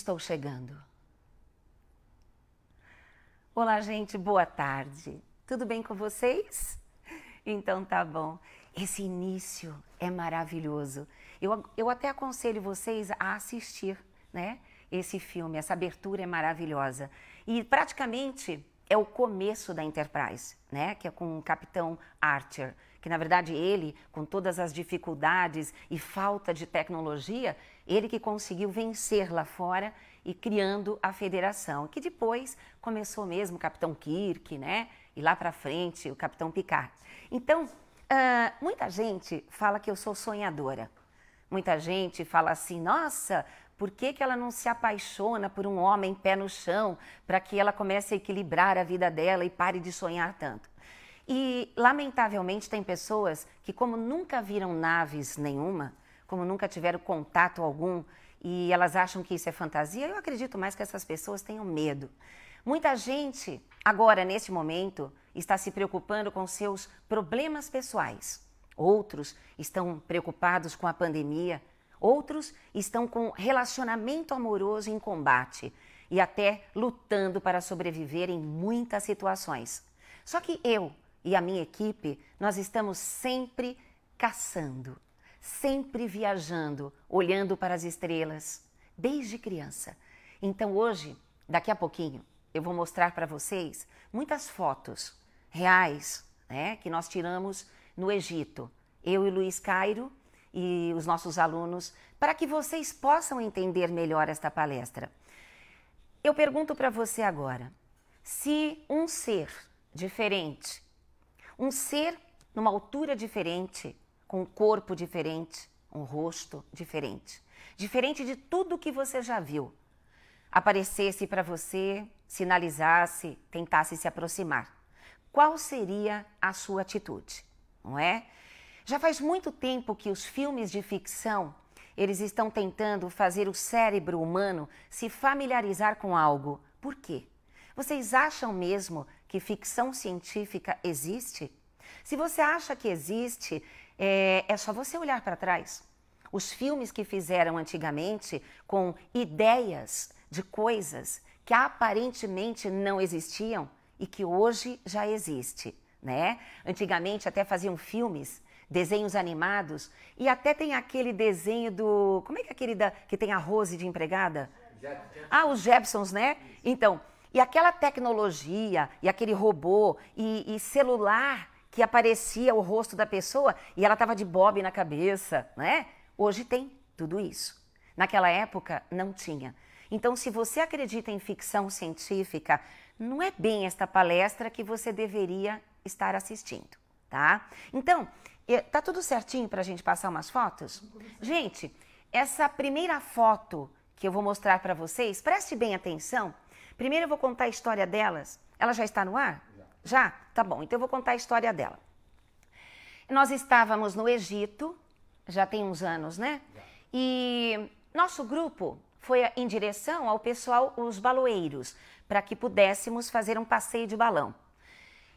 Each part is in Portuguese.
Estou chegando. Olá, gente, boa tarde. Tudo bem com vocês? Então tá bom. Esse início é maravilhoso. Eu, eu até aconselho vocês a assistir, né? Esse filme, essa abertura é maravilhosa. E praticamente é o começo da Enterprise, né? Que é com o Capitão Archer que na verdade ele, com todas as dificuldades e falta de tecnologia, ele que conseguiu vencer lá fora e criando a federação, que depois começou mesmo o Capitão Kirk, né? E lá para frente o Capitão Picard. Então, uh, muita gente fala que eu sou sonhadora. Muita gente fala assim, nossa, por que, que, ela não se apaixona por um homem pé no chão para que ela comece a equilibrar a vida dela e pare de sonhar tanto? E, lamentavelmente, tem pessoas que, como nunca viram naves nenhuma, como nunca tiveram contato algum, e elas acham que isso é fantasia, eu acredito mais que essas pessoas tenham medo. Muita gente, agora, neste momento, está se preocupando com seus problemas pessoais. Outros estão preocupados com a pandemia. Outros estão com relacionamento amoroso em combate e até lutando para sobreviver em muitas situações. Só que eu, e a minha equipe, nós estamos sempre caçando, sempre viajando, olhando para as estrelas, desde criança. Então hoje, daqui a pouquinho, eu vou mostrar para vocês muitas fotos reais né, que nós tiramos no Egito, eu e Luiz Cairo e os nossos alunos, para que vocês possam entender melhor esta palestra. Eu pergunto para você agora: se um ser diferente um ser numa altura diferente, com um corpo diferente, um rosto diferente, diferente de tudo que você já viu. Aparecesse para você, sinalizasse, tentasse se aproximar. Qual seria a sua atitude? Não é? Já faz muito tempo que os filmes de ficção eles estão tentando fazer o cérebro humano se familiarizar com algo. Por quê? Vocês acham mesmo que ficção científica existe? Se você acha que existe, é, é só você olhar para trás. Os filmes que fizeram antigamente com ideias de coisas que aparentemente não existiam e que hoje já existe, né? Antigamente até faziam filmes, desenhos animados e até tem aquele desenho do, como é que é aquele da que tem a Rose de empregada? Ah, os Jepsons, né? Então, e aquela tecnologia, e aquele robô, e, e celular que aparecia o rosto da pessoa e ela estava de bob na cabeça, né? Hoje tem tudo isso. Naquela época não tinha. Então, se você acredita em ficção científica, não é bem esta palestra que você deveria estar assistindo, tá? Então, tá tudo certinho para a gente passar umas fotos? Gente, essa primeira foto que eu vou mostrar para vocês, preste bem atenção. Primeiro eu vou contar a história delas. Ela já está no ar? Já? já? Tá bom, então eu vou contar a história dela. Nós estávamos no Egito, já tem uns anos, né? Já. E nosso grupo foi em direção ao pessoal, os baloeiros, para que pudéssemos fazer um passeio de balão.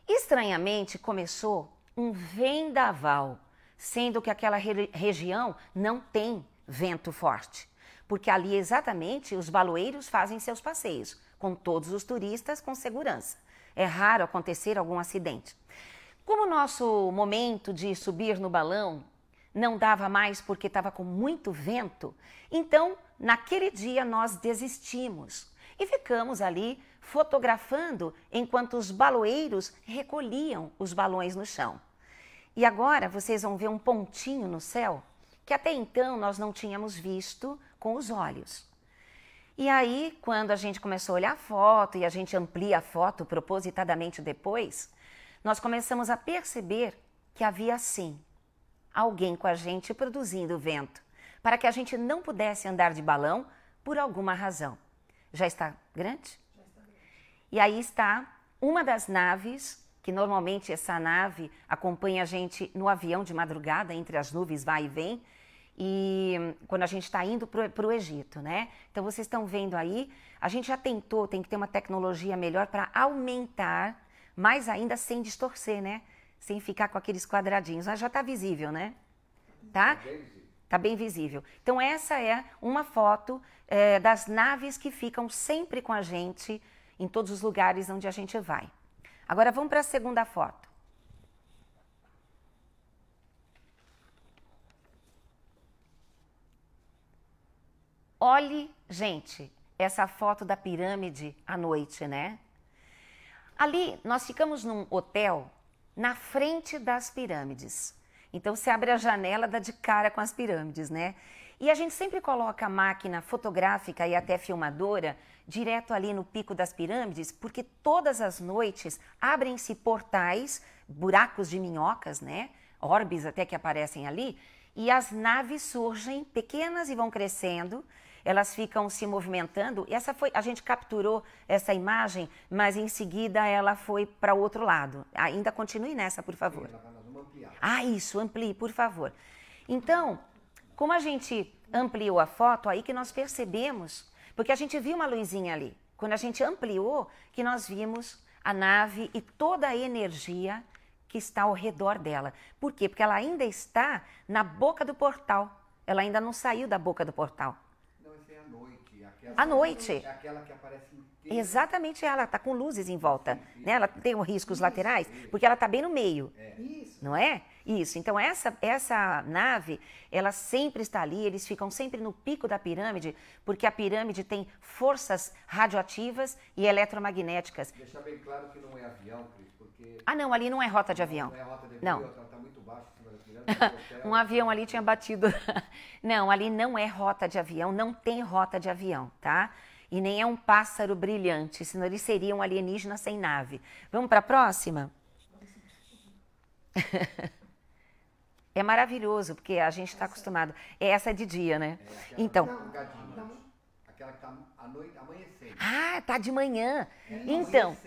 Estranhamente começou um vendaval, sendo que aquela re região não tem vento forte, porque ali exatamente os baloeiros fazem seus passeios com todos os turistas com segurança. É raro acontecer algum acidente. Como o nosso momento de subir no balão não dava mais porque estava com muito vento, então naquele dia nós desistimos e ficamos ali fotografando enquanto os baloeiros recolhiam os balões no chão. E agora vocês vão ver um pontinho no céu que até então nós não tínhamos visto com os olhos. E aí, quando a gente começou a olhar a foto e a gente amplia a foto propositadamente depois, nós começamos a perceber que havia sim alguém com a gente produzindo vento, para que a gente não pudesse andar de balão por alguma razão. Já está grande? Já está grande. E aí está uma das naves, que normalmente essa nave acompanha a gente no avião de madrugada, entre as nuvens vai e vem, e quando a gente está indo para o Egito, né? Então vocês estão vendo aí, a gente já tentou, tem que ter uma tecnologia melhor para aumentar, mas ainda sem distorcer, né? Sem ficar com aqueles quadradinhos. Mas ah, já está visível, né? Tá? Está bem visível. Tá bem visível. Então essa é uma foto é, das naves que ficam sempre com a gente em todos os lugares onde a gente vai. Agora vamos para a segunda foto. Olhe, gente, essa foto da pirâmide à noite, né? Ali nós ficamos num hotel na frente das pirâmides. Então se abre a janela, dá de cara com as pirâmides, né? E a gente sempre coloca a máquina fotográfica e até filmadora direto ali no pico das pirâmides, porque todas as noites abrem-se portais, buracos de minhocas, né? Orbes até que aparecem ali, e as naves surgem pequenas e vão crescendo elas ficam se movimentando. E essa foi, a gente capturou essa imagem, mas em seguida ela foi para o outro lado. Ainda continue nessa, por favor. Ah, isso, amplie, por favor. Então, como a gente ampliou a foto, aí que nós percebemos, porque a gente viu uma luzinha ali. Quando a gente ampliou, que nós vimos a nave e toda a energia que está ao redor dela. Por quê? Porque ela ainda está na boca do portal. Ela ainda não saiu da boca do portal à noite. É Exatamente ela, está com luzes em volta. né? Ela tem riscos isso, laterais, isso. porque ela está bem no meio. É. Não é? Isso. Então, essa, essa nave, ela sempre está ali, eles ficam sempre no pico da pirâmide, porque a pirâmide tem forças radioativas e eletromagnéticas. Deixar bem claro que não é avião, Cris porque... Ah, não, ali não é rota de avião. Não, é rota de avião, não. Ela tá muito baixo, um avião ali tinha batido. não, ali não é rota de avião, não tem rota de avião, tá? E nem é um pássaro brilhante, senão eles seriam um alienígena sem nave. Vamos para a próxima? é maravilhoso, porque a gente está acostumado. É essa é de dia, né? É, então aquela que tá à noite, amanhecendo. Ah, tá de manhã. É, então.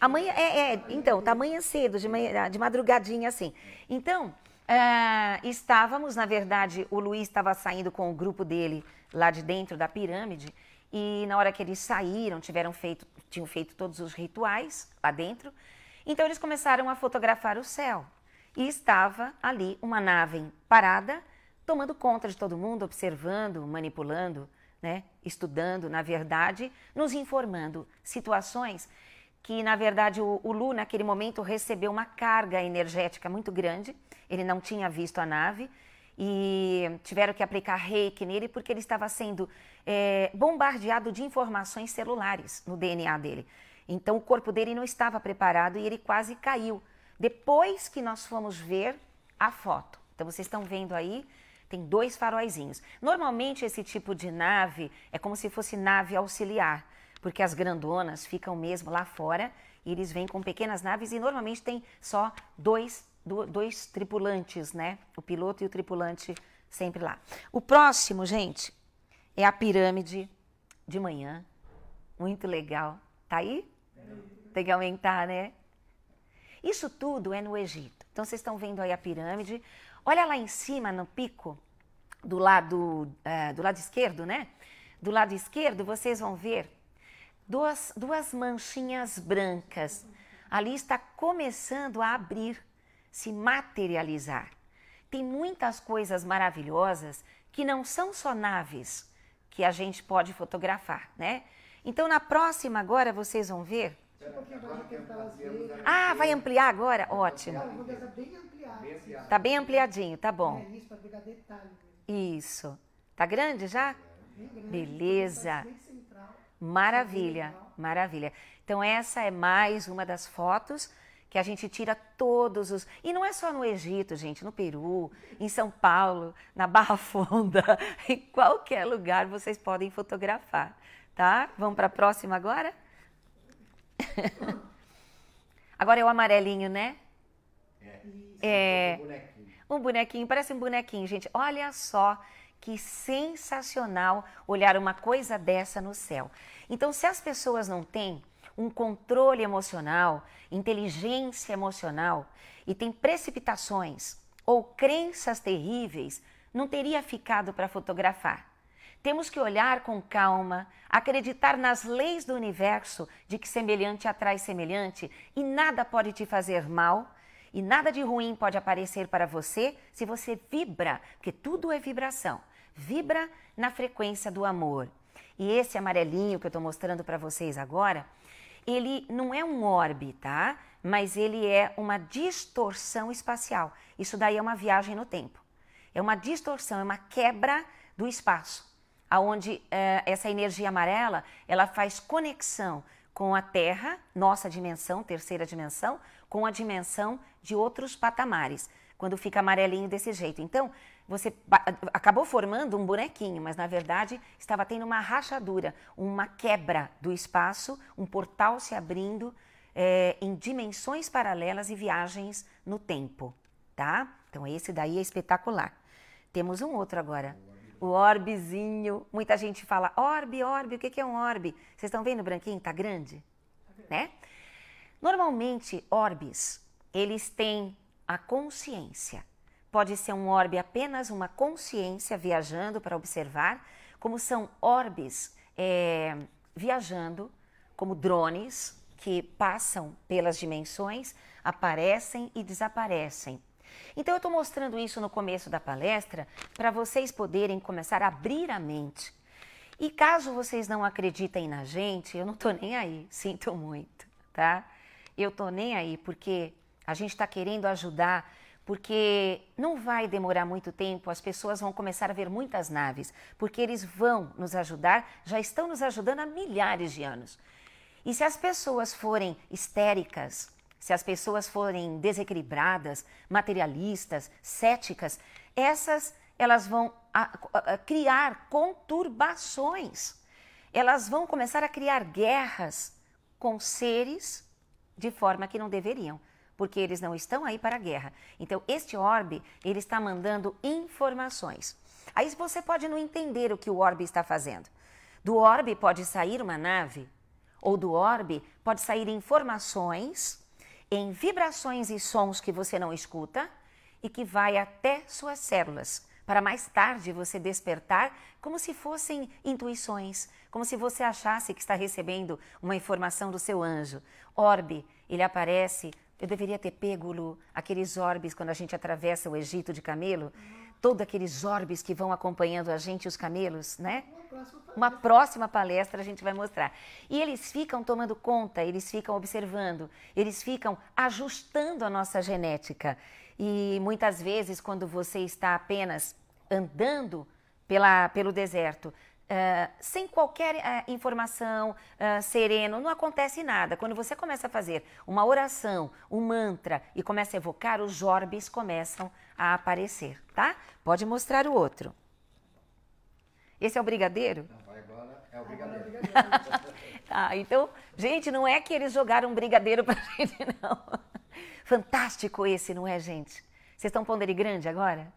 Amanhã, é, é, então, tá amanhã cedo, de, manhã, de madrugadinha assim. Então, uh, estávamos, na verdade, o Luiz estava saindo com o grupo dele lá de dentro da pirâmide. E na hora que eles saíram, tiveram feito, tinham feito todos os rituais lá dentro. Então eles começaram a fotografar o céu. E estava ali uma nave parada, tomando conta de todo mundo, observando, manipulando né? estudando, na verdade, nos informando situações que, na verdade, o, o, Lu, naquele momento, recebeu uma carga energética muito grande, ele não tinha visto a nave, e tiveram que aplicar reiki nele porque ele estava sendo é, bombardeado de informações celulares no DNA dele. Então, o corpo dele não estava preparado e ele quase caiu. Depois que nós fomos ver a foto. Então, vocês estão vendo aí tem dois faróizinhos. Normalmente esse tipo de nave é como se fosse nave auxiliar, porque as grandonas ficam mesmo lá fora e eles vêm com pequenas naves e normalmente tem só dois, dois tripulantes, né? O piloto e o tripulante sempre lá. O próximo, gente, é a pirâmide de manhã. Muito legal. Tá aí? Tem que aumentar, né? Isso tudo é no Egito. Então vocês estão vendo aí a pirâmide. Olha lá em cima no pico, do lado, uh, do lado esquerdo, né? Do lado esquerdo, vocês vão ver duas, duas manchinhas brancas. Ali está começando a abrir, se materializar. Tem muitas coisas maravilhosas que não são só naves que a gente pode fotografar, né? Então, na próxima agora, vocês vão ver... Ah, vai ampliar agora? Ótimo. Está bem ampliadinho, tá bom. É isso. Tá grande já? Beleza. Maravilha, maravilha. Então essa é mais uma das fotos que a gente tira todos os. E não é só no Egito, gente, no Peru, em São Paulo, na Barra Funda, em qualquer lugar vocês podem fotografar, tá? Vamos para a próxima agora? Agora é o amarelinho, né? É. é... é um bonequinho, parece um bonequinho, gente. Olha só que sensacional olhar uma coisa dessa no céu. Então, se as pessoas não têm um controle emocional, inteligência emocional e têm precipitações ou crenças terríveis, não teria ficado para fotografar. Temos que olhar com calma, acreditar nas leis do universo de que semelhante atrai semelhante e nada pode te fazer mal e nada de ruim pode aparecer para você se você vibra, porque tudo é vibração. Vibra na frequência do amor. E esse amarelinho que eu estou mostrando para vocês agora, ele não é um orbe, tá? Mas ele é uma distorção espacial. Isso daí é uma viagem no tempo. É uma distorção, é uma quebra do espaço, aonde eh, essa energia amarela ela faz conexão com a Terra, nossa dimensão, terceira dimensão, com a dimensão de outros patamares, quando fica amarelinho desse jeito. Então, você acabou formando um bonequinho, mas na verdade estava tendo uma rachadura, uma quebra do espaço, um portal se abrindo é, em dimensões paralelas e viagens no tempo, tá? Então, esse daí é espetacular. Temos um outro agora. O orbezinho. Muita gente fala, orbe, orbe, o que é um orbe? Vocês estão vendo o branquinho? Tá grande? Né? Normalmente, orbes, eles têm a consciência. Pode ser um orbe apenas uma consciência viajando para observar, como são orbes é, viajando, como drones que passam pelas dimensões, aparecem e desaparecem. Então, eu estou mostrando isso no começo da palestra para vocês poderem começar a abrir a mente. E caso vocês não acreditem na gente, eu não estou nem aí, sinto muito, tá? eu tô nem aí, porque a gente está querendo ajudar, porque não vai demorar muito tempo, as pessoas vão começar a ver muitas naves, porque eles vão nos ajudar, já estão nos ajudando há milhares de anos. E se as pessoas forem histéricas, se as pessoas forem desequilibradas, materialistas, céticas, essas elas vão a, a, a criar conturbações. Elas vão começar a criar guerras com seres de forma que não deveriam, porque eles não estão aí para a guerra. Então, este orbe, ele está mandando informações. Aí você pode não entender o que o orbe está fazendo. Do orbe pode sair uma nave, ou do orbe pode sair informações em vibrações e sons que você não escuta e que vai até suas células, para mais tarde você despertar como se fossem intuições, como se você achasse que está recebendo uma informação do seu anjo. Orbe, ele aparece. Eu deveria ter pego aqueles orbes quando a gente atravessa o Egito de camelo. Todos aqueles orbes que vão acompanhando a gente, os camelos, né? Uma próxima, uma próxima palestra a gente vai mostrar. E eles ficam tomando conta, eles ficam observando, eles ficam ajustando a nossa genética. E muitas vezes, quando você está apenas andando pela, pelo deserto, é, sem qualquer uh, informação, uh, sereno, não acontece nada. Quando você começa a fazer uma oração, um mantra e começa a evocar, os jorbes começam a aparecer, tá? Pode mostrar o outro. Esse é o brigadeiro? Não, vai agora, é o brigadeiro. Tá, então, gente, não é que eles jogaram um brigadeiro pra gente, não. Fantástico esse, não é, gente? Vocês estão pondo ele grande agora?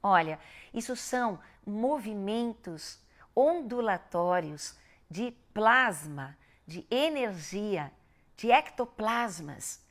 Olha, isso são movimentos ondulatórios de plasma, de energia, de ectoplasmas.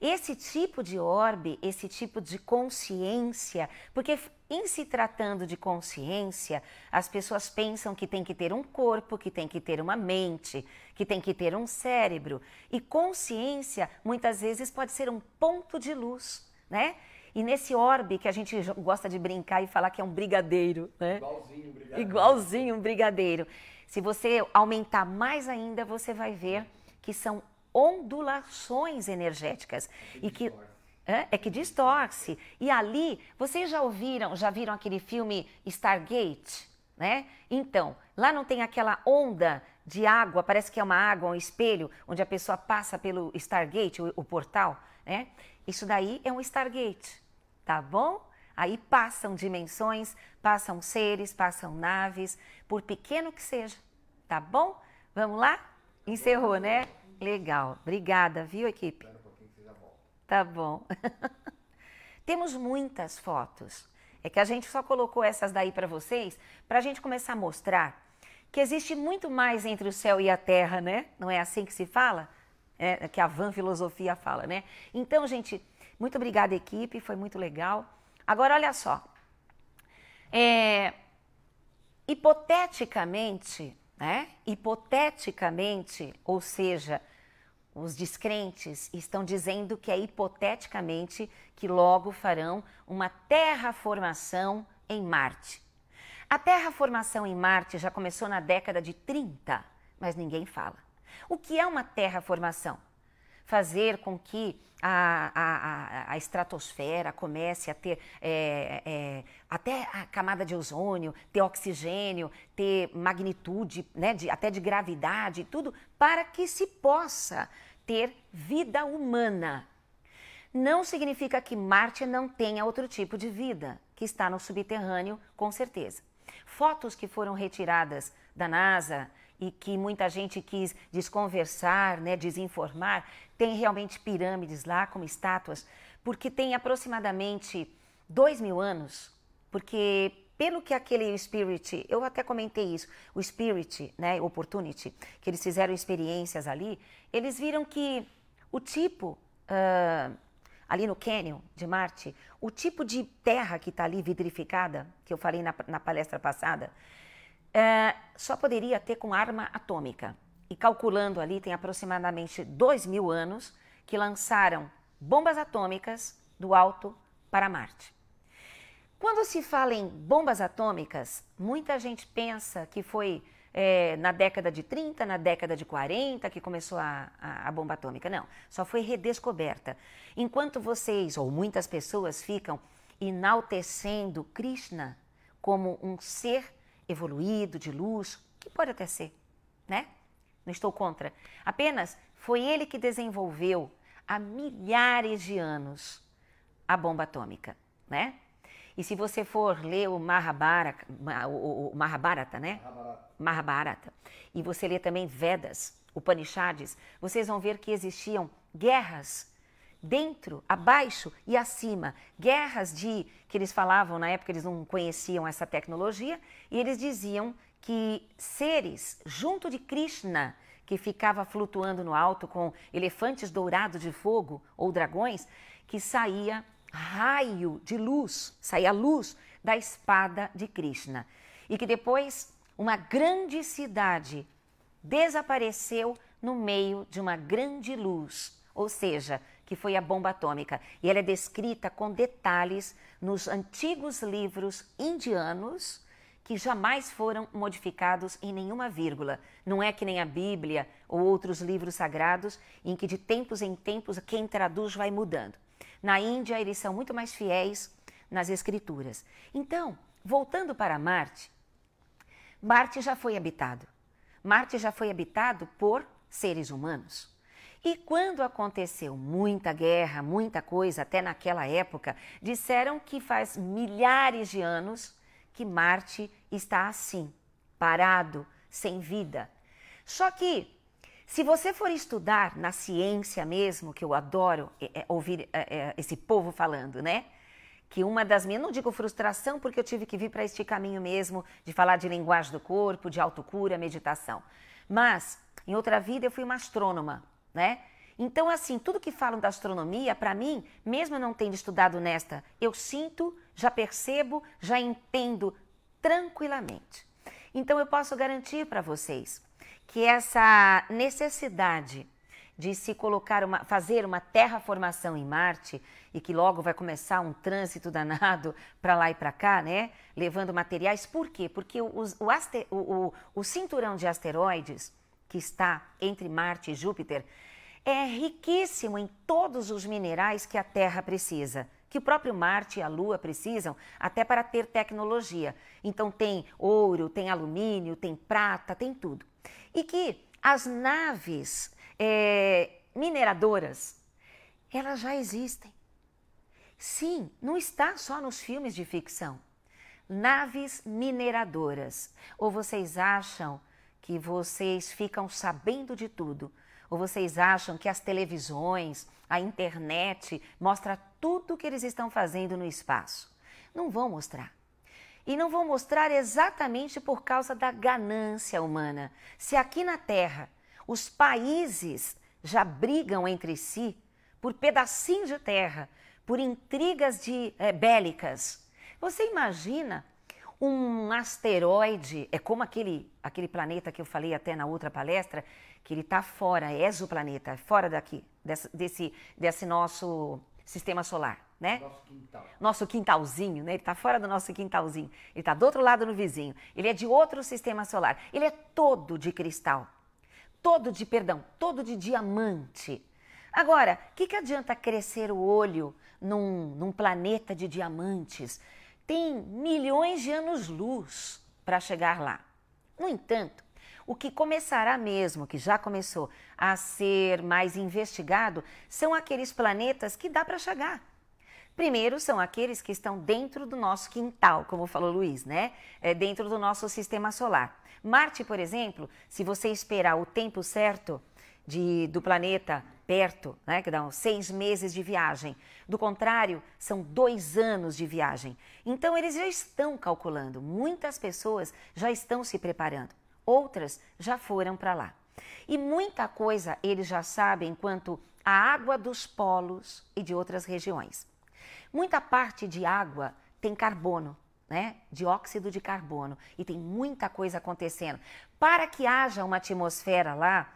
Esse tipo de orbe, esse tipo de consciência, porque em se tratando de consciência, as pessoas pensam que tem que ter um corpo, que tem que ter uma mente, que tem que ter um cérebro. E consciência, muitas vezes, pode ser um ponto de luz, né? E nesse orbe que a gente gosta de brincar e falar que é um brigadeiro, né? Igualzinho um brigadeiro. Igualzinho um brigadeiro. Se você aumentar mais ainda, você vai ver que são ondulações energéticas é e que é, é, que distorce. E ali, vocês já ouviram, já viram aquele filme Stargate, né? Então, lá não tem aquela onda de água, parece que é uma água, um espelho, onde a pessoa passa pelo Stargate, o, o portal, né? Isso daí é um Stargate tá bom? Aí passam dimensões, passam seres, passam naves, por pequeno que seja, tá bom? Vamos lá? Encerrou, né? Legal. Obrigada, viu, equipe? Tá bom. Temos muitas fotos. É que a gente só colocou essas daí para vocês para a gente começar a mostrar que existe muito mais entre o céu e a terra, né? Não é assim que se fala? É, é que a van filosofia fala, né? Então, gente, muito obrigada, equipe, foi muito legal. Agora, olha só. É, hipoteticamente, né? Hipoteticamente, ou seja, os descrentes estão dizendo que é hipoteticamente que logo farão uma terraformação em Marte. A terraformação em Marte já começou na década de 30, mas ninguém fala. O que é uma terraformação? fazer com que a, a, a, estratosfera comece a ter é, é, até a camada de ozônio, ter oxigênio, ter magnitude, né, de, até de gravidade, tudo, para que se possa ter vida humana. Não significa que Marte não tenha outro tipo de vida, que está no subterrâneo, com certeza. Fotos que foram retiradas da NASA, e que muita gente quis desconversar, né, desinformar, tem realmente pirâmides lá como estátuas, porque tem aproximadamente dois mil anos, porque pelo que aquele Spirit, eu até comentei isso, o Spirit, né, Opportunity, que eles fizeram experiências ali, eles viram que o tipo, uh, ali no Canyon de Marte, o tipo de terra que está ali vidrificada, que eu falei na, na palestra passada, é, só poderia ter com arma atômica. E calculando ali, tem aproximadamente dois mil anos que lançaram bombas atômicas do alto para Marte. Quando se fala em bombas atômicas, muita gente pensa que foi é, na década de 30, na década de 40 que começou a, a, a bomba atômica. Não, só foi redescoberta. Enquanto vocês, ou muitas pessoas, ficam enaltecendo Krishna como um ser evoluído, de luxo, que pode até ser, né? Não estou contra. Apenas foi ele que desenvolveu há milhares de anos a bomba atômica, né? E se você for ler o Mahabharata, o Mahabharata né? Mahabharata. Mahabharata. E você lê também Vedas, Upanishads, vocês vão ver que existiam guerras dentro, abaixo e acima. Guerras de que eles falavam na época, eles não conheciam essa tecnologia, e eles diziam que seres junto de Krishna, que ficava flutuando no alto com elefantes dourados de fogo ou dragões, que saía raio de luz, saía luz da espada de Krishna. E que depois uma grande cidade desapareceu no meio de uma grande luz, ou seja, que foi a bomba atômica. E ela é descrita com detalhes nos antigos livros indianos que jamais foram modificados em nenhuma vírgula. Não é que nem a Bíblia ou outros livros sagrados, em que de tempos em tempos quem traduz vai mudando. Na Índia, eles são muito mais fiéis nas escrituras. Então, voltando para Marte, Marte já foi habitado. Marte já foi habitado por seres humanos. E quando aconteceu muita guerra, muita coisa, até naquela época, disseram que faz milhares de anos que Marte está assim, parado, sem vida. Só que, se você for estudar na ciência mesmo, que eu adoro é, é ouvir é, é, esse povo falando, né? que uma das minhas, não digo frustração, porque eu tive que vir para este caminho mesmo de falar de linguagem do corpo, de autocura, meditação. Mas, em outra vida, eu fui uma astrônoma né? Então, assim, tudo que falam da astronomia, para mim, mesmo eu não tendo estudado nesta, eu sinto, já percebo, já entendo tranquilamente. Então, eu posso garantir para vocês que essa necessidade de se colocar uma, fazer uma terraformação em Marte e que logo vai começar um trânsito danado para lá e para cá, né? Levando materiais. Por quê? Porque o, o, o, o cinturão de asteroides que está entre Marte e Júpiter, é riquíssimo em todos os minerais que a Terra precisa, que o próprio Marte e a Lua precisam até para ter tecnologia. Então tem ouro, tem alumínio, tem prata, tem tudo. E que as naves é, mineradoras, elas já existem. Sim, não está só nos filmes de ficção. Naves mineradoras. Ou vocês acham que vocês ficam sabendo de tudo. Ou vocês acham que as televisões, a internet mostra tudo o que eles estão fazendo no espaço? Não vão mostrar. E não vão mostrar exatamente por causa da ganância humana. Se aqui na Terra os países já brigam entre si por pedacinhos de terra, por intrigas de, é, bélicas, você imagina um asteroide é como aquele, aquele planeta que eu falei até na outra palestra, que ele está fora, é exoplaneta, é fora daqui, desse, desse, desse nosso sistema solar, né? Nosso, quintal. nosso quintalzinho, né? Ele está fora do nosso quintalzinho. Ele está do outro lado no vizinho. Ele é de outro sistema solar. Ele é todo de cristal, todo de perdão, todo de diamante. Agora, o que, que adianta crescer o olho num, num planeta de diamantes tem milhões de anos-luz para chegar lá. No entanto, o que começará mesmo, que já começou a ser mais investigado, são aqueles planetas que dá para chegar. Primeiro são aqueles que estão dentro do nosso quintal, como falou Luiz, né? É dentro do nosso sistema solar. Marte, por exemplo, se você esperar o tempo certo de, do planeta perto, né, que dão seis meses de viagem. Do contrário, são dois anos de viagem. Então, eles já estão calculando. Muitas pessoas já estão se preparando. Outras já foram para lá. E muita coisa eles já sabem quanto à água dos polos e de outras regiões. Muita parte de água tem carbono, né? Dióxido de carbono. E tem muita coisa acontecendo. Para que haja uma atmosfera lá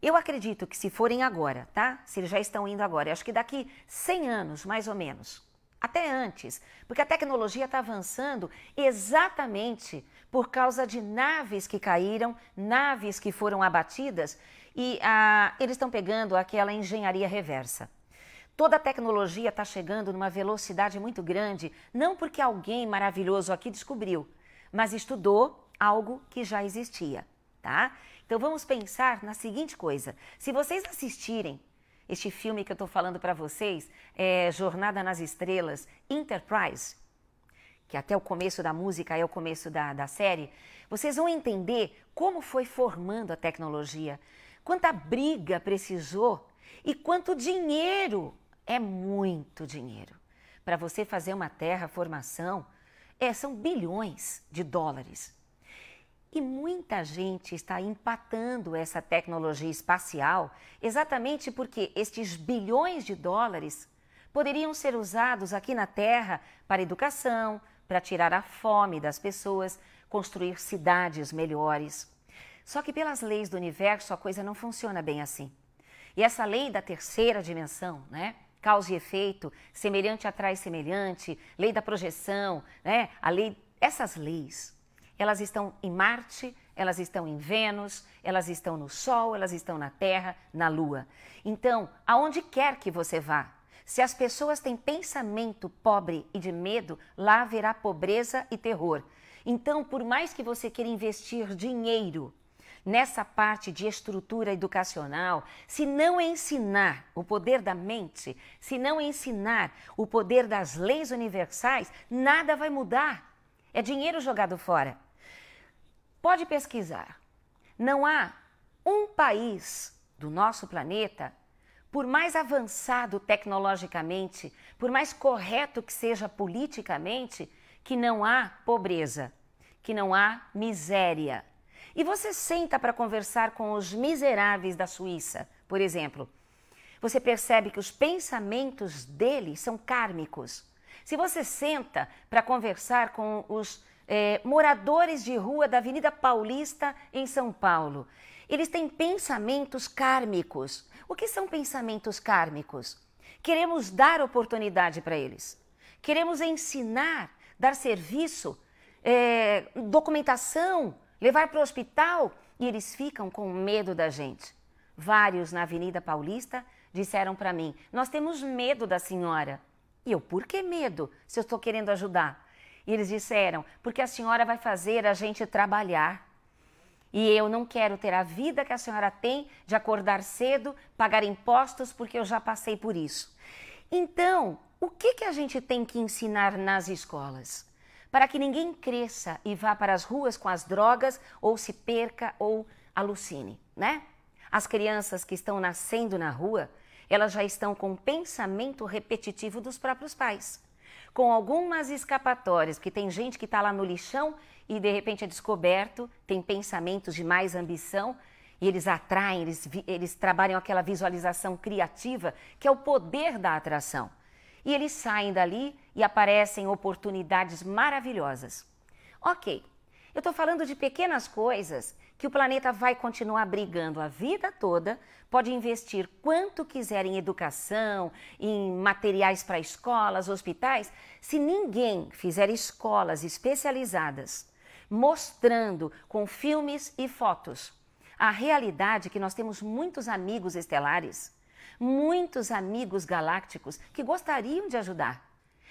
eu acredito que se forem agora, tá? Se eles já estão indo agora, acho que daqui 100 anos, mais ou menos, até antes, porque a tecnologia está avançando exatamente por causa de naves que caíram, naves que foram abatidas e ah, eles estão pegando aquela engenharia reversa. Toda a tecnologia está chegando numa velocidade muito grande, não porque alguém maravilhoso aqui descobriu, mas estudou algo que já existia, tá? Então vamos pensar na seguinte coisa: se vocês assistirem este filme que eu estou falando para vocês, é Jornada nas Estrelas, Enterprise, que até o começo da música é o começo da, da série, vocês vão entender como foi formando a tecnologia, quanta briga precisou e quanto dinheiro é muito dinheiro. Para você fazer uma terraformação, é, são bilhões de dólares. E muita gente está empatando essa tecnologia espacial exatamente porque estes bilhões de dólares poderiam ser usados aqui na Terra para educação, para tirar a fome das pessoas, construir cidades melhores. Só que pelas leis do universo a coisa não funciona bem assim. E essa lei da terceira dimensão, né? Causa e efeito, semelhante atrai semelhante, lei da projeção, né? A lei, essas leis elas estão em Marte, elas estão em Vênus, elas estão no Sol, elas estão na Terra, na Lua. Então, aonde quer que você vá, se as pessoas têm pensamento pobre e de medo, lá haverá pobreza e terror. Então, por mais que você queira investir dinheiro nessa parte de estrutura educacional, se não ensinar o poder da mente, se não ensinar o poder das leis universais, nada vai mudar. É dinheiro jogado fora. Pode pesquisar. Não há um país do nosso planeta, por mais avançado tecnologicamente, por mais correto que seja politicamente, que não há pobreza, que não há miséria. E você senta para conversar com os miseráveis da Suíça, por exemplo. Você percebe que os pensamentos deles são kármicos. Se você senta para conversar com os é, moradores de rua da Avenida Paulista, em São Paulo. Eles têm pensamentos kármicos. O que são pensamentos kármicos? Queremos dar oportunidade para eles. Queremos ensinar, dar serviço, é, documentação, levar para o hospital e eles ficam com medo da gente. Vários na Avenida Paulista disseram para mim: Nós temos medo da senhora. E eu, por que medo se eu estou querendo ajudar? E eles disseram: Porque a senhora vai fazer a gente trabalhar. E eu não quero ter a vida que a senhora tem de acordar cedo, pagar impostos, porque eu já passei por isso. Então, o que, que a gente tem que ensinar nas escolas? Para que ninguém cresça e vá para as ruas com as drogas, ou se perca, ou alucine, né? As crianças que estão nascendo na rua, elas já estão com o pensamento repetitivo dos próprios pais com algumas escapatórias, porque tem gente que está lá no lixão e de repente é descoberto, tem pensamentos de mais ambição e eles atraem, eles, eles trabalham aquela visualização criativa, que é o poder da atração. E eles saem dali e aparecem oportunidades maravilhosas. Ok, eu estou falando de pequenas coisas que o planeta vai continuar brigando a vida toda, pode investir quanto quiser em educação, em materiais para escolas, hospitais, se ninguém fizer escolas especializadas mostrando com filmes e fotos a realidade que nós temos muitos amigos estelares, muitos amigos galácticos que gostariam de ajudar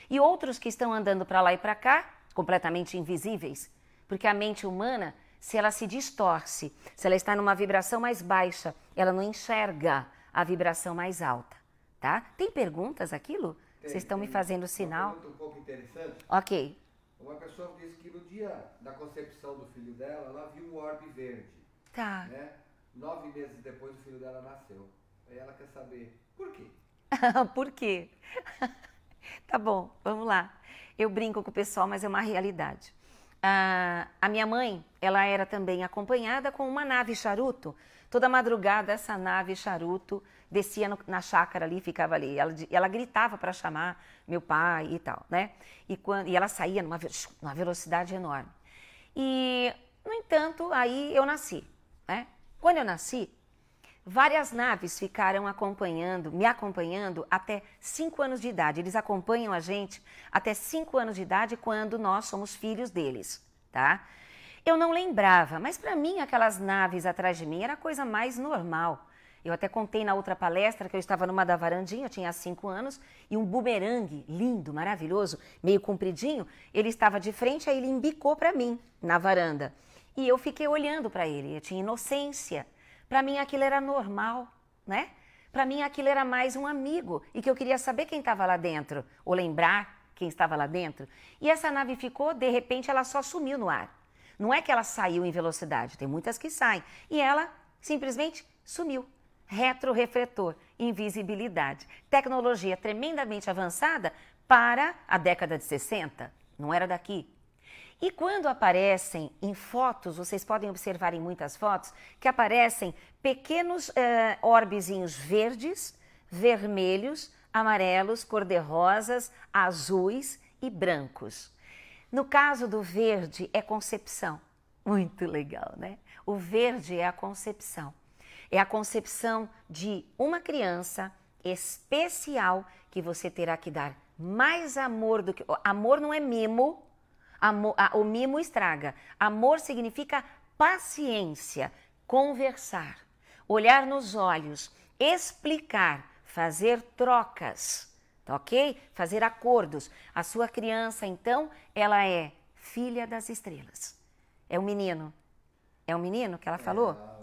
e outros que estão andando para lá e para cá, completamente invisíveis, porque a mente humana se ela se distorce, se ela está numa vibração mais baixa, ela não enxerga a vibração mais alta, tá? Tem perguntas aquilo? Vocês estão me fazendo sinal? Um pouco interessante. Ok. Uma pessoa disse que no dia da concepção do filho dela, ela viu um orbe verde. Tá. Né? Nove meses depois o filho dela nasceu. Aí ela quer saber por quê. por quê? tá bom, vamos lá. Eu brinco com o pessoal, mas é uma realidade. Ah, a minha mãe, ela era também acompanhada com uma nave charuto. Toda madrugada, essa nave charuto descia no, na chácara ali, ficava ali. Ela, ela gritava para chamar meu pai e tal, né? E, quando, e ela saía numa, numa velocidade enorme. E, no entanto, aí eu nasci, né? Quando eu nasci, Várias naves ficaram acompanhando, me acompanhando até 5 anos de idade. Eles acompanham a gente até 5 anos de idade quando nós somos filhos deles, tá? Eu não lembrava, mas para mim aquelas naves atrás de mim era a coisa mais normal. Eu até contei na outra palestra que eu estava numa da varandinha, eu tinha cinco anos, e um bumerangue lindo, maravilhoso, meio compridinho, ele estava de frente, aí ele embicou para mim na varanda. E eu fiquei olhando para ele, eu tinha inocência. Para mim aquilo era normal, né? Para mim aquilo era mais um amigo e que eu queria saber quem estava lá dentro, ou lembrar quem estava lá dentro. E essa nave ficou, de repente ela só sumiu no ar. Não é que ela saiu em velocidade, tem muitas que saem. E ela simplesmente sumiu. Retrorefletor, invisibilidade. Tecnologia tremendamente avançada para a década de 60. Não era daqui, e quando aparecem em fotos, vocês podem observar em muitas fotos, que aparecem pequenos eh, orbezinhos verdes, vermelhos, amarelos, cor-de-rosas, azuis e brancos. No caso do verde, é concepção. Muito legal, né? O verde é a concepção. É a concepção de uma criança especial que você terá que dar mais amor do que. Amor não é mimo, Amor, a, o mimo estraga. Amor significa paciência, conversar, olhar nos olhos, explicar, fazer trocas, tá ok? Fazer acordos. A sua criança, então, ela é filha das estrelas. É um menino. É um menino que ela falou? É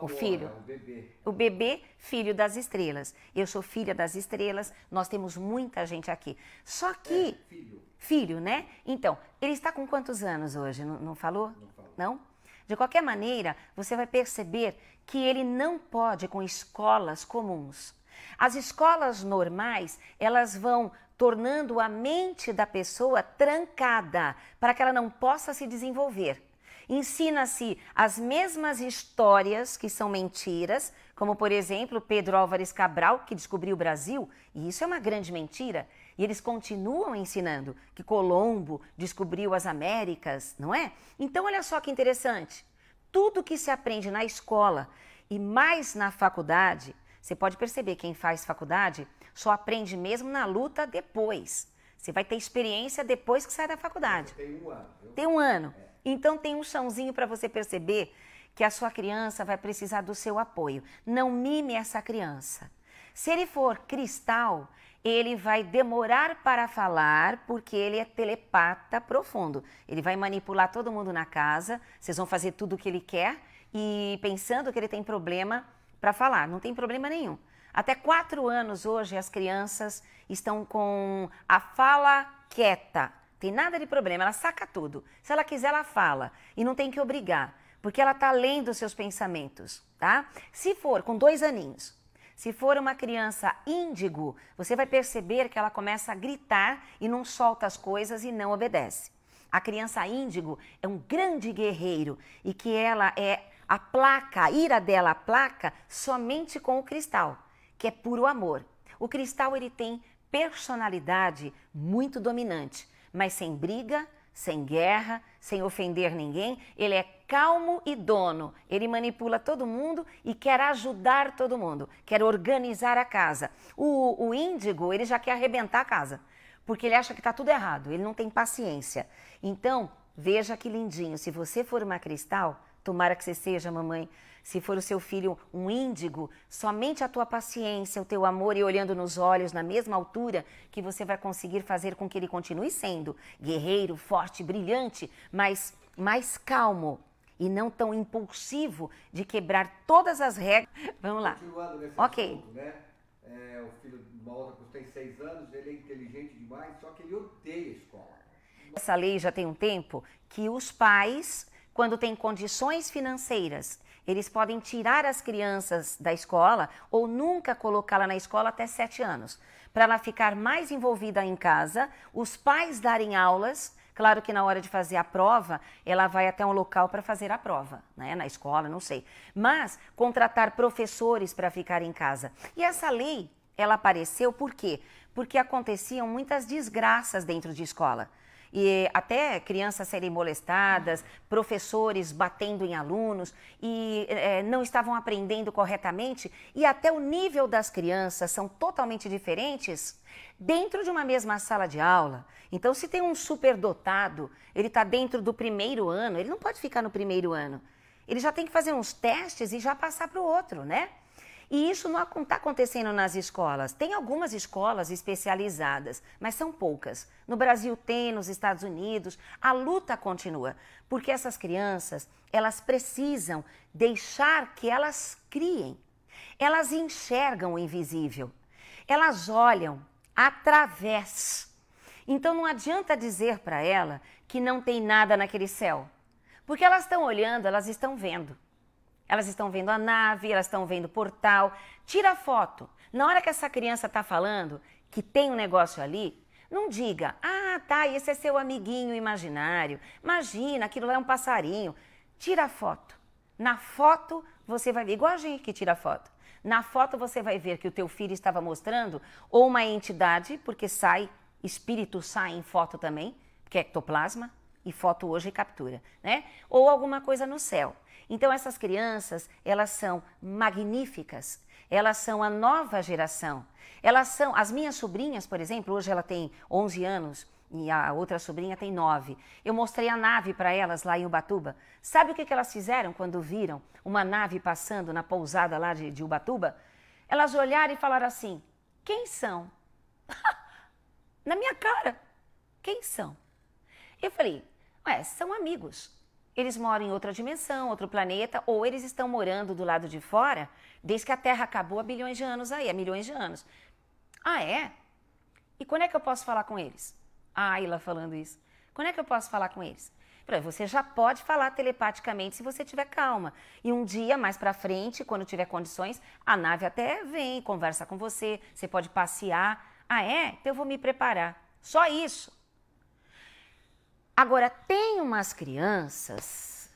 o, filho. Ah, o bebê. o bebê, filho das estrelas. Eu sou filha das estrelas, nós temos muita gente aqui. Só que. É, filho. Filho, né? Então, ele está com quantos anos hoje? Não, não falou? Não falou. Não? De qualquer maneira, você vai perceber que ele não pode com escolas comuns. As escolas normais, elas vão tornando a mente da pessoa trancada para que ela não possa se desenvolver. Ensina-se as mesmas histórias que são mentiras, como por exemplo Pedro Álvares Cabral, que descobriu o Brasil, e isso é uma grande mentira. E eles continuam ensinando que Colombo descobriu as Américas, não é? Então, olha só que interessante. Tudo que se aprende na escola e mais na faculdade, você pode perceber quem faz faculdade só aprende mesmo na luta depois. Você vai ter experiência depois que sai da faculdade. Tem um ano. Tem um ano. É. Então tem um chãozinho para você perceber que a sua criança vai precisar do seu apoio. Não mime essa criança. Se ele for cristal, ele vai demorar para falar porque ele é telepata profundo. Ele vai manipular todo mundo na casa, vocês vão fazer tudo o que ele quer e pensando que ele tem problema para falar. Não tem problema nenhum. Até quatro anos hoje, as crianças estão com a fala quieta, tem nada de problema, ela saca tudo. Se ela quiser, ela fala e não tem que obrigar, porque ela tá lendo os seus pensamentos, tá? Se for com dois aninhos, se for uma criança índigo, você vai perceber que ela começa a gritar e não solta as coisas e não obedece. A criança índigo é um grande guerreiro e que ela é a placa, a ira dela a placa somente com o cristal, que é puro amor. O cristal ele tem personalidade muito dominante mas sem briga, sem guerra, sem ofender ninguém. Ele é calmo e dono. Ele manipula todo mundo e quer ajudar todo mundo, quer organizar a casa. O, o índigo, ele já quer arrebentar a casa, porque ele acha que está tudo errado, ele não tem paciência. Então, veja que lindinho, se você for uma cristal, tomara que você seja, mamãe, se for o seu filho um índigo, somente a tua paciência, o teu amor e olhando nos olhos na mesma altura que você vai conseguir fazer com que ele continue sendo guerreiro, forte, brilhante, mas mais calmo e não tão impulsivo de quebrar todas as regras. Vamos lá. Ok. Assunto, né? é, o filho Malta tem seis anos, ele é inteligente demais, só que ele odeia a escola. Essa lei já tem um tempo que os pais, quando têm condições financeiras eles podem tirar as crianças da escola ou nunca colocá-la na escola até 7 anos. Para ela ficar mais envolvida em casa, os pais darem aulas. Claro que na hora de fazer a prova, ela vai até um local para fazer a prova, né? na escola, não sei. Mas contratar professores para ficar em casa. E essa lei, ela apareceu por quê? Porque aconteciam muitas desgraças dentro de escola e até crianças serem molestadas, professores batendo em alunos e é, não estavam aprendendo corretamente, e até o nível das crianças são totalmente diferentes dentro de uma mesma sala de aula. Então, se tem um superdotado, ele está dentro do primeiro ano, ele não pode ficar no primeiro ano. Ele já tem que fazer uns testes e já passar para o outro, né? E isso não está acontecendo nas escolas. Tem algumas escolas especializadas, mas são poucas. No Brasil tem, nos Estados Unidos, a luta continua, porque essas crianças, elas precisam deixar que elas criem. Elas enxergam o invisível. Elas olham através. Então não adianta dizer para ela que não tem nada naquele céu, porque elas estão olhando, elas estão vendo. Elas estão vendo a nave, elas estão vendo o portal. Tira a foto. Na hora que essa criança está falando que tem um negócio ali, não diga, ah, tá, esse é seu amiguinho imaginário. Imagina, aquilo lá é um passarinho. Tira a foto. Na foto você vai ver, igual a gente que tira foto. Na foto você vai ver que o teu filho estava mostrando ou uma entidade, porque sai, espírito sai em foto também, que é ectoplasma, e foto hoje é captura, né? Ou alguma coisa no céu. Então essas crianças, elas são magníficas. Elas são a nova geração. Elas são as minhas sobrinhas, por exemplo, hoje ela tem 11 anos e a outra sobrinha tem 9. Eu mostrei a nave para elas lá em Ubatuba. Sabe o que, que elas fizeram quando viram uma nave passando na pousada lá de, de Ubatuba? Elas olharam e falaram assim: "Quem são?" na minha cara. Quem são? Eu falei: "Ué, são amigos." eles moram em outra dimensão, outro planeta, ou eles estão morando do lado de fora desde que a Terra acabou há bilhões de anos aí, há milhões de anos. Ah, é? E quando é que eu posso falar com eles? A Ayla falando isso. Quando é que eu posso falar com eles? Você já pode falar telepaticamente se você tiver calma. E um dia mais para frente, quando tiver condições, a nave até vem, conversa com você, você pode passear. Ah, é? Então eu vou me preparar. Só isso. Agora, tem umas crianças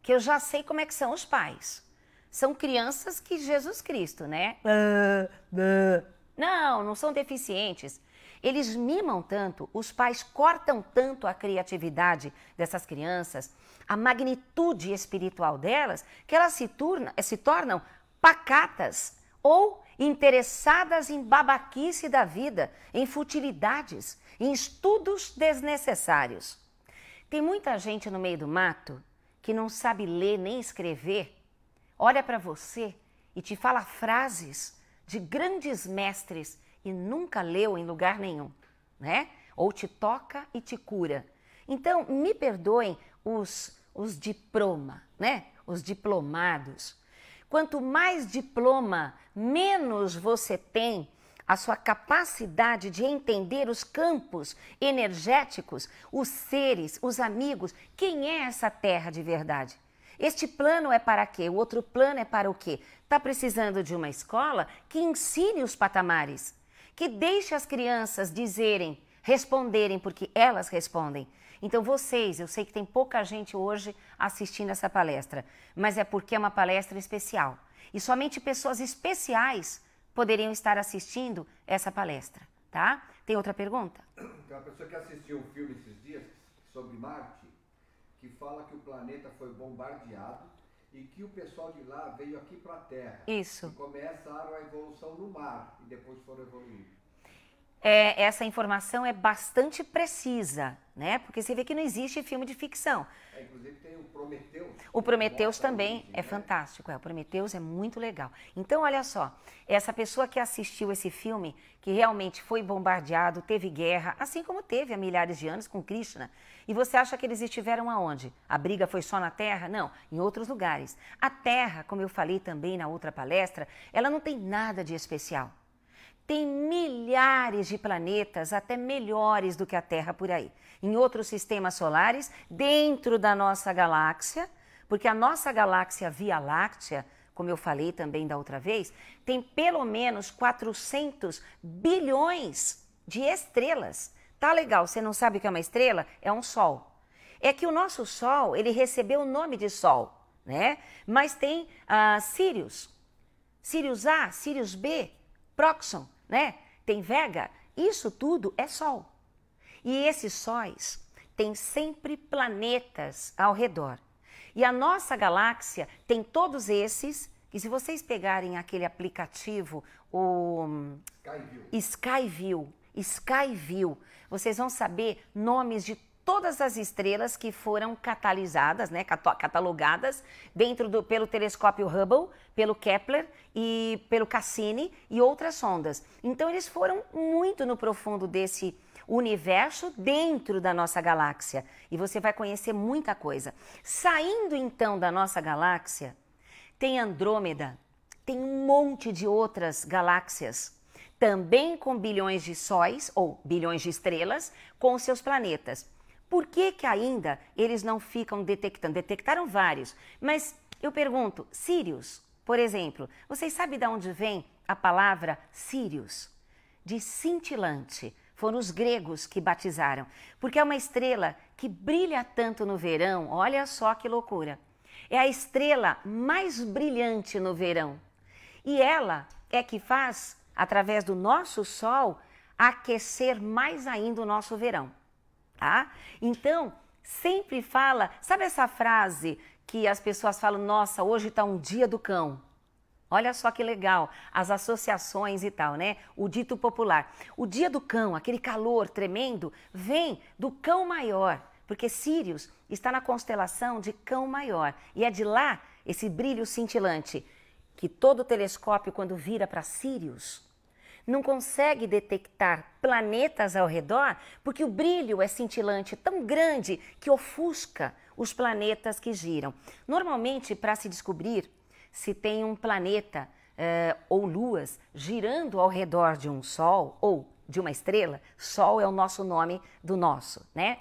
que eu já sei como é que são os pais. São crianças que Jesus Cristo, né? Não, não são deficientes. Eles mimam tanto, os pais cortam tanto a criatividade dessas crianças, a magnitude espiritual delas, que elas se, turna, se tornam pacatas ou interessadas em babaquice da vida, em futilidades, em estudos desnecessários. Tem muita gente no meio do mato que não sabe ler nem escrever, olha para você e te fala frases de grandes mestres e nunca leu em lugar nenhum, né? Ou te toca e te cura. Então, me perdoem os, os diploma, né? Os diplomados. Quanto mais diploma, menos você tem a sua capacidade de entender os campos energéticos, os seres, os amigos, quem é essa terra de verdade? Este plano é para quê? O outro plano é para o quê? Está precisando de uma escola que ensine os patamares, que deixe as crianças dizerem, responderem, porque elas respondem. Então, vocês, eu sei que tem pouca gente hoje assistindo essa palestra, mas é porque é uma palestra especial. E somente pessoas especiais poderiam estar assistindo essa palestra, tá? Tem outra pergunta? Tem uma pessoa que assistiu um filme esses dias sobre Marte, que fala que o planeta foi bombardeado e que o pessoal de lá veio aqui para a Terra. Isso. E começaram a evolução no mar e depois foram evoluindo é, essa informação é bastante precisa, né? Porque você vê que não existe filme de ficção. É, inclusive tem o Prometeus. O Prometheus também origem, é né? fantástico, é. O Prometeus é muito legal. Então, olha só, essa pessoa que assistiu esse filme, que realmente foi bombardeado, teve guerra, assim como teve há milhares de anos com Krishna, e você acha que eles estiveram aonde? A briga foi só na Terra? Não, em outros lugares. A Terra, como eu falei também na outra palestra, ela não tem nada de especial. Tem milhares de planetas, até melhores do que a Terra por aí, em outros sistemas solares, dentro da nossa galáxia, porque a nossa galáxia Via Láctea, como eu falei também da outra vez, tem pelo menos 400 bilhões de estrelas. Tá legal, você não sabe o que é uma estrela? É um sol. É que o nosso sol, ele recebeu o nome de sol, né? Mas tem uh, Sirius, Sirius A, Sirius B, Proxon, né? Tem vega, isso tudo é Sol. E esses sóis têm sempre planetas ao redor. E a nossa galáxia tem todos esses. E se vocês pegarem aquele aplicativo, o Skyview, Skyview, Skyview vocês vão saber nomes de todas as estrelas que foram catalisadas, né, catalogadas dentro do, pelo telescópio Hubble, pelo Kepler e pelo Cassini e outras sondas. Então eles foram muito no profundo desse universo dentro da nossa galáxia e você vai conhecer muita coisa. Saindo então da nossa galáxia, tem Andrômeda, tem um monte de outras galáxias também com bilhões de sóis ou bilhões de estrelas com seus planetas. Por que, que ainda eles não ficam detectando? Detectaram vários, mas eu pergunto, sírios, por exemplo, vocês sabem de onde vem a palavra sírios? De cintilante. Foram os gregos que batizaram, porque é uma estrela que brilha tanto no verão, olha só que loucura. É a estrela mais brilhante no verão. E ela é que faz, através do nosso sol, aquecer mais ainda o nosso verão tá? Então, sempre fala, sabe essa frase que as pessoas falam, nossa, hoje está um dia do cão? Olha só que legal, as associações e tal, né? O dito popular. O dia do cão, aquele calor tremendo, vem do cão maior, porque Sirius está na constelação de Cão Maior e é de lá esse brilho cintilante que todo telescópio, quando vira para Sirius, não consegue detectar planetas ao redor porque o brilho é cintilante tão grande que ofusca os planetas que giram. Normalmente, para se descobrir se tem um planeta eh, ou luas girando ao redor de um Sol ou de uma estrela, Sol é o nosso nome do nosso, né?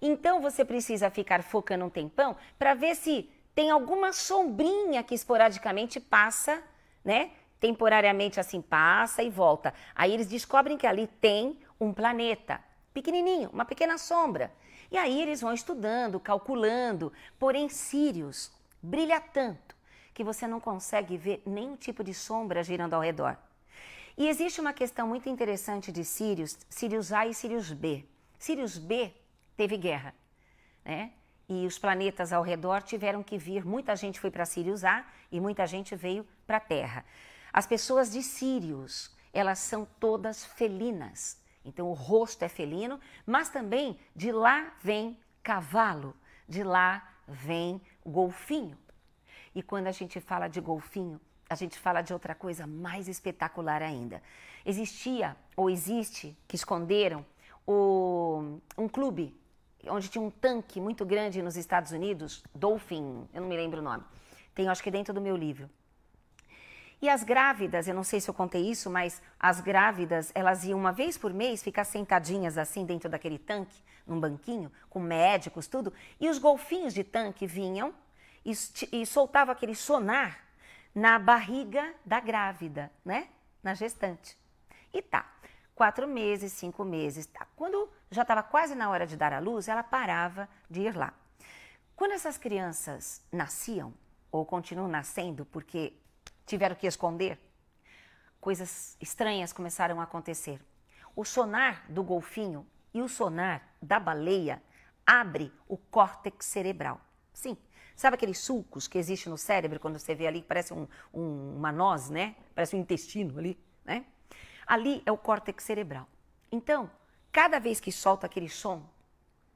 Então você precisa ficar focando um tempão para ver se tem alguma sombrinha que esporadicamente passa, né? temporariamente assim passa e volta. Aí eles descobrem que ali tem um planeta pequenininho, uma pequena sombra. E aí eles vão estudando, calculando. Porém, Sirius brilha tanto que você não consegue ver nenhum tipo de sombra girando ao redor. E existe uma questão muito interessante de Sirius, Sirius A e Sirius B. Sirius B teve guerra, né? E os planetas ao redor tiveram que vir. Muita gente foi para Sirius A e muita gente veio para a Terra. As pessoas de Sírios, elas são todas felinas. Então o rosto é felino, mas também de lá vem cavalo, de lá vem golfinho. E quando a gente fala de golfinho, a gente fala de outra coisa mais espetacular ainda. Existia ou existe que esconderam o, um clube onde tinha um tanque muito grande nos Estados Unidos, Dolphin, eu não me lembro o nome. Tem, acho que dentro do meu livro. E as grávidas, eu não sei se eu contei isso, mas as grávidas, elas iam uma vez por mês ficar sentadinhas assim dentro daquele tanque, num banquinho, com médicos, tudo. E os golfinhos de tanque vinham e, e soltavam aquele sonar na barriga da grávida, né? Na gestante. E tá, quatro meses, cinco meses, tá. Quando já estava quase na hora de dar à luz, ela parava de ir lá. Quando essas crianças nasciam, ou continuam nascendo, porque tiveram que esconder, coisas estranhas começaram a acontecer. O sonar do golfinho e o sonar da baleia abre o córtex cerebral. Sim, sabe aqueles sulcos que existe no cérebro quando você vê ali, parece um, um, uma noz, né? Parece um intestino ali, né? Ali é o córtex cerebral. Então, cada vez que solta aquele som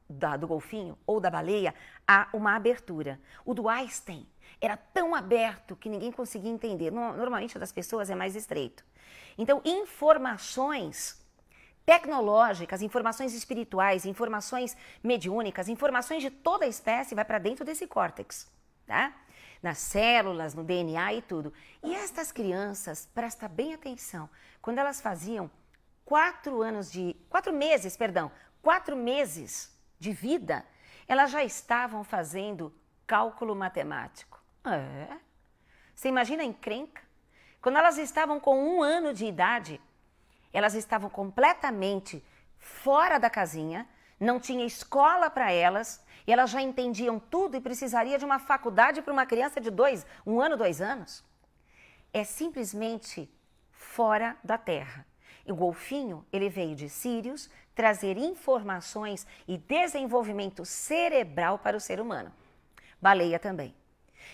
da, do golfinho ou da baleia, há uma abertura. O do Einstein era tão aberto que ninguém conseguia entender. Normalmente, das pessoas é mais estreito. Então, informações tecnológicas, informações espirituais, informações mediúnicas, informações de toda a espécie vai para dentro desse córtex, tá? Nas células, no DNA e tudo. E estas crianças, presta bem atenção, quando elas faziam quatro anos de. quatro meses, perdão, quatro meses de vida, elas já estavam fazendo cálculo matemático. É. Você imagina a encrenca? Quando elas estavam com um ano de idade, elas estavam completamente fora da casinha, não tinha escola para elas, e elas já entendiam tudo e precisaria de uma faculdade para uma criança de dois, um ano, dois anos. É simplesmente fora da terra. E o golfinho, ele veio de Sírios trazer informações e desenvolvimento cerebral para o ser humano. Baleia também.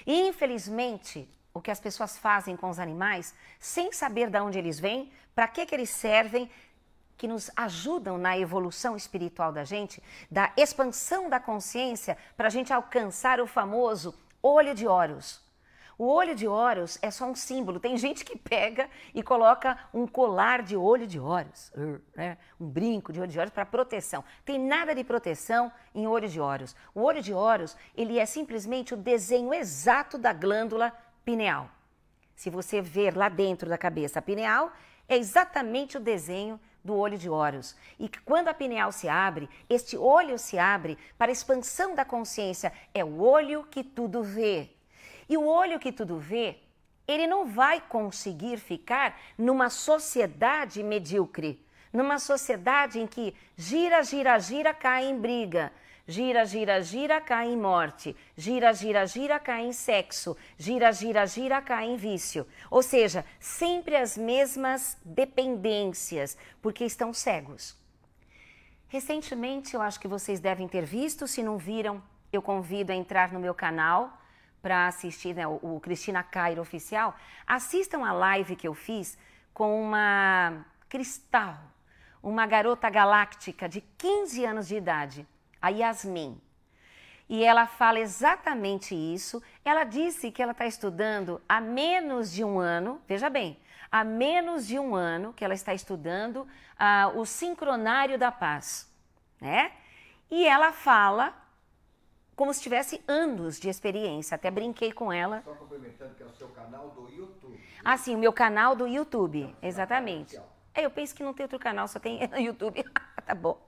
E, infelizmente, o que as pessoas fazem com os animais, sem saber de onde eles vêm, para que, que eles servem, que nos ajudam na evolução espiritual da gente, da expansão da consciência, para a gente alcançar o famoso olho de olhos. O olho de Horus é só um símbolo. Tem gente que pega e coloca um colar de olho de Horus, né? um brinco de olho de Horus para proteção. Tem nada de proteção em olho de Horus. O olho de Horus ele é simplesmente o desenho exato da glândula pineal. Se você ver lá dentro da cabeça a pineal, é exatamente o desenho do olho de Horus. E quando a pineal se abre, este olho se abre para a expansão da consciência. É o olho que tudo vê. E o olho que tudo vê, ele não vai conseguir ficar numa sociedade medíocre, numa sociedade em que gira, gira, gira, cai em briga. Gira, gira, gira, cai em morte. Gira, gira, gira, cai em sexo. Gira, gira, gira, cai em vício. Ou seja, sempre as mesmas dependências, porque estão cegos. Recentemente, eu acho que vocês devem ter visto, se não viram, eu convido a entrar no meu canal para assistir né, o, Cristina Cairo Oficial, assistam a live que eu fiz com uma cristal, uma garota galáctica de 15 anos de idade, a Yasmin. E ela fala exatamente isso. Ela disse que ela está estudando há menos de um ano, veja bem, há menos de um ano que ela está estudando ah, o sincronário da paz, né? E ela fala como se tivesse anos de experiência. Até brinquei com ela. Só complementando que é o seu canal do YouTube. Ah, sim, o meu canal do YouTube, então, tá exatamente. É, eu penso que não tem outro canal, só tem YouTube. tá bom,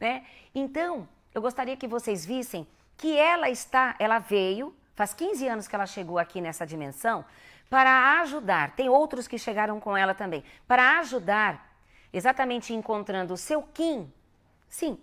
né? Então, eu gostaria que vocês vissem que ela está, ela veio, faz 15 anos que ela chegou aqui nessa dimensão, para ajudar. Tem outros que chegaram com ela também, para ajudar, exatamente encontrando o seu Kim. Sim,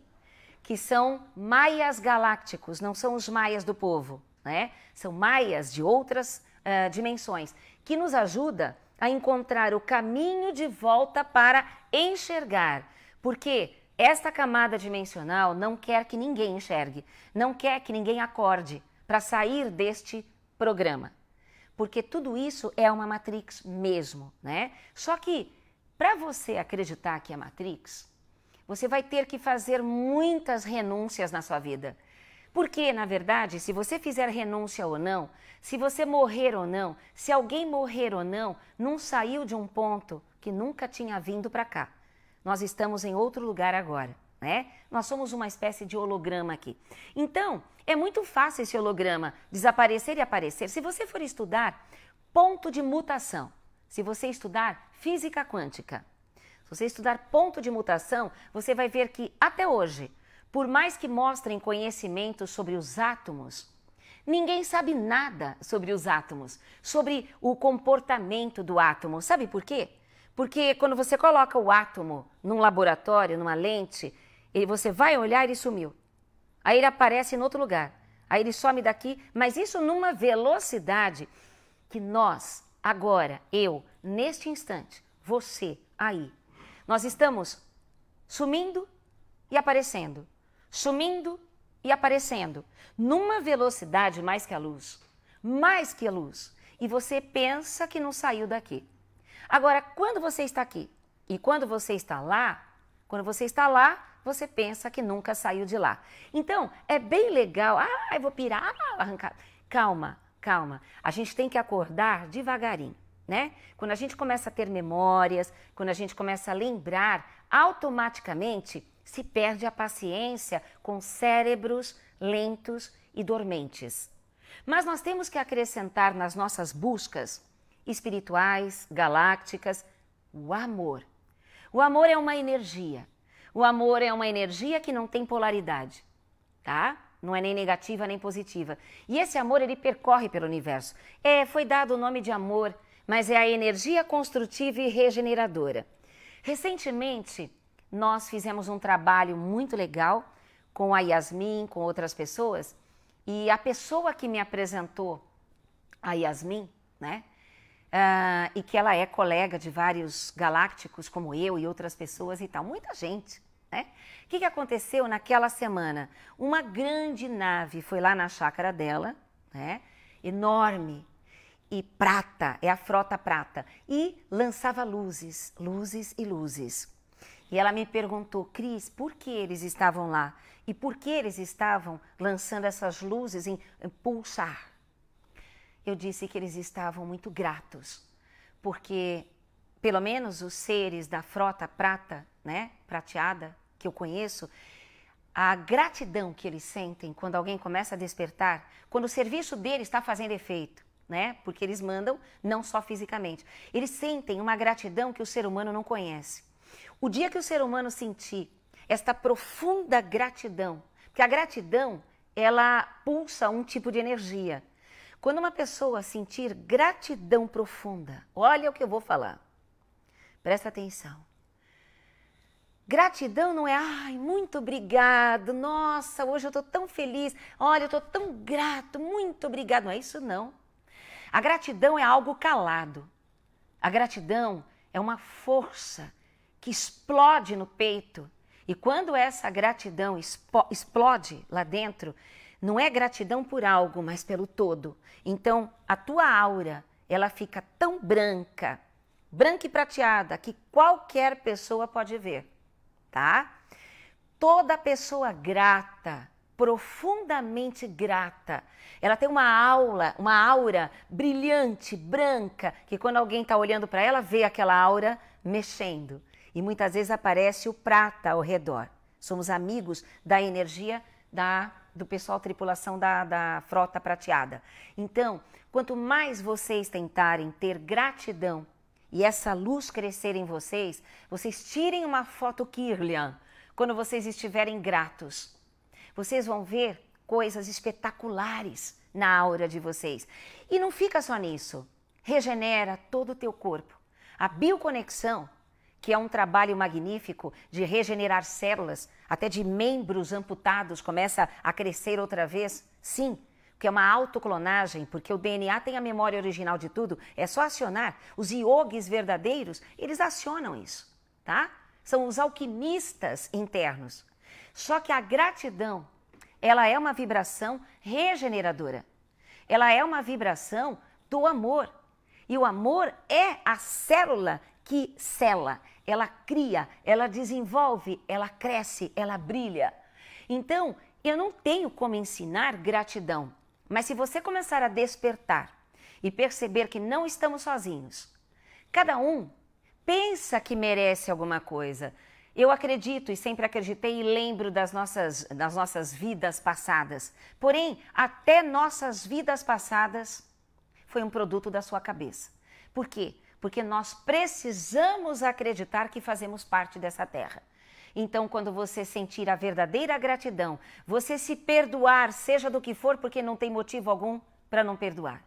que são maias galácticos, não são os maias do povo, né? São maias de outras uh, dimensões, que nos ajuda a encontrar o caminho de volta para enxergar. Porque esta camada dimensional não quer que ninguém enxergue, não quer que ninguém acorde para sair deste programa. Porque tudo isso é uma Matrix mesmo, né? Só que para você acreditar que é Matrix, você vai ter que fazer muitas renúncias na sua vida. Porque, na verdade, se você fizer renúncia ou não, se você morrer ou não, se alguém morrer ou não, não saiu de um ponto que nunca tinha vindo para cá. Nós estamos em outro lugar agora. Né? Nós somos uma espécie de holograma aqui. Então, é muito fácil esse holograma desaparecer e aparecer. Se você for estudar ponto de mutação, se você estudar física quântica, se você estudar ponto de mutação, você vai ver que, até hoje, por mais que mostrem conhecimento sobre os átomos, ninguém sabe nada sobre os átomos, sobre o comportamento do átomo. Sabe por quê? Porque quando você coloca o átomo num laboratório, numa lente, e você vai olhar, ele sumiu. Aí ele aparece em outro lugar. Aí ele some daqui, mas isso numa velocidade que nós, agora, eu, neste instante, você, aí, nós estamos sumindo e aparecendo, sumindo e aparecendo, numa velocidade mais que a luz, mais que a luz. E você pensa que não saiu daqui. Agora, quando você está aqui e quando você está lá, quando você está lá, você pensa que nunca saiu de lá. Então, é bem legal. Ah, eu vou pirar, arrancar. Calma, calma. A gente tem que acordar devagarinho né? Quando a gente começa a ter memórias, quando a gente começa a lembrar, automaticamente se perde a paciência com cérebros lentos e dormentes. Mas nós temos que acrescentar nas nossas buscas espirituais, galácticas, o amor. O amor é uma energia. O amor é uma energia que não tem polaridade, tá? Não é nem negativa nem positiva. E esse amor ele percorre pelo universo. É, foi dado o nome de amor mas é a energia construtiva e regeneradora. Recentemente, nós fizemos um trabalho muito legal com a Yasmin, com outras pessoas, e a pessoa que me apresentou a Yasmin, né? Uh, e que ela é colega de vários galácticos como eu e outras pessoas e tal, muita gente. Né? O que, que aconteceu naquela semana? Uma grande nave foi lá na chácara dela, né? enorme, e prata, é a frota prata, e lançava luzes, luzes e luzes. E ela me perguntou, Cris, por que eles estavam lá? E por que eles estavam lançando essas luzes em, em pulsar? Eu disse que eles estavam muito gratos, porque pelo menos os seres da frota prata, né, prateada, que eu conheço, a gratidão que eles sentem quando alguém começa a despertar, quando o serviço dele está fazendo efeito, né? Porque eles mandam não só fisicamente. Eles sentem uma gratidão que o ser humano não conhece. O dia que o ser humano sentir esta profunda gratidão, porque a gratidão, ela pulsa um tipo de energia. Quando uma pessoa sentir gratidão profunda, olha o que eu vou falar. Presta atenção. Gratidão não é, ai, muito obrigado, nossa, hoje eu estou tão feliz, olha, eu estou tão grato, muito obrigado. Não é isso, não. A gratidão é algo calado. A gratidão é uma força que explode no peito. E quando essa gratidão explode lá dentro, não é gratidão por algo, mas pelo todo. Então, a tua aura, ela fica tão branca, branca e prateada, que qualquer pessoa pode ver, tá? Toda pessoa grata profundamente grata. Ela tem uma aula, uma aura brilhante, branca, que quando alguém está olhando para ela, vê aquela aura mexendo. E muitas vezes aparece o prata ao redor. Somos amigos da energia da do pessoal tripulação da, da frota prateada. Então, quanto mais vocês tentarem ter gratidão e essa luz crescer em vocês, vocês tirem uma foto Kirlian quando vocês estiverem gratos vocês vão ver coisas espetaculares na aura de vocês. E não fica só nisso. Regenera todo o teu corpo. A bioconexão, que é um trabalho magnífico de regenerar células, até de membros amputados, começa a crescer outra vez. Sim, que é uma autoclonagem, porque o DNA tem a memória original de tudo, é só acionar. Os iogues verdadeiros, eles acionam isso, tá? São os alquimistas internos. Só que a gratidão, ela é uma vibração regeneradora. Ela é uma vibração do amor. E o amor é a célula que cela, ela cria, ela desenvolve, ela cresce, ela brilha. Então, eu não tenho como ensinar gratidão, mas se você começar a despertar e perceber que não estamos sozinhos, cada um pensa que merece alguma coisa, eu acredito e sempre acreditei e lembro das nossas, das nossas vidas passadas. Porém, até nossas vidas passadas foi um produto da sua cabeça. Por quê? Porque nós precisamos acreditar que fazemos parte dessa terra. Então, quando você sentir a verdadeira gratidão, você se perdoar, seja do que for, porque não tem motivo algum para não perdoar.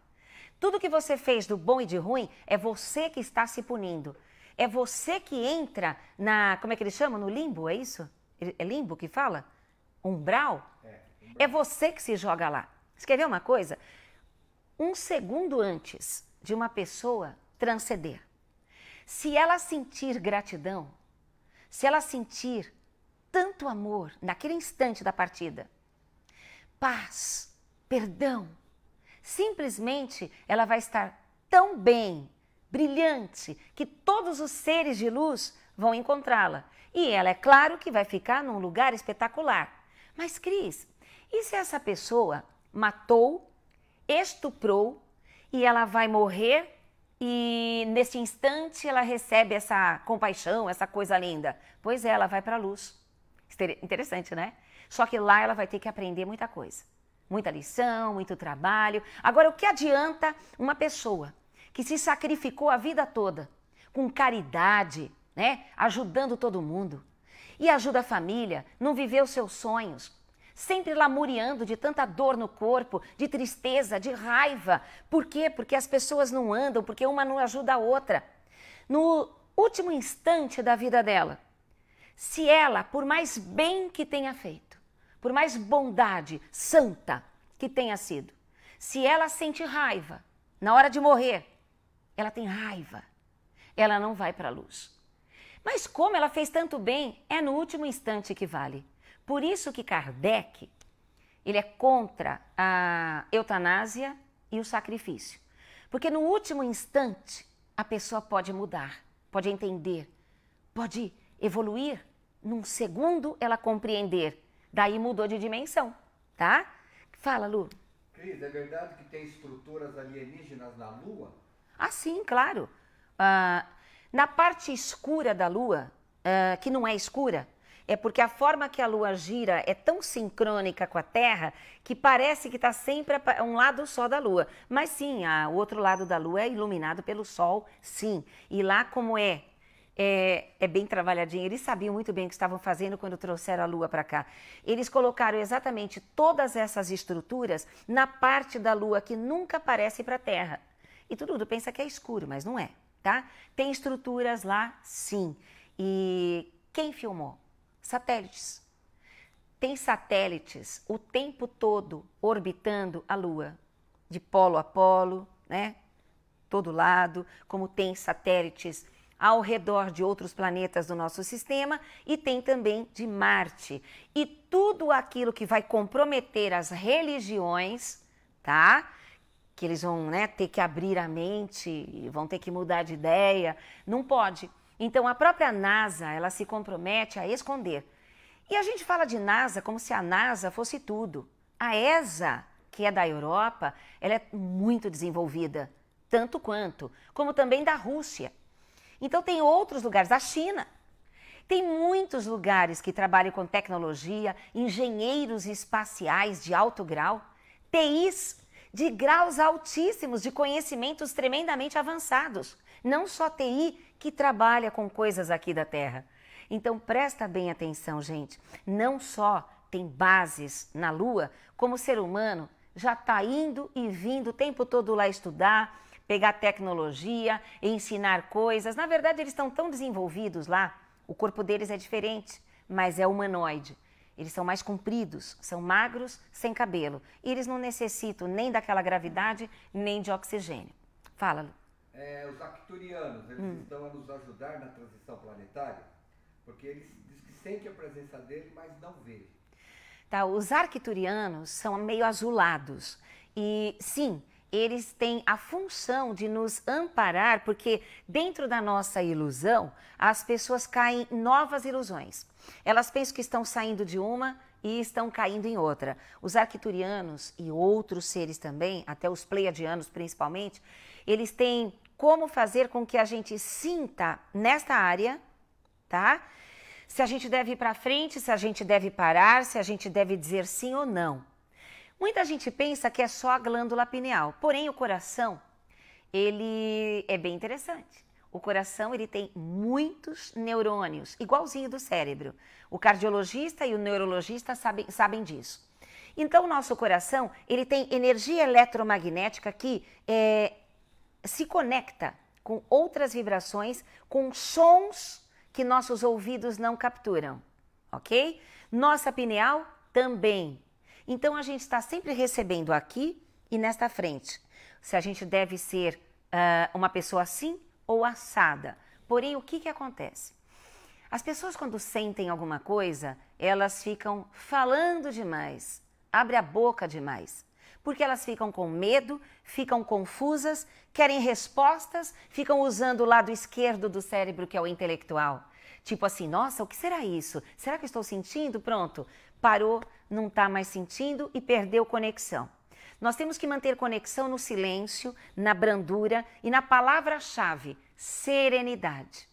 Tudo que você fez do bom e de ruim é você que está se punindo é você que entra na. Como é que eles chamam? No limbo, é isso? É limbo que fala? Umbral? É, umbral. é você que se joga lá. Você quer ver uma coisa? Um segundo antes de uma pessoa transcender, se ela sentir gratidão, se ela sentir tanto amor naquele instante da partida, paz, perdão, simplesmente ela vai estar tão bem brilhante, que todos os seres de luz vão encontrá-la. E ela, é claro, que vai ficar num lugar espetacular. Mas, Cris, e se essa pessoa matou, estuprou e ela vai morrer e nesse instante ela recebe essa compaixão, essa coisa linda? Pois é, ela vai para a luz. Interessante, né? Só que lá ela vai ter que aprender muita coisa. Muita lição, muito trabalho. Agora, o que adianta uma pessoa que se sacrificou a vida toda, com caridade, né? ajudando todo mundo. E ajuda a família, não viveu seus sonhos, sempre lamuriando de tanta dor no corpo, de tristeza, de raiva. Por quê? Porque as pessoas não andam, porque uma não ajuda a outra. No último instante da vida dela, se ela, por mais bem que tenha feito, por mais bondade santa que tenha sido, se ela sente raiva na hora de morrer, ela tem raiva, ela não vai para a luz. Mas como ela fez tanto bem, é no último instante que vale. Por isso que Kardec, ele é contra a eutanásia e o sacrifício. Porque no último instante, a pessoa pode mudar, pode entender, pode evoluir. Num segundo, ela compreender. Daí mudou de dimensão, tá? Fala, Lu. Cris, é verdade que tem estruturas alienígenas na Lua? Ah, sim, claro. Ah, na parte escura da Lua, ah, que não é escura, é porque a forma que a Lua gira é tão sincrônica com a Terra que parece que está sempre a um lado só da Lua. Mas sim, a, o outro lado da Lua é iluminado pelo Sol, sim. E lá como é, é, é bem trabalhadinho. Eles sabiam muito bem o que estavam fazendo quando trouxeram a Lua para cá. Eles colocaram exatamente todas essas estruturas na parte da Lua que nunca aparece para a Terra. E todo mundo pensa que é escuro, mas não é, tá? Tem estruturas lá, sim. E quem filmou? Satélites. Tem satélites o tempo todo orbitando a Lua, de polo a polo, né? Todo lado, como tem satélites ao redor de outros planetas do nosso sistema e tem também de Marte. E tudo aquilo que vai comprometer as religiões, tá? que eles vão né, ter que abrir a mente, vão ter que mudar de ideia. Não pode. Então, a própria NASA, ela se compromete a esconder. E a gente fala de NASA como se a NASA fosse tudo. A ESA, que é da Europa, ela é muito desenvolvida, tanto quanto, como também da Rússia. Então, tem outros lugares, da China. Tem muitos lugares que trabalham com tecnologia, engenheiros espaciais de alto grau, TIs de graus altíssimos, de conhecimentos tremendamente avançados. Não só TI que trabalha com coisas aqui da Terra. Então presta bem atenção, gente. Não só tem bases na Lua, como o ser humano já está indo e vindo o tempo todo lá estudar, pegar tecnologia, ensinar coisas. Na verdade, eles estão tão desenvolvidos lá, o corpo deles é diferente, mas é humanoide. Eles são mais compridos, são magros, sem cabelo. E eles não necessitam nem daquela gravidade, nem de oxigênio. Fala, Lu. É, os acturianos, eles hum. estão a nos ajudar na transição planetária? Porque eles dizem que sentem a presença dele, mas não veem. Tá, os arquiturianos são meio azulados. E sim, eles têm a função de nos amparar, porque dentro da nossa ilusão, as pessoas caem em novas ilusões. Elas pensam que estão saindo de uma e estão caindo em outra. Os arquiturianos e outros seres também, até os pleiadianos principalmente, eles têm como fazer com que a gente sinta nesta área, tá? Se a gente deve ir para frente, se a gente deve parar, se a gente deve dizer sim ou não. Muita gente pensa que é só a glândula pineal, porém o coração, ele é bem interessante. O coração ele tem muitos neurônios, igualzinho do cérebro. O cardiologista e o neurologista sabem, sabem disso. Então, o nosso coração ele tem energia eletromagnética que é, se conecta com outras vibrações, com sons que nossos ouvidos não capturam, ok? Nossa pineal também. Então, a gente está sempre recebendo aqui e nesta frente. Se a gente deve ser uh, uma pessoa assim ou assada. Porém, o que, que acontece? As pessoas, quando sentem alguma coisa, elas ficam falando demais, abre a boca demais. Porque elas ficam com medo, ficam confusas, querem respostas, ficam usando o lado esquerdo do cérebro, que é o intelectual. Tipo assim, nossa, o que será isso? Será que eu estou sentindo? Pronto, parou, não está mais sentindo e perdeu conexão. Nós temos que manter conexão no silêncio, na brandura e na palavra-chave: serenidade.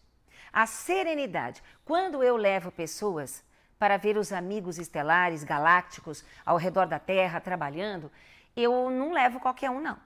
A serenidade. Quando eu levo pessoas para ver os amigos estelares, galácticos ao redor da Terra trabalhando, eu não levo qualquer um, não.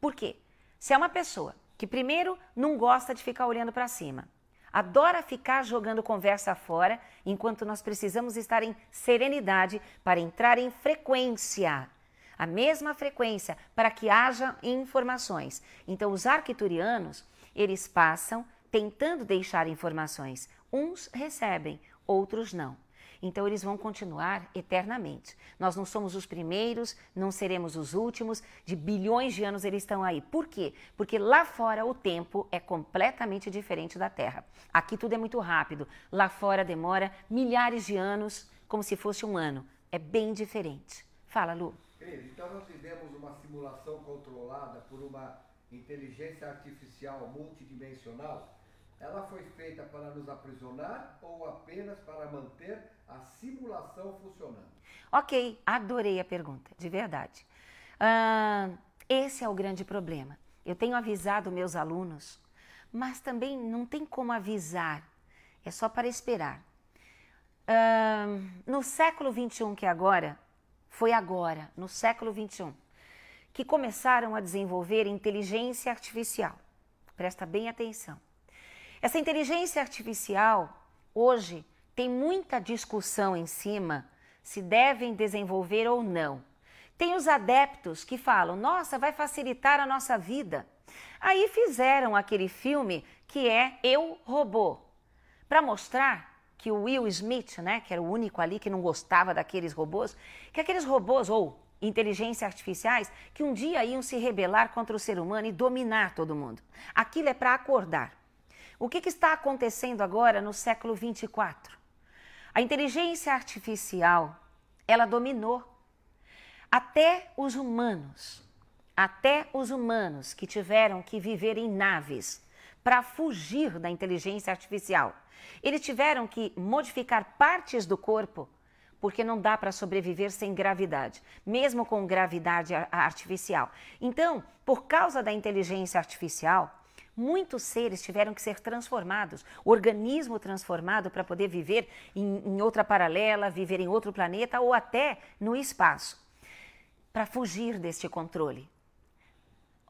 Por quê? Se é uma pessoa que, primeiro, não gosta de ficar olhando para cima, adora ficar jogando conversa fora, enquanto nós precisamos estar em serenidade para entrar em frequência a mesma frequência para que haja informações. Então, os arquiturianos, eles passam tentando deixar informações. Uns recebem, outros não. Então, eles vão continuar eternamente. Nós não somos os primeiros, não seremos os últimos. De bilhões de anos eles estão aí. Por quê? Porque lá fora o tempo é completamente diferente da Terra. Aqui tudo é muito rápido. Lá fora demora milhares de anos, como se fosse um ano. É bem diferente. Fala, Lu então nós fizemos uma simulação controlada por uma inteligência artificial multidimensional. Ela foi feita para nos aprisionar ou apenas para manter a simulação funcionando? Ok, adorei a pergunta, de verdade. esse é o grande problema. Eu tenho avisado meus alunos, mas também não tem como avisar, é só para esperar. no século 21 que é agora, foi agora, no século XXI, que começaram a desenvolver inteligência artificial. Presta bem atenção. Essa inteligência artificial, hoje, tem muita discussão em cima se devem desenvolver ou não. Tem os adeptos que falam, nossa, vai facilitar a nossa vida. Aí fizeram aquele filme que é Eu Robô, para mostrar que o Will Smith, né, que era o único ali que não gostava daqueles robôs, que aqueles robôs ou inteligências artificiais que um dia iam se rebelar contra o ser humano e dominar todo mundo. Aquilo é para acordar. O que, que, está acontecendo agora no século 24? A inteligência artificial, ela dominou até os humanos, até os humanos que tiveram que viver em naves para fugir da inteligência artificial. Eles tiveram que modificar partes do corpo porque não dá para sobreviver sem gravidade, mesmo com gravidade artificial. Então, por causa da inteligência artificial, muitos seres tiveram que ser transformados, organismo transformado para poder viver em, em outra paralela, viver em outro planeta ou até no espaço, para fugir deste controle.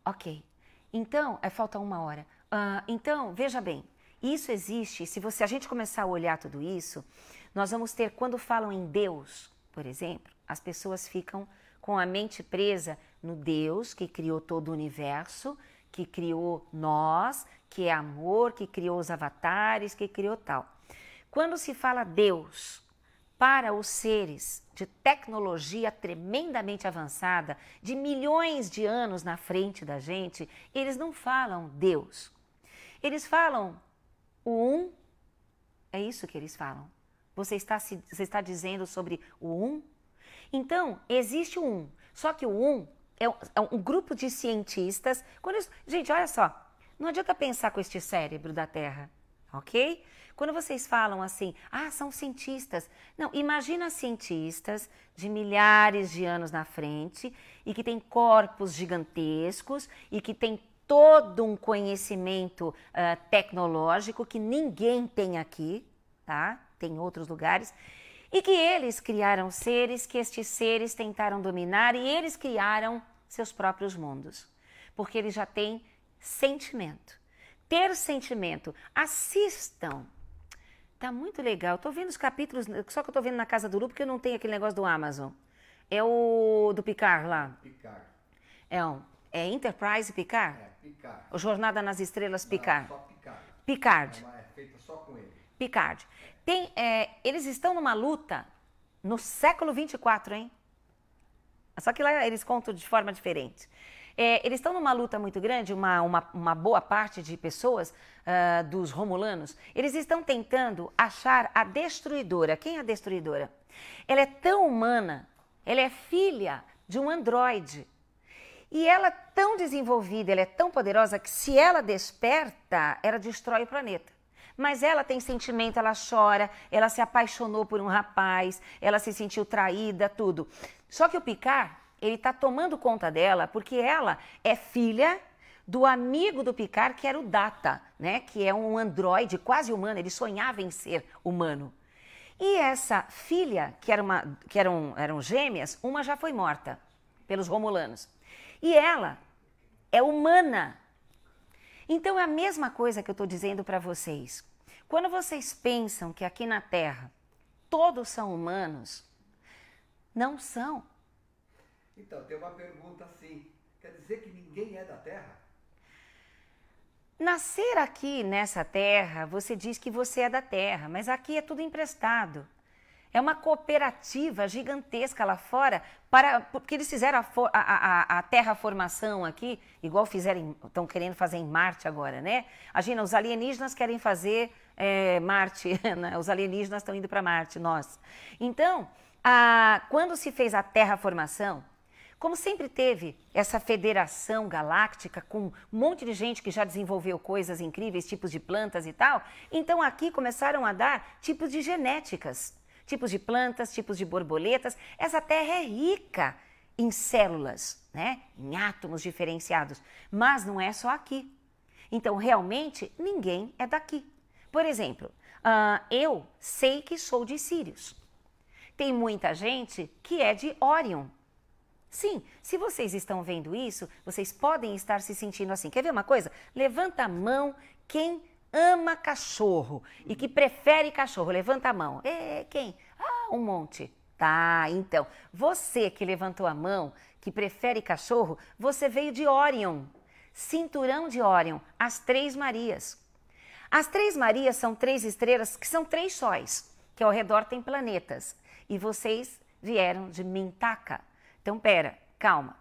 Ok, então, é, falta uma hora. Uh, então, veja bem, isso existe, se você, a gente começar a olhar tudo isso, nós vamos ter, quando falam em Deus, por exemplo, as pessoas ficam com a mente presa no Deus que criou todo o universo, que criou nós, que é amor, que criou os avatares, que criou tal. Quando se fala Deus para os seres de tecnologia tremendamente avançada, de milhões de anos na frente da gente, eles não falam Deus. Eles falam o um, é isso que eles falam. Você está, se, você está dizendo sobre o um? Então, existe o um. Só que o um é um, é um grupo de cientistas. Quando gente, olha só. Não adianta pensar com este cérebro da Terra, ok? Quando vocês falam assim, ah, são cientistas. Não, imagina cientistas de milhares de anos na frente e que têm corpos gigantescos e que têm todo um conhecimento uh, tecnológico que ninguém tem aqui, tá? Tem outros lugares. E que eles criaram seres que estes seres tentaram dominar e eles criaram seus próprios mundos. Porque eles já têm sentimento. Ter sentimento. Assistam. Tá muito legal. Tô vendo os capítulos, só que eu tô vendo na casa do Lu, porque eu não tenho aquele negócio do Amazon. É o do Picard lá. Picard. É um é Enterprise Picard? É, Picard. O Jornada nas Estrelas Picard. Não, só Picard. Picard. é feita só com ele. Picard. Tem, é, eles estão numa luta no século 24, hein? Só que lá eles contam de forma diferente. É, eles estão numa luta muito grande, uma, uma, uma boa parte de pessoas uh, dos romulanos, eles estão tentando achar a destruidora. Quem é a destruidora? Ela é tão humana, ela é filha de um androide e ela é tão desenvolvida, ela é tão poderosa que se ela desperta, ela destrói o planeta. Mas ela tem sentimento, ela chora, ela se apaixonou por um rapaz, ela se sentiu traída, tudo. Só que o Picard, ele tá tomando conta dela porque ela é filha do amigo do Picard, que era o Data, né? Que é um androide quase humano, ele sonhava em ser humano. E essa filha, que, era uma, que eram, eram gêmeas, uma já foi morta pelos romulanos. E ela é humana. Então é a mesma coisa que eu estou dizendo para vocês. Quando vocês pensam que aqui na Terra todos são humanos, não são. Então, tem uma pergunta assim: quer dizer que ninguém é da Terra? Nascer aqui nessa terra, você diz que você é da terra, mas aqui é tudo emprestado. É uma cooperativa gigantesca lá fora, para, porque eles fizeram a, a, a terraformação aqui, igual fizeram, estão querendo fazer em Marte agora, né? Imagina, os alienígenas querem fazer é, Marte, né? os alienígenas estão indo para Marte, nós. Então, a, quando se fez a terraformação, como sempre teve essa federação galáctica com um monte de gente que já desenvolveu coisas incríveis, tipos de plantas e tal, então aqui começaram a dar tipos de genéticas tipos de plantas, tipos de borboletas. Essa terra é rica em células, né? em átomos diferenciados. Mas não é só aqui. Então, realmente, ninguém é daqui. Por exemplo, uh, eu sei que sou de Sírios. Tem muita gente que é de Órion. Sim, se vocês estão vendo isso, vocês podem estar se sentindo assim. Quer ver uma coisa? Levanta a mão quem ama cachorro e que prefere cachorro? Levanta a mão. É, quem? Ah, um monte. Tá, então, você que levantou a mão, que prefere cachorro, você veio de Orion. Cinturão de Orion, as Três Marias. As Três Marias são três estrelas que são três sóis, que ao redor tem planetas. E vocês vieram de Mintaka. Então, pera, calma.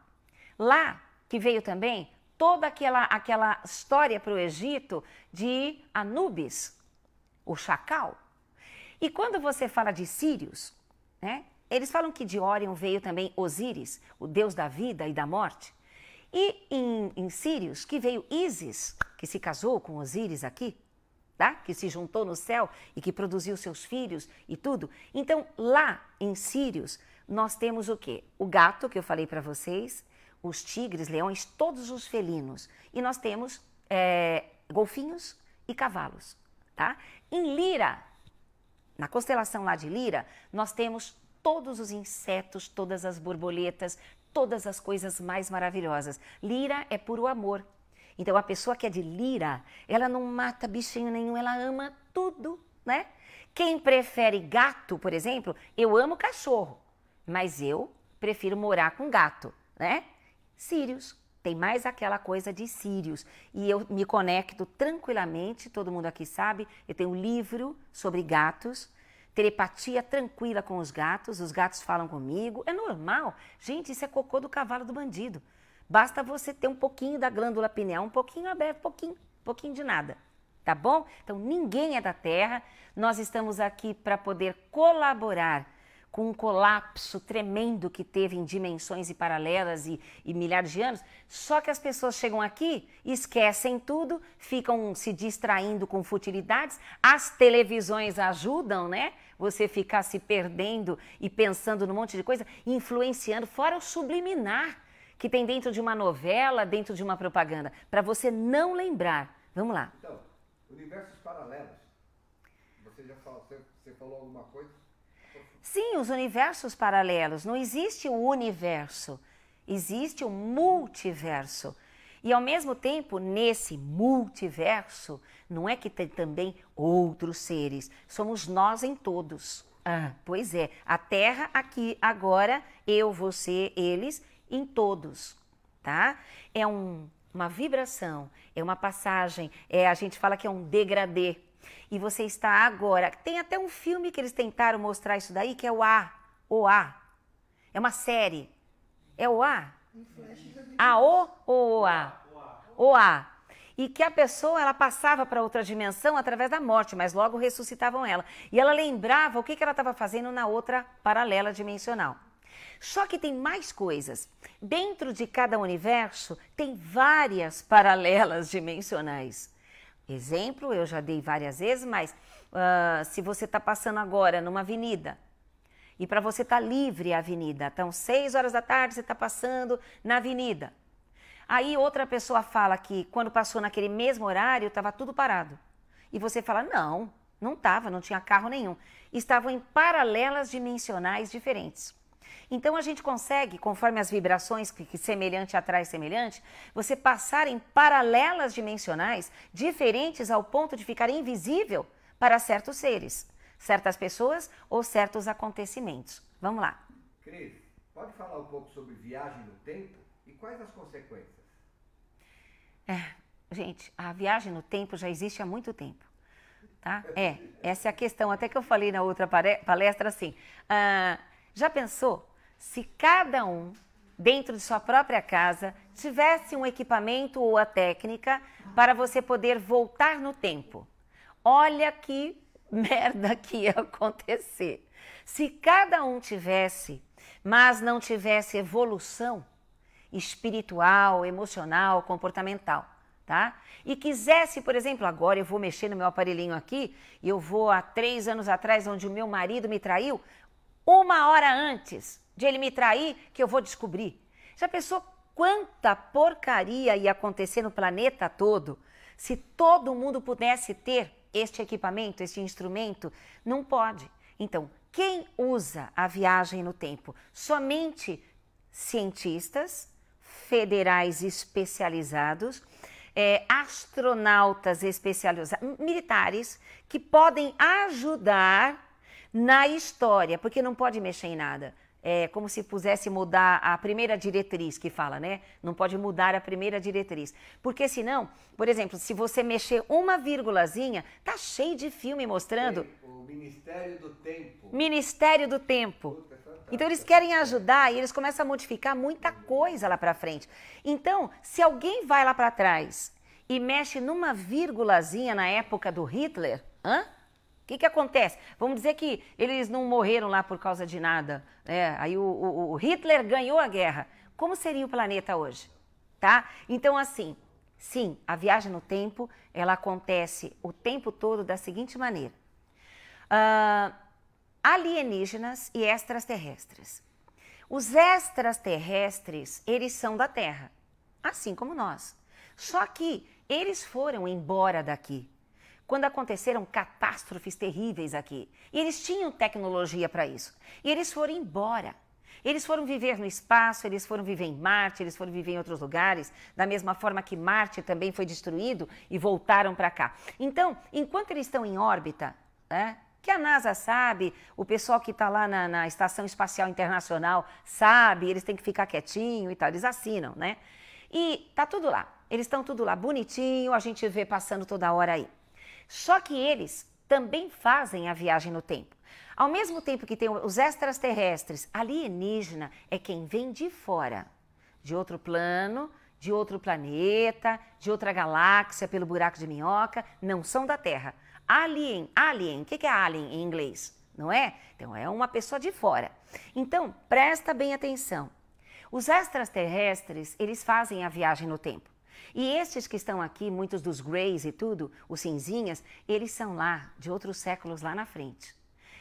Lá que veio também toda aquela, aquela história para o Egito de Anubis, o chacal. E quando você fala de Sírios, né, eles falam que de Órion veio também Osíris, o deus da vida e da morte. E em, em Sírios, que veio Ísis, que se casou com Osíris aqui, tá? que se juntou no céu e que produziu seus filhos e tudo. Então, lá em Sírios, nós temos o quê? O gato que eu falei para vocês, os tigres, leões, todos os felinos. E nós temos é, golfinhos e cavalos. Tá? Em Lira, na constelação lá de Lira, nós temos todos os insetos, todas as borboletas, todas as coisas mais maravilhosas. Lira é puro amor. Então a pessoa que é de Lira, ela não mata bichinho nenhum, ela ama tudo, né? Quem prefere gato, por exemplo, eu amo cachorro, mas eu prefiro morar com gato, né? Sírios. Tem mais aquela coisa de sírios. E eu me conecto tranquilamente, todo mundo aqui sabe, eu tenho um livro sobre gatos, telepatia tranquila com os gatos, os gatos falam comigo, é normal. Gente, isso é cocô do cavalo do bandido. Basta você ter um pouquinho da glândula pineal, um pouquinho aberto, pouquinho, pouquinho de nada. Tá bom? Então ninguém é da Terra. Nós estamos aqui para poder colaborar com um colapso tremendo que teve em dimensões e paralelas e, e, milhares de anos. Só que as pessoas chegam aqui, esquecem tudo, ficam se distraindo com futilidades. As televisões ajudam, né? Você ficar se perdendo e pensando num monte de coisa, influenciando, fora o subliminar que tem dentro de uma novela, dentro de uma propaganda, para você não lembrar. Vamos lá. Então, universos paralelos. Você já falou, você, você falou alguma coisa Sim, os universos paralelos. Não existe o universo, existe o multiverso. E ao mesmo tempo, nesse multiverso, não é que tem também outros seres, somos nós em todos. Ah, pois é, a Terra aqui, agora, eu, você, eles, em todos, tá? É um, uma vibração, é uma passagem, é a gente fala que é um degradê, e você está agora. Tem até um filme que eles tentaram mostrar isso daí, que é o A. O A. É uma série. É o A? A O ou o A? O A. E que a pessoa ela passava para outra dimensão através da morte, mas logo ressuscitavam ela. E ela lembrava o que, que ela estava fazendo na outra paralela dimensional. Só que tem mais coisas. Dentro de cada universo tem várias paralelas dimensionais. Exemplo, eu já dei várias vezes, mas uh, se você está passando agora numa avenida, e para você estar tá livre a avenida, então 6 horas da tarde você está passando na avenida. Aí outra pessoa fala que quando passou naquele mesmo horário estava tudo parado. E você fala, não, não estava, não tinha carro nenhum. Estavam em paralelas dimensionais diferentes. Então a gente consegue, conforme as vibrações que, que semelhante atrai semelhante, você passar em paralelas dimensionais diferentes ao ponto de ficar invisível para certos seres, certas pessoas ou certos acontecimentos. Vamos lá. Cris, pode falar um pouco sobre viagem no tempo e quais as consequências? É, gente, a viagem no tempo já existe há muito tempo. Tá? É, essa é a questão. Até que eu falei na outra palestra assim. Ah, já pensou se cada um, dentro de sua própria casa, tivesse um equipamento ou a técnica para você poder voltar no tempo. Olha que merda que ia acontecer. Se cada um tivesse, mas não tivesse evolução espiritual, emocional, comportamental, tá? E quisesse, por exemplo, agora eu vou mexer no meu aparelhinho aqui, e eu vou há três anos atrás, onde o meu marido me traiu, uma hora antes, de ele me trair que eu vou descobrir. Já pensou quanta porcaria ia acontecer no planeta todo se todo mundo pudesse ter este equipamento, este instrumento? Não pode. Então, quem usa a viagem no tempo? Somente cientistas federais especializados, é, astronautas especializados, militares que podem ajudar na história, porque não pode mexer em nada é como se pusesse mudar a primeira diretriz que fala, né? Não pode mudar a primeira diretriz. Porque senão, por exemplo, se você mexer uma vírgulazinha, tá cheio de filme mostrando. O Ministério do Tempo. Ministério do Tempo. É então eles querem ajudar e eles começam a modificar muita coisa lá para frente. Então, se alguém vai lá para trás e mexe numa vírgulazinha na época do Hitler, hã? que, que acontece? Vamos dizer que eles não morreram lá por causa de nada. Né? Aí o, o, o Hitler ganhou a guerra. Como seria o planeta hoje? Tá? Então, assim, sim, a viagem no tempo, ela acontece o tempo todo da seguinte maneira. Uh, alienígenas e extraterrestres. Os extraterrestres, eles são da Terra, assim como nós. Só que eles foram embora daqui quando aconteceram catástrofes terríveis aqui. E eles tinham tecnologia para isso. E eles foram embora. Eles foram viver no espaço, eles foram viver em Marte, eles foram viver em outros lugares, da mesma forma que Marte também foi destruído e voltaram para cá. Então, enquanto eles estão em órbita, né, que a NASA sabe, o pessoal que está lá na, na, Estação Espacial Internacional sabe, eles têm que ficar quietinho e tal, eles assinam, né? E tá tudo lá, eles estão tudo lá, bonitinho, a gente vê passando toda hora aí. Só que eles também fazem a viagem no tempo. Ao mesmo tempo que tem os extraterrestres, alienígena é quem vem de fora, de outro plano, de outro planeta, de outra galáxia, pelo buraco de minhoca, não são da Terra. Alien, alien, o que, é alien em inglês? Não é? Então é uma pessoa de fora. Então presta bem atenção. Os extraterrestres eles fazem a viagem no tempo. E estes que estão aqui, muitos dos greys e tudo, os cinzinhas, eles são lá, de outros séculos lá na frente.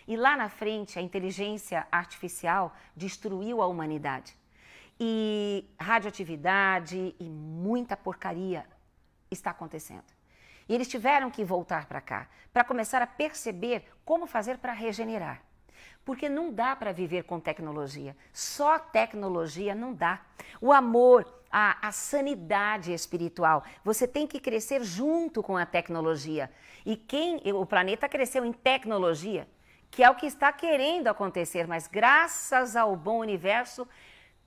E lá na frente, a inteligência artificial destruiu a humanidade. E radioatividade e muita porcaria está acontecendo. E eles tiveram que voltar para cá para começar a perceber como fazer para regenerar. Porque não dá para viver com tecnologia. Só tecnologia não dá. O amor, a, a, sanidade espiritual. Você tem que crescer junto com a tecnologia. E quem o planeta cresceu em tecnologia, que é o que está querendo acontecer, mas graças ao bom universo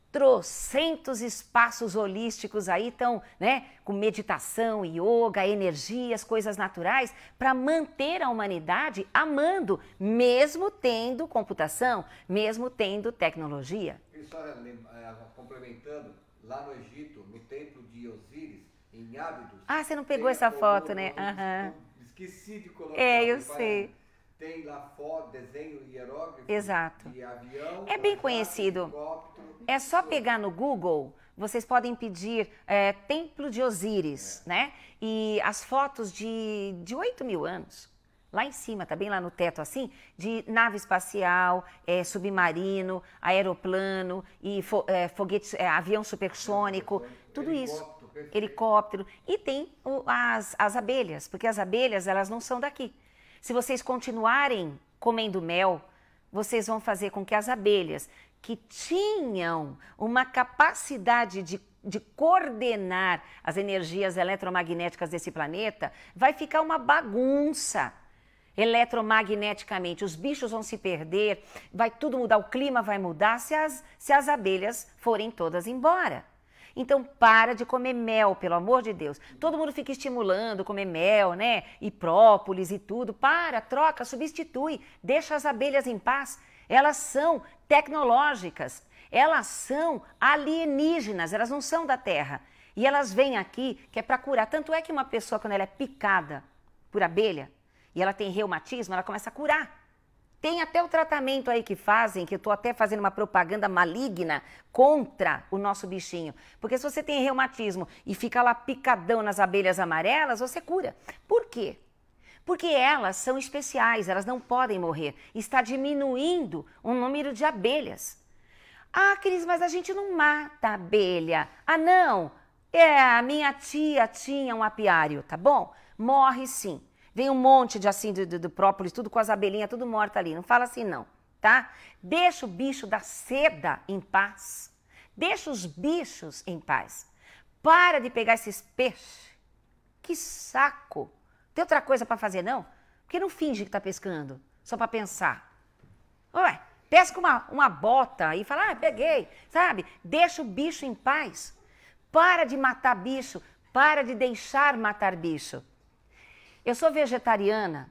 trocentos espaços holísticos aí estão, né, com meditação, yoga, energias, coisas naturais, para manter a humanidade amando, mesmo tendo computação, mesmo tendo tecnologia. E só é, complementando, lá no Egito, no templo de Osíris, em Ábidos. Ah, você não pegou essa foto, né? Uhum. Esqueci de colocar. É, eu sei. Tem lá foto, desenho hierógrafo. Exato. E avião, é bem conhecido. É só pegar no Google vocês podem pedir é, Templo de Osíris, é. né? E as fotos de, de 8 mil anos lá em cima, tá bem lá no teto assim, de nave espacial, é, submarino, aeroplano e fo é, foguete, é, avião supersônico, tudo isso. Helicóptero. E tem o, as, as abelhas, porque as abelhas, elas não são daqui. Se vocês continuarem comendo mel, vocês vão fazer com que as abelhas, que tinham uma capacidade de de coordenar as energias eletromagnéticas desse planeta, vai ficar uma bagunça eletromagneticamente. Os bichos vão se perder, vai tudo mudar, o clima vai mudar se as, se as abelhas forem todas embora. Então para de comer mel, pelo amor de Deus. Todo mundo fica estimulando comer mel, né? E própolis e tudo. Para, troca, substitui, deixa as abelhas em paz. Elas são tecnológicas, elas são alienígenas, elas não são da Terra. E elas vêm aqui que é para curar. Tanto é que uma pessoa, quando ela é picada por abelha, e ela tem reumatismo, ela começa a curar. Tem até o tratamento aí que fazem, que eu estou até fazendo uma propaganda maligna contra o nosso bichinho. Porque se você tem reumatismo e fica lá picadão nas abelhas amarelas, você cura. Por quê? Porque elas são especiais, elas não podem morrer. Está diminuindo o número de abelhas. Ah, Cris, mas a gente não mata a abelha. Ah, não. É, a minha tia tinha um apiário, tá bom? Morre sim. Vem um monte de assim, do, do, do própolis, tudo com as abelhinhas, tudo morta ali. Não fala assim, não, tá? Deixa o bicho da seda em paz. Deixa os bichos em paz. Para de pegar esses peixes. Que saco! Tem outra coisa para fazer, não? Porque não finge que tá pescando, só para pensar. Ué, pesca uma, uma bota e fala, ah, peguei, sabe? Deixa o bicho em paz. Para de matar bicho, para de deixar matar bicho. Eu sou vegetariana,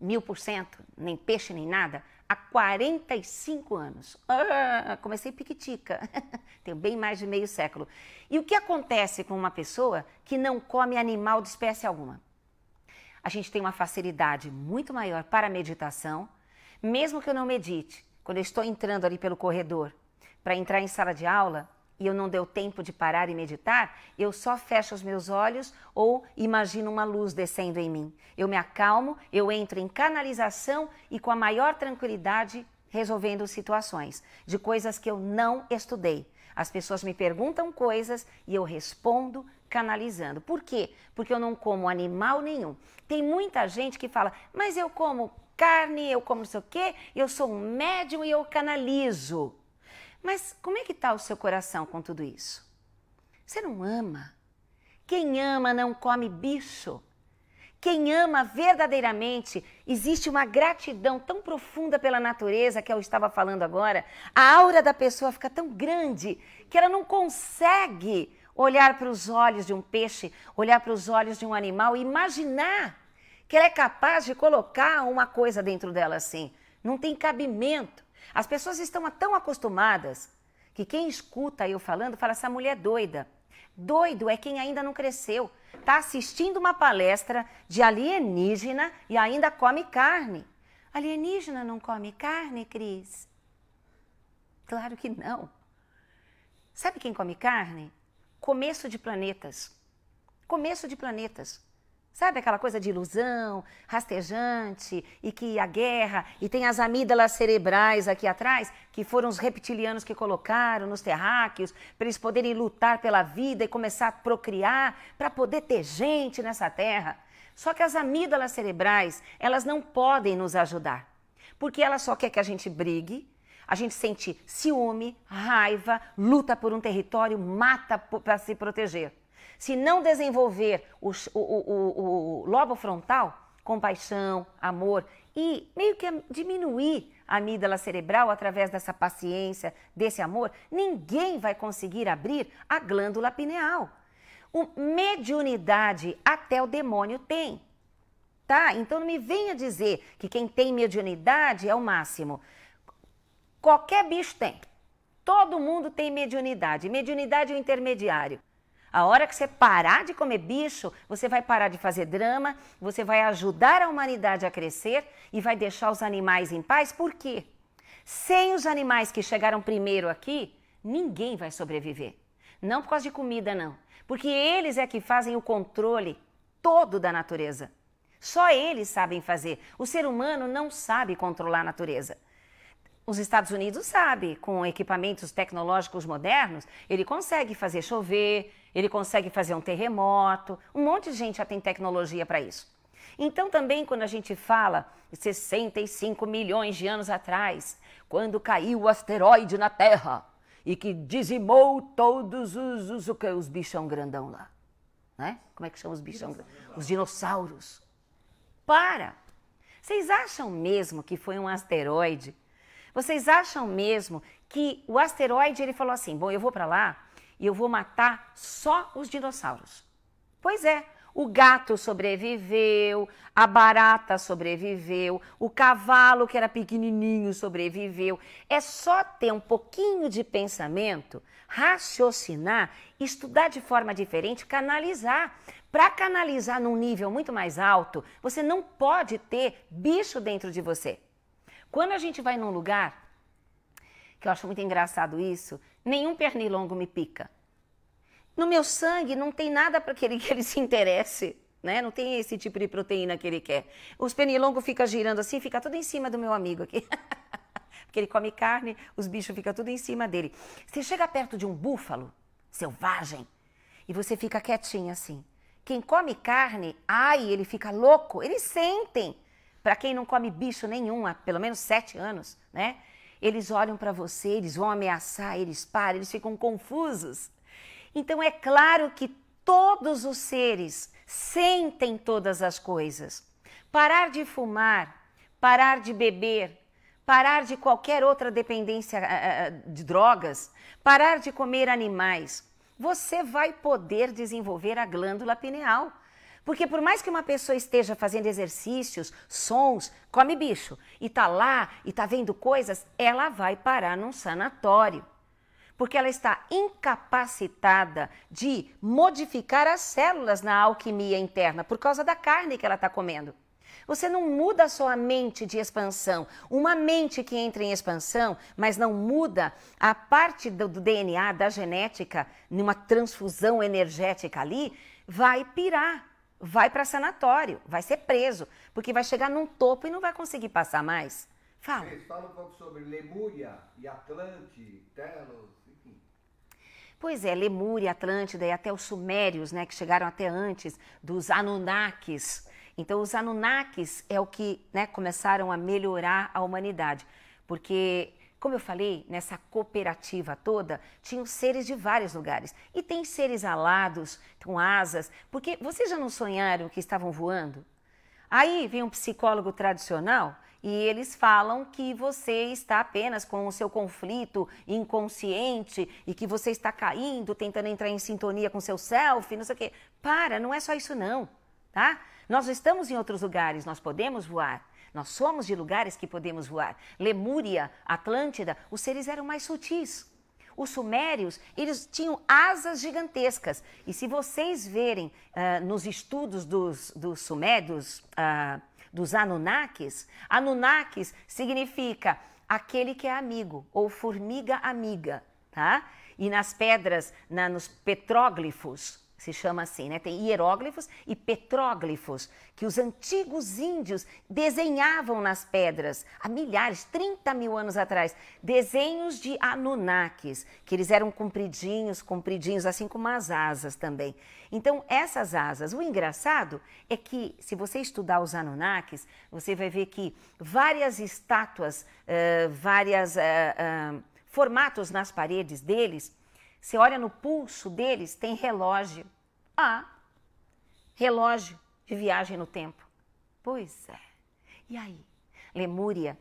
mil por cento, nem peixe nem nada, há 45 anos. Ah, comecei piquitica, tenho bem mais de meio século. E o que acontece com uma pessoa que não come animal de espécie alguma? A gente tem uma facilidade muito maior para a meditação, mesmo que eu não medite. Quando eu estou entrando ali pelo corredor para entrar em sala de aula, e eu não deu tempo de parar e meditar, eu só fecho os meus olhos ou imagino uma luz descendo em mim. Eu me acalmo, eu entro em canalização e com a maior tranquilidade resolvendo situações de coisas que eu não estudei. As pessoas me perguntam coisas e eu respondo canalizando. Por quê? Porque eu não como animal nenhum. Tem muita gente que fala, mas eu como carne, eu como não sei o quê, eu sou um médium e eu canalizo. Mas como é que está o seu coração com tudo isso? Você não ama. Quem ama não come bicho. Quem ama verdadeiramente, existe uma gratidão tão profunda pela natureza que eu estava falando agora. A aura da pessoa fica tão grande que ela não consegue olhar para os olhos de um peixe, olhar para os olhos de um animal e imaginar que ela é capaz de colocar uma coisa dentro dela assim. Não tem cabimento. As pessoas estão tão acostumadas que quem escuta eu falando fala: essa mulher é doida. Doido é quem ainda não cresceu, está assistindo uma palestra de alienígena e ainda come carne. Alienígena não come carne, Cris? Claro que não. Sabe quem come carne? Começo de planetas. Começo de planetas. Sabe aquela coisa de ilusão, rastejante, e que a guerra, e tem as amígdalas cerebrais aqui atrás, que foram os reptilianos que colocaram nos terráqueos, para eles poderem lutar pela vida e começar a procriar, para poder ter gente nessa terra. Só que as amígdalas cerebrais, elas não podem nos ajudar, porque ela só quer que a gente brigue, a gente sente ciúme, raiva, luta por um território, mata para se proteger se não desenvolver o, o, o, o lobo frontal, compaixão, amor, e meio que diminuir a amígdala cerebral através dessa paciência, desse amor, ninguém vai conseguir abrir a glândula pineal. O mediunidade até o demônio tem. Tá? Então não me venha dizer que quem tem mediunidade é o máximo. Qualquer bicho tem. Todo mundo tem mediunidade. Mediunidade é o intermediário. A hora que você parar de comer bicho, você vai parar de fazer drama, você vai ajudar a humanidade a crescer e vai deixar os animais em paz. Por quê? Sem os animais que chegaram primeiro aqui, ninguém vai sobreviver. Não por causa de comida, não. Porque eles é que fazem o controle todo da natureza. Só eles sabem fazer. O ser humano não sabe controlar a natureza. Os Estados Unidos sabe, com equipamentos tecnológicos modernos, ele consegue fazer chover, ele consegue fazer um terremoto. Um monte de gente já tem tecnologia para isso. Então, também, quando a gente fala 65 milhões de anos atrás, quando caiu o asteroide na Terra e que dizimou todos os, os, os bichão grandão lá. Né? Como é que chama os bichão? Os dinossauros. Para! Vocês acham mesmo que foi um asteroide vocês acham mesmo que o asteroide ele falou assim: "Bom, eu vou para lá e eu vou matar só os dinossauros"? Pois é, o gato sobreviveu, a barata sobreviveu, o cavalo que era pequenininho sobreviveu. É só ter um pouquinho de pensamento, raciocinar, estudar de forma diferente, canalizar. Para canalizar num nível muito mais alto, você não pode ter bicho dentro de você. Quando a gente vai num lugar, que eu acho muito engraçado isso, nenhum pernilongo me pica. No meu sangue não tem nada para que ele, que ele se interesse. Né? Não tem esse tipo de proteína que ele quer. Os pernilongos ficam girando assim, fica tudo em cima do meu amigo aqui. Porque ele come carne, os bichos ficam tudo em cima dele. Você chega perto de um búfalo selvagem e você fica quietinho assim. Quem come carne, ai, ele fica louco, eles sentem. Para quem não come bicho nenhum há pelo menos sete anos, né? Eles olham para você, eles vão ameaçar, eles param, eles ficam confusos. Então é claro que todos os seres sentem todas as coisas. Parar de fumar, parar de beber, parar de qualquer outra dependência eh, eh, eh, de drogas, parar de comer animais, você vai poder desenvolver a glândula pineal. Porque por mais que uma pessoa esteja fazendo exercícios, sons, come bicho, e tá lá e tá vendo coisas, ela vai parar num sanatório. Porque ela está incapacitada de modificar as células na alquimia interna por causa da carne que ela está comendo. Você não muda só a mente de expansão. Uma mente que entra em expansão, mas não muda a parte do, DNA, da genética, numa transfusão energética ali, vai pirar vai para sanatório, vai ser preso, porque vai chegar num topo e não vai conseguir passar mais. Fala. Fala um pouco sobre Lemúria e Atlante, Telos, enfim. Pois é, Lemúria, Atlântida e até os Sumérios, né, que chegaram até antes dos Anunnakis. Então, os Anunnakis é o que né, começaram a melhorar a humanidade, porque como eu falei, nessa cooperativa toda, tinham seres de vários lugares. E tem seres alados, com asas, porque vocês já não sonharam que estavam voando? Aí vem um psicólogo tradicional e eles falam que você está apenas com o seu conflito inconsciente e que você está caindo, tentando entrar em sintonia com seu self, não sei o quê. Para, não é só isso não, tá? Nós estamos em outros lugares, nós podemos voar. Nós somos de lugares que podemos voar. Lemúria, Atlântida, os seres eram mais sutis. Os sumérios, eles tinham asas gigantescas. E se vocês verem uh, nos estudos dos, dos sumérios, uh, dos Anunnakis, Anunnakis significa aquele que é amigo, ou formiga amiga, tá? E nas pedras, na, nos petróglifos, se chama assim, né? Tem hieróglifos e petróglifos, que os antigos índios desenhavam nas pedras há milhares, 30 mil anos atrás. Desenhos de Anunnakis, que eles eram compridinhos, compridinhos, assim como as asas também. Então, essas asas, o engraçado é que, se você estudar os Anunnakis, você vai ver que várias estátuas, uh, várias. Uh, uh, formatos nas paredes deles você olha no pulso deles, tem relógio. Ah, relógio de viagem no tempo. Pois é. E aí? Lemúria,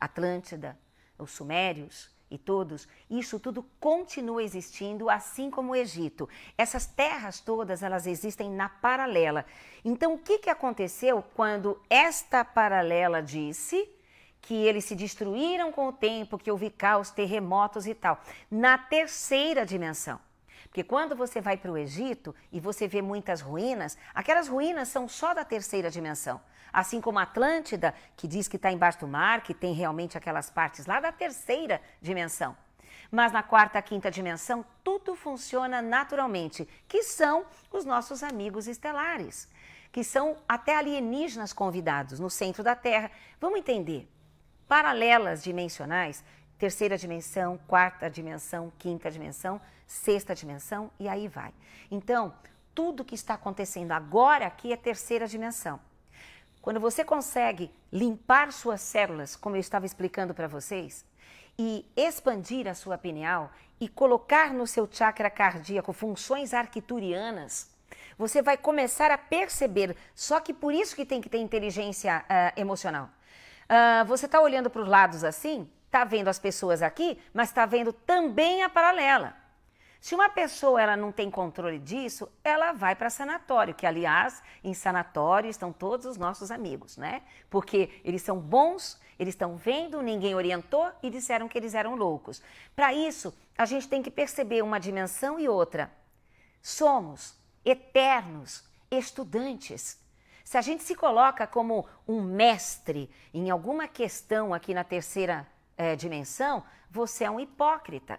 Atlântida, os Sumérios e todos, isso tudo continua existindo, assim como o Egito. Essas terras todas, elas existem na paralela. Então, o que, que aconteceu quando esta paralela disse que eles se destruíram com o tempo, que houve caos, terremotos e tal. Na terceira dimensão. Porque quando você vai para o Egito e você vê muitas ruínas, aquelas ruínas são só da terceira dimensão. Assim como a Atlântida, que diz que está embaixo do mar, que tem realmente aquelas partes lá da terceira dimensão. Mas na quarta, quinta dimensão, tudo funciona naturalmente, que são os nossos amigos estelares, que são até alienígenas convidados no centro da Terra. Vamos entender paralelas dimensionais, terceira dimensão, quarta dimensão, quinta dimensão, sexta dimensão e aí vai. Então, tudo que está acontecendo agora aqui é terceira dimensão. Quando você consegue limpar suas células, como eu estava explicando para vocês, e expandir a sua pineal e colocar no seu chakra cardíaco funções arquiturianas, você vai começar a perceber, só que por isso que tem que ter inteligência uh, emocional. Uh, você está olhando para os lados assim, está vendo as pessoas aqui, mas está vendo também a paralela. Se uma pessoa ela não tem controle disso, ela vai para sanatório, que aliás, em sanatório estão todos os nossos amigos, né? Porque eles são bons, eles estão vendo, ninguém orientou e disseram que eles eram loucos. Para isso, a gente tem que perceber uma dimensão e outra. Somos eternos estudantes. Se a gente se coloca como um mestre em alguma questão aqui na terceira é, dimensão, você é um hipócrita.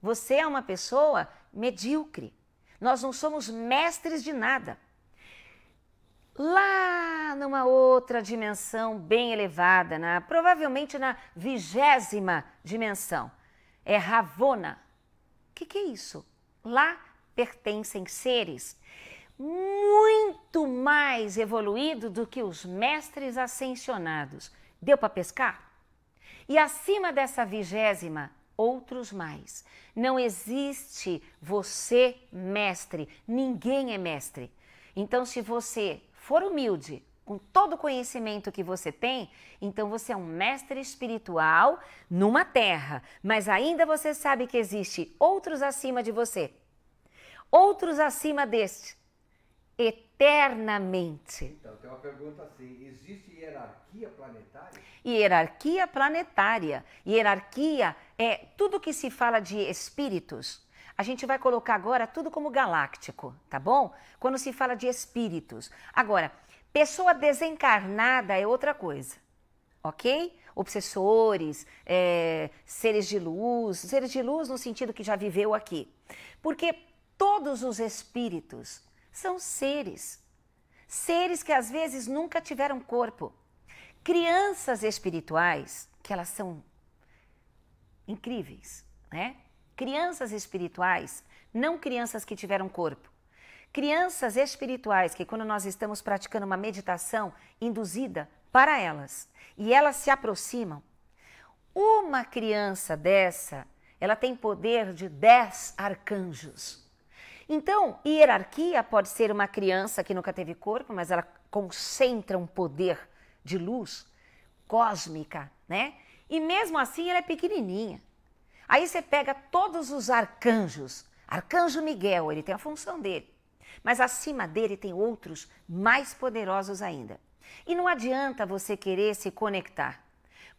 Você é uma pessoa medíocre. Nós não somos mestres de nada. Lá numa outra dimensão bem elevada, na, provavelmente na vigésima dimensão, é Ravona. O que, que é isso? Lá pertencem seres muito mais evoluído do que os mestres ascensionados. Deu para pescar? E acima dessa vigésima, outros mais. Não existe você mestre, ninguém é mestre. Então, se você for humilde, com todo o conhecimento que você tem, então você é um mestre espiritual numa terra, mas ainda você sabe que existe outros acima de você, outros acima deste eternamente. Então, tem uma pergunta assim: existe hierarquia planetária? Hierarquia planetária. Hierarquia é tudo que se fala de espíritos. A gente vai colocar agora tudo como galáctico, tá bom? Quando se fala de espíritos. Agora, pessoa desencarnada é outra coisa, ok? Obsessores, é, seres de luz, seres de luz no sentido que já viveu aqui. Porque todos os espíritos são seres. Seres que às vezes nunca tiveram corpo. Crianças espirituais, que elas são incríveis, né? Crianças espirituais, não crianças que tiveram corpo. Crianças espirituais que, quando nós estamos praticando uma meditação induzida para elas e elas se aproximam, uma criança dessa, ela tem poder de dez arcanjos. Então, hierarquia pode ser uma criança que nunca teve corpo, mas ela concentra um poder de luz cósmica, né? E mesmo assim ela é pequenininha. Aí você pega todos os arcanjos. Arcanjo Miguel, ele tem a função dele. Mas acima dele tem outros mais poderosos ainda. E não adianta você querer se conectar,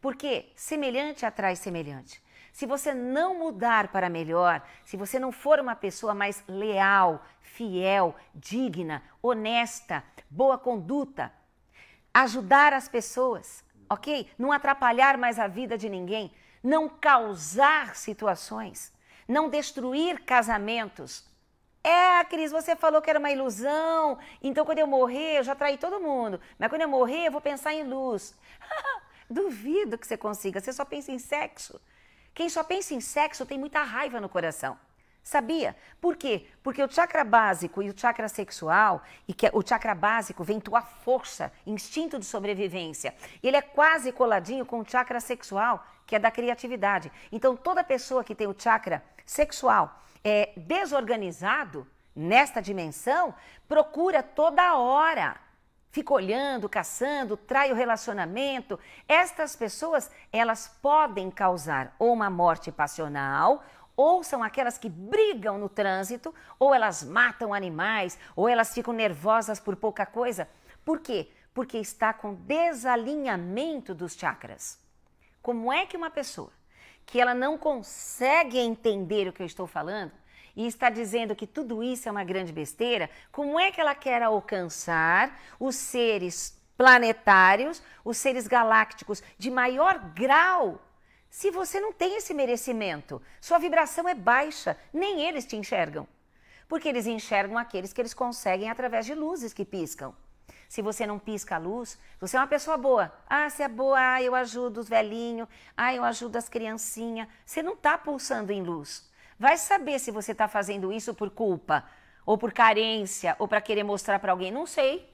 porque semelhante atrai semelhante. Se você não mudar para melhor, se você não for uma pessoa mais leal, fiel, digna, honesta, boa conduta, ajudar as pessoas, ok? Não atrapalhar mais a vida de ninguém, não causar situações, não destruir casamentos. É, Cris, você falou que era uma ilusão, então quando eu morrer, eu já traí todo mundo, mas quando eu morrer, eu vou pensar em luz. Duvido que você consiga, você só pensa em sexo. Quem só pensa em sexo tem muita raiva no coração. Sabia? Por quê? Porque o chakra básico e o chakra sexual, e que é, o chakra básico vem tua força, instinto de sobrevivência. Ele é quase coladinho com o chakra sexual, que é da criatividade. Então, toda pessoa que tem o chakra sexual é desorganizado nesta dimensão, procura toda hora fica olhando, caçando, trai o relacionamento. Estas pessoas, elas podem causar ou uma morte passional, ou são aquelas que brigam no trânsito, ou elas matam animais, ou elas ficam nervosas por pouca coisa. Por quê? Porque está com desalinhamento dos chakras. Como é que uma pessoa que ela não consegue entender o que eu estou falando, e está dizendo que tudo isso é uma grande besteira, como é que ela quer alcançar os seres planetários, os seres galácticos de maior grau se você não tem esse merecimento, sua vibração é baixa, nem eles te enxergam. Porque eles enxergam aqueles que eles conseguem através de luzes que piscam. Se você não pisca a luz, você é uma pessoa boa. Ah, você é boa, ah, eu ajudo os velhinhos, ah, eu ajudo as criancinhas. Você não está pulsando em luz. Vai saber se você está fazendo isso por culpa, ou por carência, ou para querer mostrar para alguém. Não sei.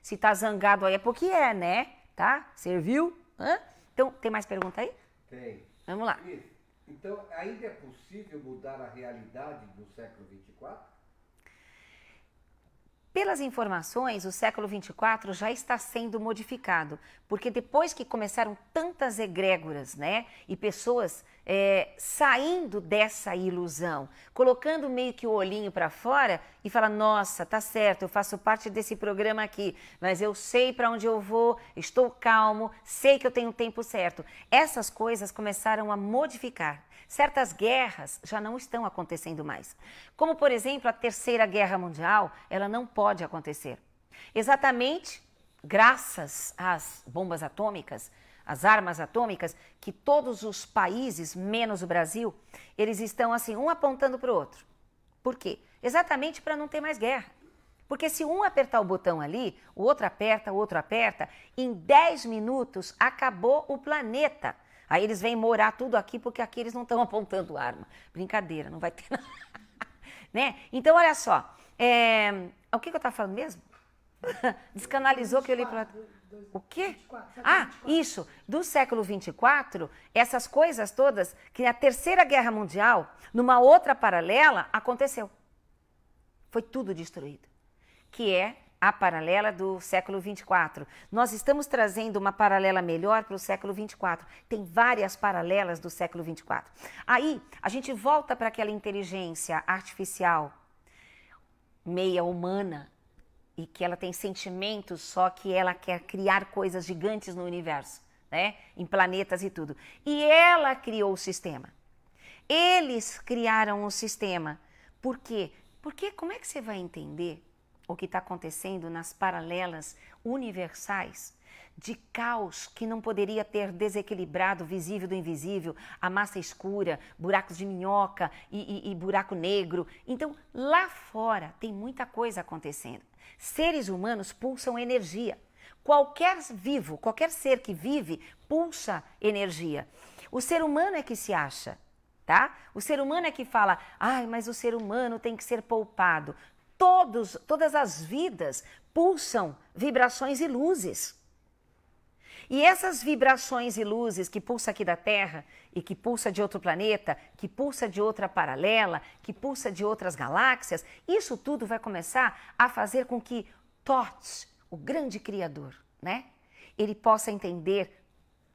Se tá zangado aí é porque é, né? Tá? Serviu? Hã? Então, tem mais pergunta aí? Tem. Vamos lá. Então, ainda é possível mudar a realidade do século 24? Pelas informações, o século 24 já está sendo modificado, porque depois que começaram tantas egrégoras, né, e pessoas é, saindo dessa ilusão, colocando meio que o olhinho para fora e fala: nossa, tá certo, eu faço parte desse programa aqui, mas eu sei para onde eu vou, estou calmo, sei que eu tenho o tempo certo. Essas coisas começaram a modificar. Certas guerras já não estão acontecendo mais. Como, por exemplo, a Terceira Guerra Mundial, ela não pode acontecer. Exatamente graças às bombas atômicas, as armas atômicas, que todos os países, menos o Brasil, eles estão assim, um apontando para o outro. Por quê? Exatamente para não ter mais guerra. Porque se um apertar o botão ali, o outro aperta, o outro aperta, em 10 minutos acabou o planeta. Aí eles vêm morar tudo aqui porque aqui eles não estão apontando arma. Brincadeira, não vai ter nada. né? Então, olha só. É... O que, que eu estava falando mesmo? Descanalizou que eu li para o quê? 24, ah, 24. isso. Do século 24, essas coisas todas, que a Terceira Guerra Mundial, numa outra paralela, aconteceu. Foi tudo destruído. Que é a paralela do século 24. Nós estamos trazendo uma paralela melhor para o século 24. Tem várias paralelas do século 24. Aí, a gente volta para aquela inteligência artificial, meia humana, e que ela tem sentimentos, só que ela quer criar coisas gigantes no universo, né? Em planetas e tudo. E ela criou o sistema. Eles criaram o sistema. Por quê? Porque como é que você vai entender o que está acontecendo nas paralelas universais de caos que não poderia ter desequilibrado visível do invisível, a massa escura, buracos de minhoca e, e, e buraco negro. Então, lá fora tem muita coisa acontecendo. Seres humanos pulsam energia. Qualquer vivo, qualquer ser que vive, pulsa energia. O ser humano é que se acha, tá? O ser humano é que fala, ai, mas o ser humano tem que ser poupado. Todos, todas as vidas pulsam vibrações e luzes. E essas vibrações e luzes que pulsa aqui da Terra e que pulsa de outro planeta, que pulsa de outra paralela, que pulsa de outras galáxias, isso tudo vai começar a fazer com que Tots, o grande criador, né? Ele possa entender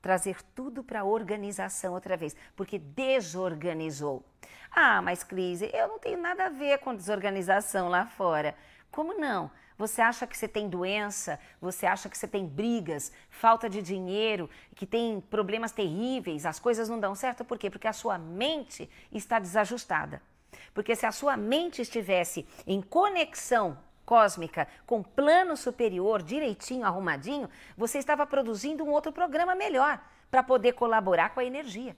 trazer tudo para a organização outra vez, porque desorganizou. Ah, mas Cris, eu não tenho nada a ver com desorganização lá fora. Como não? Você acha que você tem doença, você acha que você tem brigas, falta de dinheiro, que tem problemas terríveis, as coisas não dão certo, por quê? Porque a sua mente está desajustada. Porque se a sua mente estivesse em conexão cósmica, com plano superior, direitinho, arrumadinho, você estava produzindo um outro programa melhor para poder colaborar com a energia.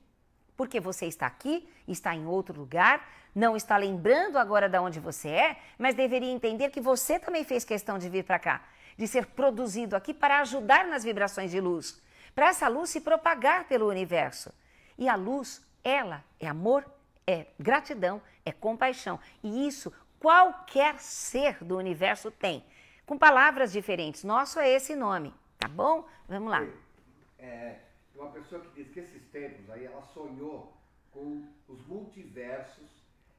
Porque você está aqui, está em outro lugar, não está lembrando agora de onde você é, mas deveria entender que você também fez questão de vir para cá, de ser produzido aqui para ajudar nas vibrações de luz, para essa luz se propagar pelo universo. E a luz, ela é amor, é gratidão, é compaixão. E isso qualquer ser do universo tem, com palavras diferentes. Nosso é esse nome, tá bom? Vamos lá. É uma pessoa que diz que esses tempos aí ela sonhou com os multiversos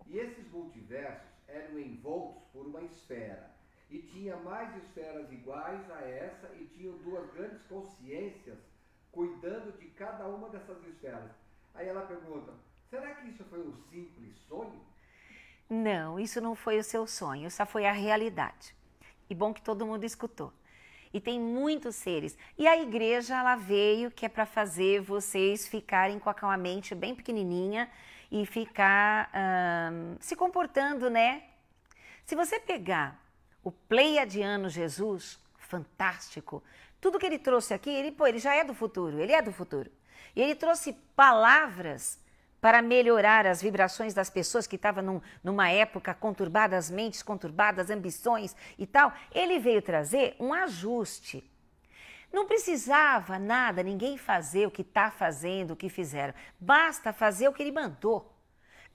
e esses multiversos eram envoltos por uma esfera e tinha mais esferas iguais a essa e tinham duas grandes consciências cuidando de cada uma dessas esferas. Aí ela pergunta: será que isso foi um simples sonho? Não, isso não foi o seu sonho, essa foi a realidade. E bom que todo mundo escutou e tem muitos seres. E a igreja ela veio que é para fazer vocês ficarem com a mente bem pequenininha e ficar se comportando, né? Se você pegar o pleiadiano Jesus, fantástico, tudo que ele trouxe aqui, ele, pô, ele já é do futuro, ele é do futuro. E ele trouxe palavras para melhorar as vibrações das pessoas que estavam num, numa época conturbada, as mentes conturbadas, ambições e tal, ele veio trazer um ajuste. Não precisava nada, ninguém fazer o que está fazendo, o que fizeram. Basta fazer o que ele mandou.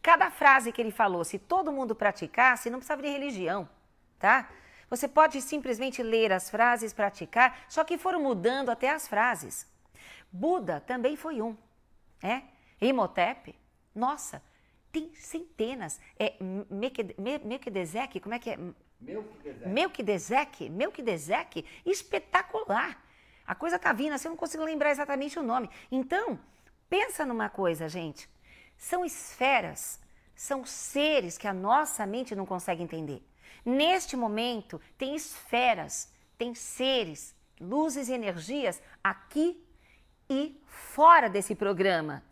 Cada frase que ele falou, se todo mundo praticasse, não precisava de religião, tá? Você pode simplesmente ler as frases, praticar, só que foram mudando até as frases. Buda também foi um, é? Imhotep nossa, tem centenas. É Melquidezeque, como é que é? Melquidezeque. Melquidezeque, espetacular. A coisa está vindo, assim, eu não consigo lembrar exatamente o nome. Então, pensa numa coisa, gente. São esferas, são seres que a nossa mente não consegue entender. Neste momento, tem esferas, tem seres, luzes e energias aqui e fora desse programa.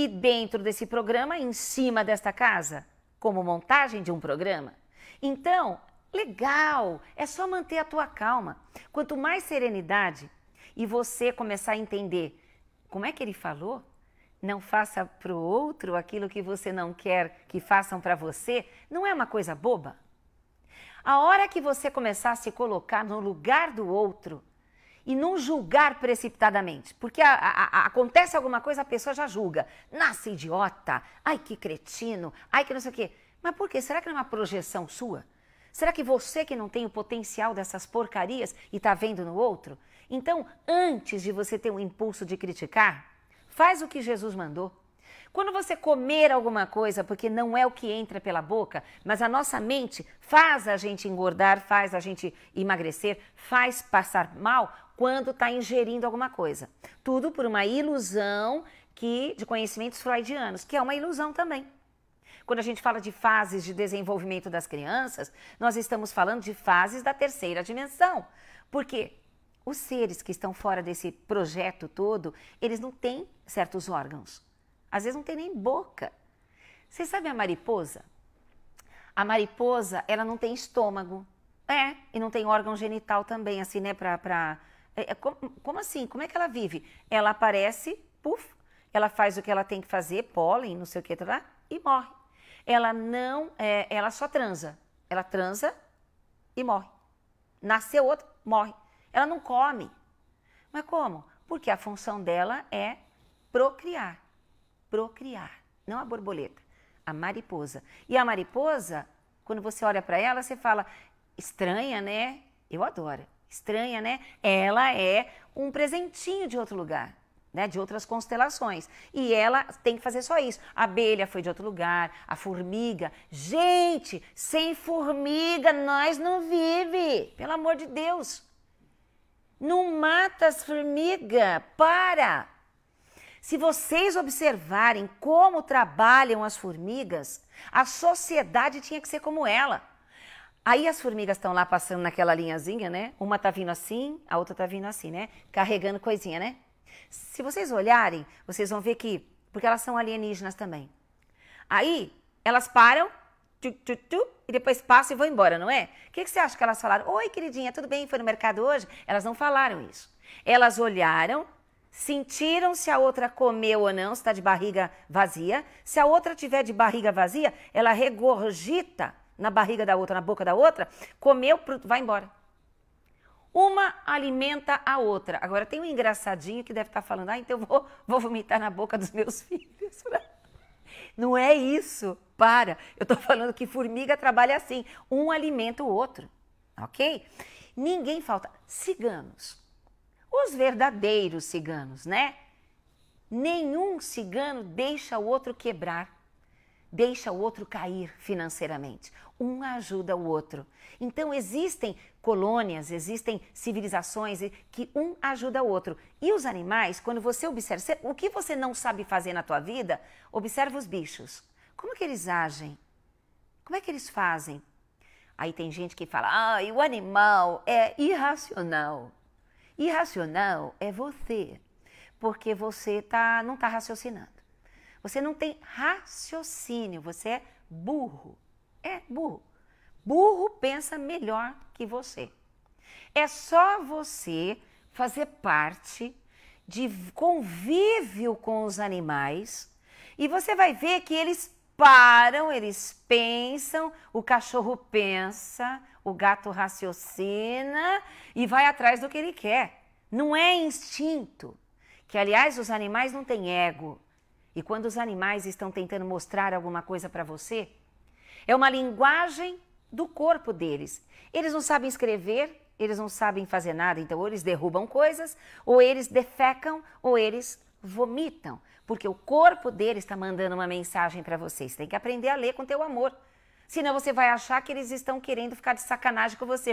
E dentro desse programa, em cima desta casa, como montagem de um programa. Então, legal, é só manter a tua calma. Quanto mais serenidade e você começar a entender como é que ele falou, não faça para o outro aquilo que você não quer que façam para você, não é uma coisa boba? A hora que você começar a se colocar no lugar do outro, e não julgar precipitadamente. Porque a, a, a, acontece alguma coisa, a pessoa já julga. Nasce idiota, ai que cretino, ai que não sei o quê. Mas por quê? Será que não é uma projeção sua? Será que você que não tem o potencial dessas porcarias e está vendo no outro? Então, antes de você ter um impulso de criticar, faz o que Jesus mandou. Quando você comer alguma coisa, porque não é o que entra pela boca, mas a nossa mente faz a gente engordar, faz a gente emagrecer, faz passar mal quando está ingerindo alguma coisa. Tudo por uma ilusão que de conhecimentos freudianos, que é uma ilusão também. Quando a gente fala de fases de desenvolvimento das crianças, nós estamos falando de fases da terceira dimensão. Porque os seres que estão fora desse projeto todo, eles não têm certos órgãos. Às vezes não tem nem boca. Você sabe a mariposa? A mariposa, ela não tem estômago. É, e não tem órgão genital também, assim, né? Pra, pra... É, é como, como assim? Como é que ela vive? Ela aparece, puf, ela faz o que ela tem que fazer, pólen, não sei o que, tá, tá, e morre. Ela não, é, ela só transa. Ela transa e morre. Nasceu outro, morre. Ela não come. Mas como? Porque a função dela é procriar procriar. Não a borboleta, a mariposa. E a mariposa, quando você olha para ela, você fala: estranha, né? Eu adoro. Estranha, né? Ela é um presentinho de outro lugar. Né, de outras constelações. E ela tem que fazer só isso. A abelha foi de outro lugar, a formiga. Gente, sem formiga nós não vive, pelo amor de Deus. Não mata as formigas, para! Se vocês observarem como trabalham as formigas, a sociedade tinha que ser como ela. Aí as formigas estão lá passando naquela linhazinha, né? Uma tá vindo assim, a outra tá vindo assim, né? Carregando coisinha, né? Se vocês olharem, vocês vão ver que, porque elas são alienígenas também. Aí elas param, tu, tu, tu, e depois passam e vão embora, não é? O que, que você acha que elas falaram? Oi, queridinha, tudo bem? Foi no mercado hoje? Elas não falaram isso. Elas olharam, sentiram se a outra comeu ou não, se está de barriga vazia. Se a outra tiver de barriga vazia, ela regurgita na barriga da outra, na boca da outra, comeu, vai embora. Uma alimenta a outra. Agora tem um engraçadinho que deve estar tá falando: ah, então eu vou, vou vomitar na boca dos meus filhos. Não é isso. Para. Eu estou falando que formiga trabalha assim: um alimenta o outro. Ok? Ninguém falta. Ciganos os verdadeiros ciganos, né? Nenhum cigano deixa o outro quebrar, deixa o outro cair financeiramente. Um ajuda o outro. Então existem colônias, existem civilizações que um ajuda o outro. E os animais, quando você observa, o que você não sabe fazer na tua vida, observa os bichos. Como que eles agem? Como é que eles fazem? Aí tem gente que fala: "Ah, o animal é irracional". Irracional é você, porque você tá, não está raciocinando. Você não tem raciocínio, você é burro. É burro. Burro pensa melhor que você. É só você fazer parte de convívio com os animais e você vai ver que eles param, eles pensam, o cachorro pensa, o gato raciocina e vai atrás do que ele quer. Não é instinto. Que, aliás, os animais não têm ego. E quando os animais estão tentando mostrar alguma coisa para você, é uma linguagem do corpo deles. Eles não sabem escrever, eles não sabem fazer nada, então ou eles derrubam coisas, ou eles defecam, ou eles vomitam porque o corpo dele está mandando uma mensagem para você. Você tem que aprender a ler com teu amor. Senão você vai achar que eles estão querendo ficar de sacanagem com você.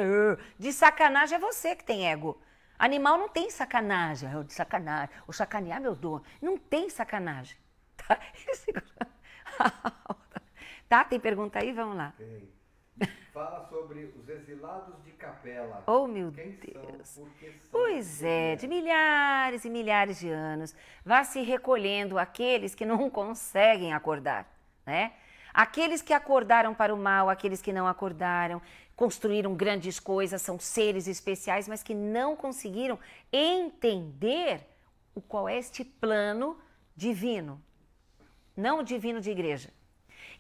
De sacanagem é você que tem ego. Animal não tem sacanagem. Ah, de sacanagem. O sacanear meu dono. Não tem sacanagem. Tá? Ah, tá? tá? Tem pergunta aí? Vamos lá. Tem. Fala sobre os exilados de capela. Oh, meu Quem Deus. São, pois é, de milhares e milhares de anos, vá se recolhendo aqueles que não conseguem acordar, né? Aqueles que acordaram para o mal, aqueles que não acordaram, construíram grandes coisas, são seres especiais, mas que não conseguiram entender o qual é este plano divino, não o divino de igreja.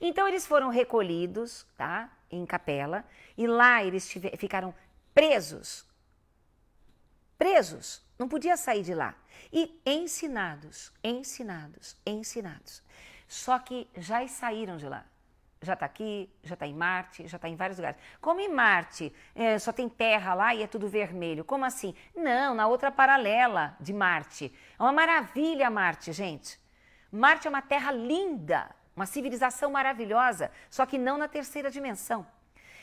Então eles foram recolhidos, tá? em Capela, e lá eles tiver, ficaram presos. Presos, não podia sair de lá. E ensinados, ensinados, ensinados. Só que já saíram de lá. Já está aqui, já está em Marte, já está em vários lugares. Como em Marte é, só tem terra lá e é tudo vermelho? Como assim? Não, na outra paralela de Marte. É uma maravilha Marte, gente. Marte é uma terra linda, uma civilização maravilhosa, só que não na terceira dimensão.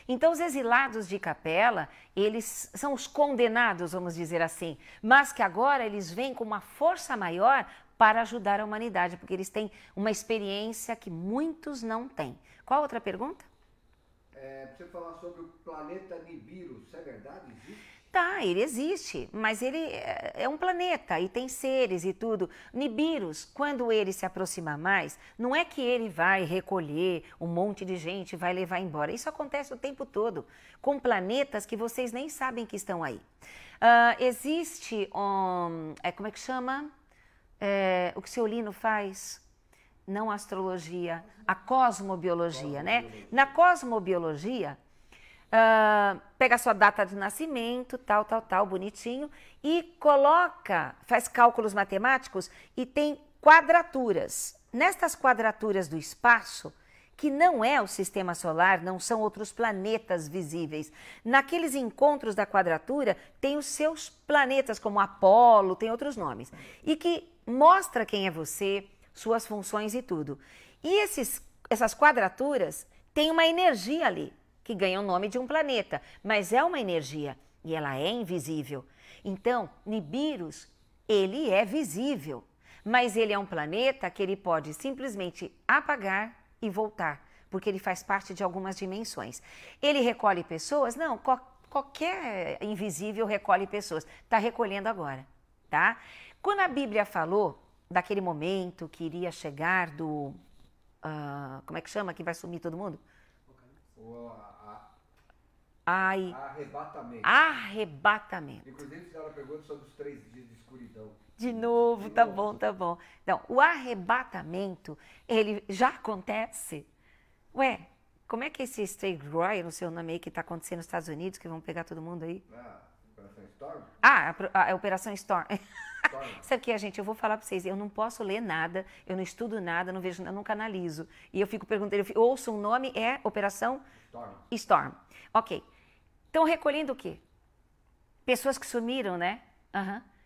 Então, os exilados de Capela, eles são os condenados, vamos dizer assim, mas que agora eles vêm com uma força maior para ajudar a humanidade, porque eles têm uma experiência que muitos não têm. Qual outra pergunta? É, você falar sobre o planeta Nibiru, isso é verdade? Existe? Tá, ele existe, mas ele é, é um planeta e tem seres e tudo. Nibirus, quando ele se aproximar mais, não é que ele vai recolher um monte de gente e vai levar embora. Isso acontece o tempo todo com planetas que vocês nem sabem que estão aí. Uh, existe, um, é, como é que chama? É, o que o seu Lino faz? Não astrologia, a cosmobiologia, né? Na cosmobiologia, Uh, pega a sua data de nascimento, tal, tal, tal, bonitinho, e coloca, faz cálculos matemáticos e tem quadraturas. Nestas quadraturas do espaço, que não é o sistema solar, não são outros planetas visíveis. Naqueles encontros da quadratura, tem os seus planetas, como Apolo, tem outros nomes, e que mostra quem é você, suas funções e tudo. E esses, essas quadraturas têm uma energia ali que ganha o nome de um planeta, mas é uma energia e ela é invisível. Então, Nibirus, ele é visível, mas ele é um planeta que ele pode simplesmente apagar e voltar, porque ele faz parte de algumas dimensões. Ele recolhe pessoas? Não, qualquer invisível recolhe pessoas. Está recolhendo agora, tá? Quando a Bíblia falou daquele momento que iria chegar do. Uh, como é que chama? Que vai sumir todo mundo? Ai, arrebatamento. Arrebatamento. Inclusive fizeram a pergunta sobre os três dias de escuridão. De novo, de tá novo. bom, tá bom. Então, o arrebatamento, ele já acontece? Ué, como é que é esse State Roy, não sei o nome aí, que está acontecendo nos Estados Unidos, que vão pegar todo mundo aí? Ah. Ah, a, a Operação Storm. Storm. Sabe o que, gente? Eu vou falar para vocês. Eu não posso ler nada, eu não estudo nada, não vejo, eu não canalizo. E eu fico perguntando, eu fico, ouço um nome, é Operação Storm. Storm. Ok. Estão recolhendo o quê? Pessoas que sumiram, né?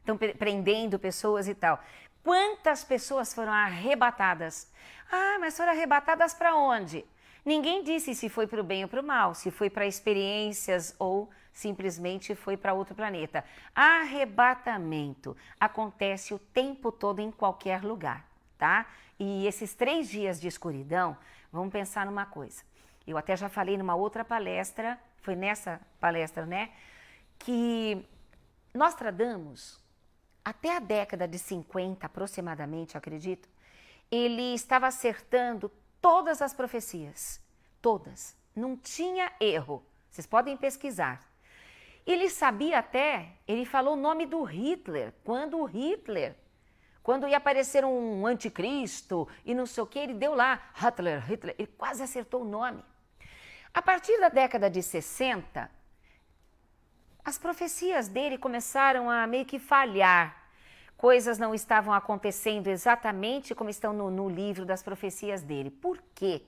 Estão uhum. prendendo pessoas e tal. Quantas pessoas foram arrebatadas? Ah, mas foram arrebatadas para onde? Ninguém disse se foi para o bem ou para o mal, se foi para experiências ou simplesmente foi para outro planeta. Arrebatamento acontece o tempo todo em qualquer lugar, tá? E esses três dias de escuridão, vamos pensar numa coisa. Eu até já falei numa outra palestra, foi nessa palestra, né? Que Nostradamus, até a década de 50 aproximadamente, acredito, ele estava acertando todas as profecias, todas. Não tinha erro. Vocês podem pesquisar, ele sabia até, ele falou o nome do Hitler, quando o Hitler, quando ia aparecer um anticristo e não sei o que, ele deu lá Hitler, Hitler, ele quase acertou o nome. A partir da década de 60, as profecias dele começaram a meio que falhar. Coisas não estavam acontecendo exatamente como estão no, no livro das profecias dele. Por quê?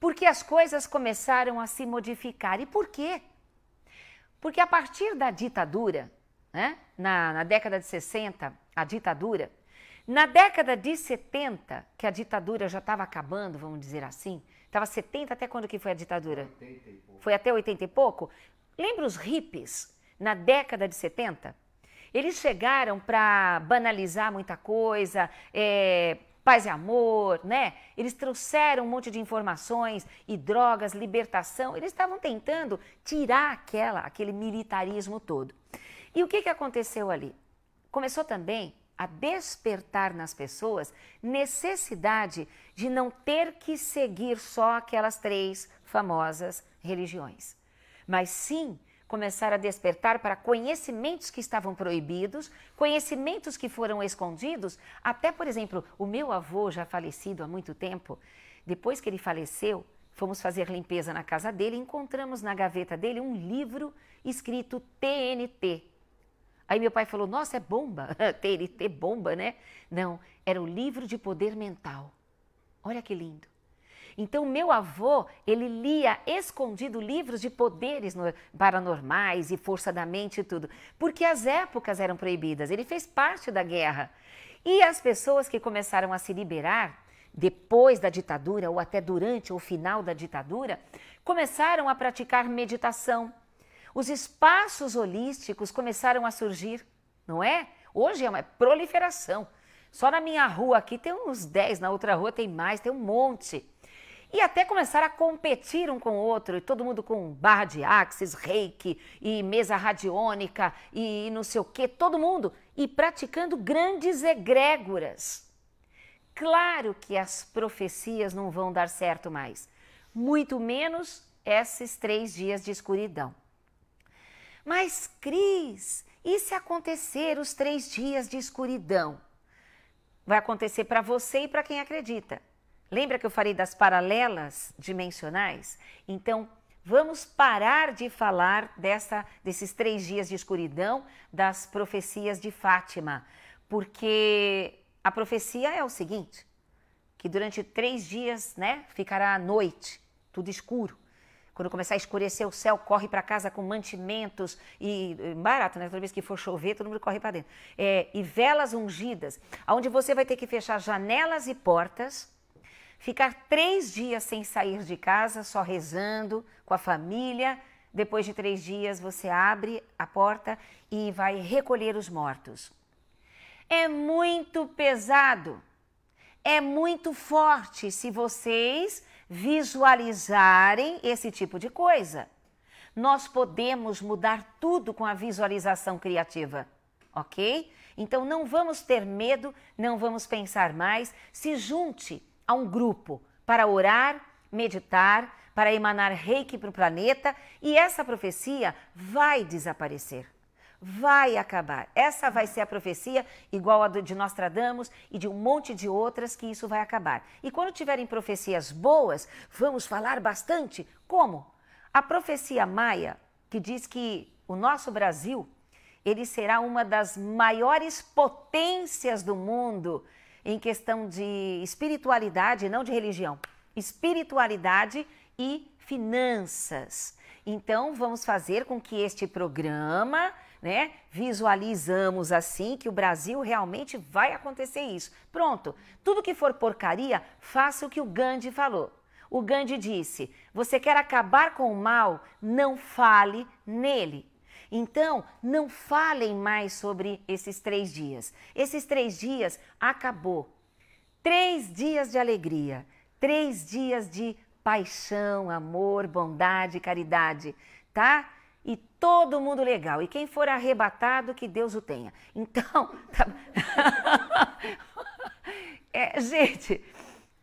Porque as coisas começaram a se modificar. E por quê? Porque a partir da ditadura, né, na, na década de 60, a ditadura, na década de 70, que a ditadura já estava acabando, vamos dizer assim, estava 70 até quando que foi a ditadura? Foi até 80 e pouco? Lembra os hippies na década de 70? Eles chegaram para banalizar muita coisa, é, paz e amor, né? Eles trouxeram um monte de informações e drogas, libertação. Eles estavam tentando tirar aquela, aquele militarismo todo. E o que, que aconteceu ali? Começou também a despertar nas pessoas necessidade de não ter que seguir só aquelas três famosas religiões, mas sim começar a despertar para conhecimentos que estavam proibidos, conhecimentos que foram escondidos. Até, por exemplo, o meu avô, já falecido há muito tempo, depois que ele faleceu, fomos fazer limpeza na casa dele e encontramos na gaveta dele um livro escrito TNT. Aí meu pai falou: Nossa, é bomba, TNT, bomba, né? Não, era o livro de poder mental. Olha que lindo. Então, meu avô, ele lia escondido livros de poderes no, paranormais e força da mente e tudo, porque as épocas eram proibidas, ele fez parte da guerra. E as pessoas que começaram a se liberar depois da ditadura ou até durante ou final da ditadura, começaram a praticar meditação. Os espaços holísticos começaram a surgir, não é? Hoje é uma proliferação. Só na minha rua aqui tem uns 10, na outra rua tem mais, tem um monte e até começar a competir um com o outro, e todo mundo com barra de axis, reiki e mesa radiônica e não sei o que, todo mundo, e praticando grandes egrégoras. Claro que as profecias não vão dar certo mais, muito menos esses três dias de escuridão. Mas, Cris, e se acontecer os três dias de escuridão? Vai acontecer para você e para quem acredita. Lembra que eu falei das paralelas dimensionais? Então, vamos parar de falar dessa, desses três dias de escuridão das profecias de Fátima, porque a profecia é o seguinte: que durante três dias, né, ficará a noite, tudo escuro. Quando começar a escurecer, o céu corre para casa com mantimentos e barato, né? Toda vez que for chover, todo mundo corre para dentro. É, e velas ungidas, onde você vai ter que fechar janelas e portas Ficar três dias sem sair de casa, só rezando, com a família. Depois de três dias, você abre a porta e vai recolher os mortos. É muito pesado, é muito forte se vocês visualizarem esse tipo de coisa. Nós podemos mudar tudo com a visualização criativa, ok? Então não vamos ter medo, não vamos pensar mais, se junte a um grupo para orar, meditar, para emanar reiki para o planeta e essa profecia vai desaparecer. Vai acabar. Essa vai ser a profecia, igual a de Nostradamus e de um monte de outras, que isso vai acabar. E quando tiverem profecias boas, vamos falar bastante. Como? A profecia maia, que diz que o nosso Brasil ele será uma das maiores potências do mundo em questão de espiritualidade, não de religião, espiritualidade e finanças. Então, vamos fazer com que este programa, né, visualizamos assim que o Brasil realmente vai acontecer isso. Pronto, tudo que for porcaria, faça o que o Gandhi falou. O Gandhi disse: você quer acabar com o mal, não fale nele, então, não falem mais sobre esses três dias. Esses três dias acabou. Três dias de alegria, três dias de paixão, amor, bondade, caridade, tá? E todo mundo legal. E quem for arrebatado, que Deus o tenha. Então, tá... é, gente,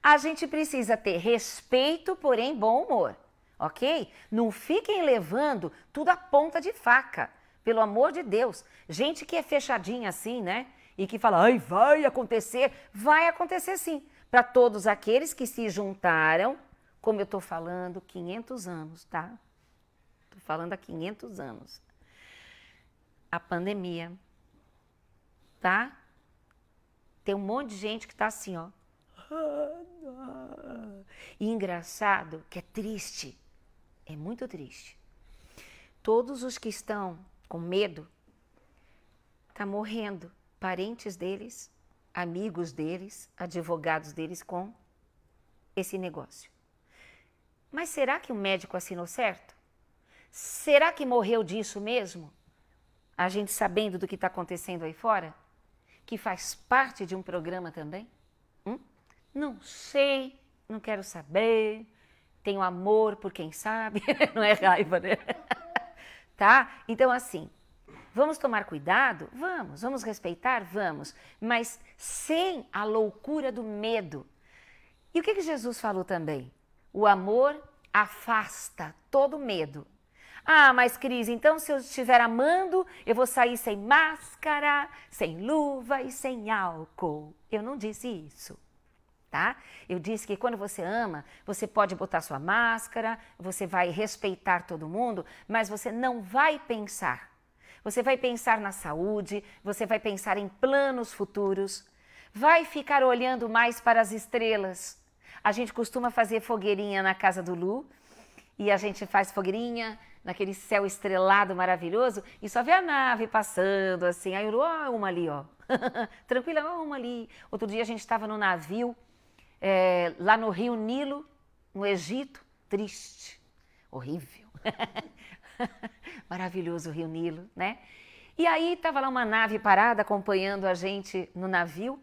a gente precisa ter respeito, porém bom humor ok? Não fiquem levando tudo à ponta de faca, pelo amor de Deus. Gente que é fechadinha assim, né? E que fala, ai, vai acontecer. Vai acontecer sim. Para todos aqueles que se juntaram, como eu estou falando, 500 anos, tá? Estou falando há 500 anos. A pandemia, tá? Tem um monte de gente que está assim, ó. E engraçado, que é triste, é muito triste. Todos os que estão com medo tá morrendo parentes deles, amigos deles, advogados deles com esse negócio. Mas será que o médico assinou certo? Será que morreu disso mesmo? A gente sabendo do que está acontecendo aí fora? Que faz parte de um programa também? Hum? Não sei, não quero saber tenho amor por quem sabe, não é raiva, né? Tá? Então, assim, vamos tomar cuidado? Vamos. Vamos respeitar? Vamos. Mas sem a loucura do medo. E o que, que Jesus falou também? O amor afasta todo medo. Ah, mas Cris, então se eu estiver amando, eu vou sair sem máscara, sem luva e sem álcool. Eu não disse isso tá? Eu disse que quando você ama, você pode botar sua máscara, você vai respeitar todo mundo, mas você não vai pensar. Você vai pensar na saúde, você vai pensar em planos futuros, vai ficar olhando mais para as estrelas. A gente costuma fazer fogueirinha na casa do Lu e a gente faz fogueirinha naquele céu estrelado maravilhoso e só vê a nave passando assim. Aí eu, ó, uma ali, ó. Tranquila, ó, uma ali. Outro dia a gente estava no navio é, lá no Rio Nilo, no Egito, triste, horrível. Maravilhoso o Rio Nilo, né? E aí estava lá uma nave parada acompanhando a gente no navio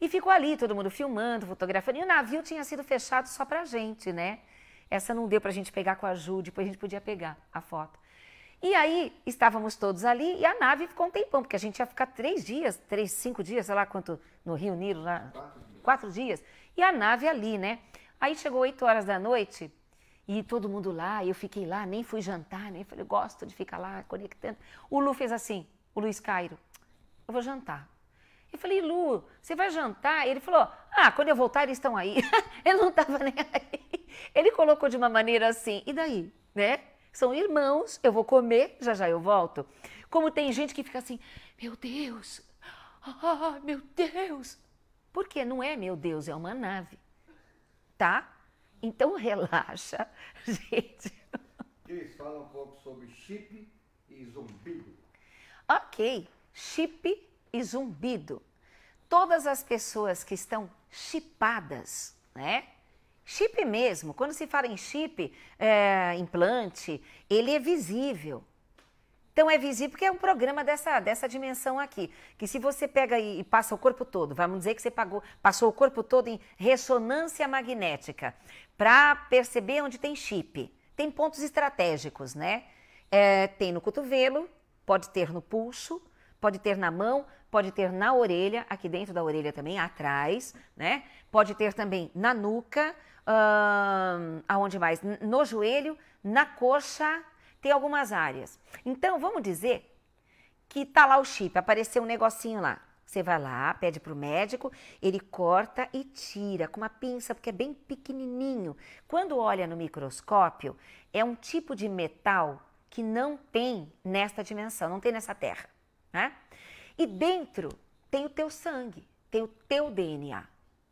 e ficou ali todo mundo filmando, fotografando. E o navio tinha sido fechado só para gente, né? Essa não deu para a gente pegar com a Ju, depois a gente podia pegar a foto. E aí estávamos todos ali e a nave ficou um tempão, porque a gente ia ficar três dias, três, cinco dias, sei lá quanto, no Rio Nilo, lá, quatro dias. Quatro dias e a nave ali, né? Aí chegou 8 horas da noite e todo mundo lá, eu fiquei lá, nem fui jantar, nem falei, gosto de ficar lá conectando. O Lu fez assim, o Luiz Cairo, eu vou jantar. Eu falei, Lu, você vai jantar? Ele falou, ah, quando eu voltar eles estão aí. ele não estava nem aí. Ele colocou de uma maneira assim, e daí, né? São irmãos, eu vou comer, já já eu volto. Como tem gente que fica assim, meu Deus, ah, meu Deus, porque não é meu Deus, é uma nave. Tá? Então relaxa, gente. Cris, fala um pouco sobre chip e zumbido. Ok, chip e zumbido. Todas as pessoas que estão chipadas, né? Chip mesmo, quando se fala em chip, é, implante, ele é visível. Então é visível, porque é um programa dessa, dessa dimensão aqui. Que se você pega e, e passa o corpo todo, vamos dizer que você pagou, passou o corpo todo em ressonância magnética, para perceber onde tem chip. Tem pontos estratégicos, né? É, tem no cotovelo, pode ter no pulso, pode ter na mão, pode ter na orelha, aqui dentro da orelha também, atrás, né? Pode ter também na nuca, hum, aonde mais? No joelho, na coxa tem algumas áreas. Então, vamos dizer que tá lá o chip, apareceu um negocinho lá. Você vai lá, pede para o médico, ele corta e tira com uma pinça, porque é bem pequenininho. Quando olha no microscópio, é um tipo de metal que não tem nesta dimensão, não tem nessa terra. Né? E dentro tem o teu sangue, tem o teu DNA.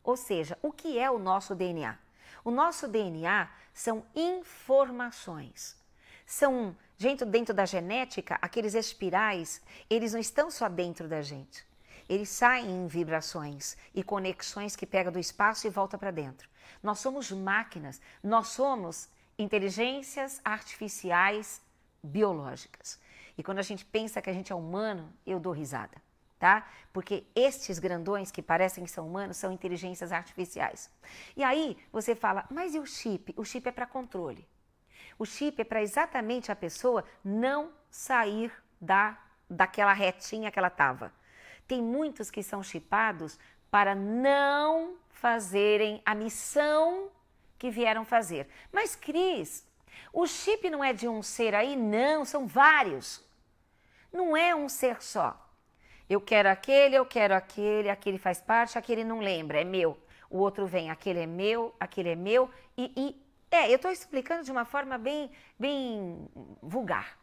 Ou seja, o que é o nosso DNA? O nosso DNA são informações são dentro, dentro da genética, aqueles espirais, eles não estão só dentro da gente. Eles saem em vibrações e conexões que pega do espaço e volta para dentro. Nós somos máquinas, nós somos inteligências artificiais biológicas. E quando a gente pensa que a gente é humano, eu dou risada, tá? Porque estes grandões que parecem que são humanos são inteligências artificiais. E aí você fala, mas e o chip? O chip é para controle. O chip é para exatamente a pessoa não sair da daquela retinha que ela estava. Tem muitos que são chipados para não fazerem a missão que vieram fazer. Mas, Cris, o chip não é de um ser aí? Não, são vários. Não é um ser só. Eu quero aquele, eu quero aquele, aquele faz parte, aquele não lembra, é meu. O outro vem, aquele é meu, aquele é meu, e, e é, eu estou explicando de uma forma bem, bem vulgar,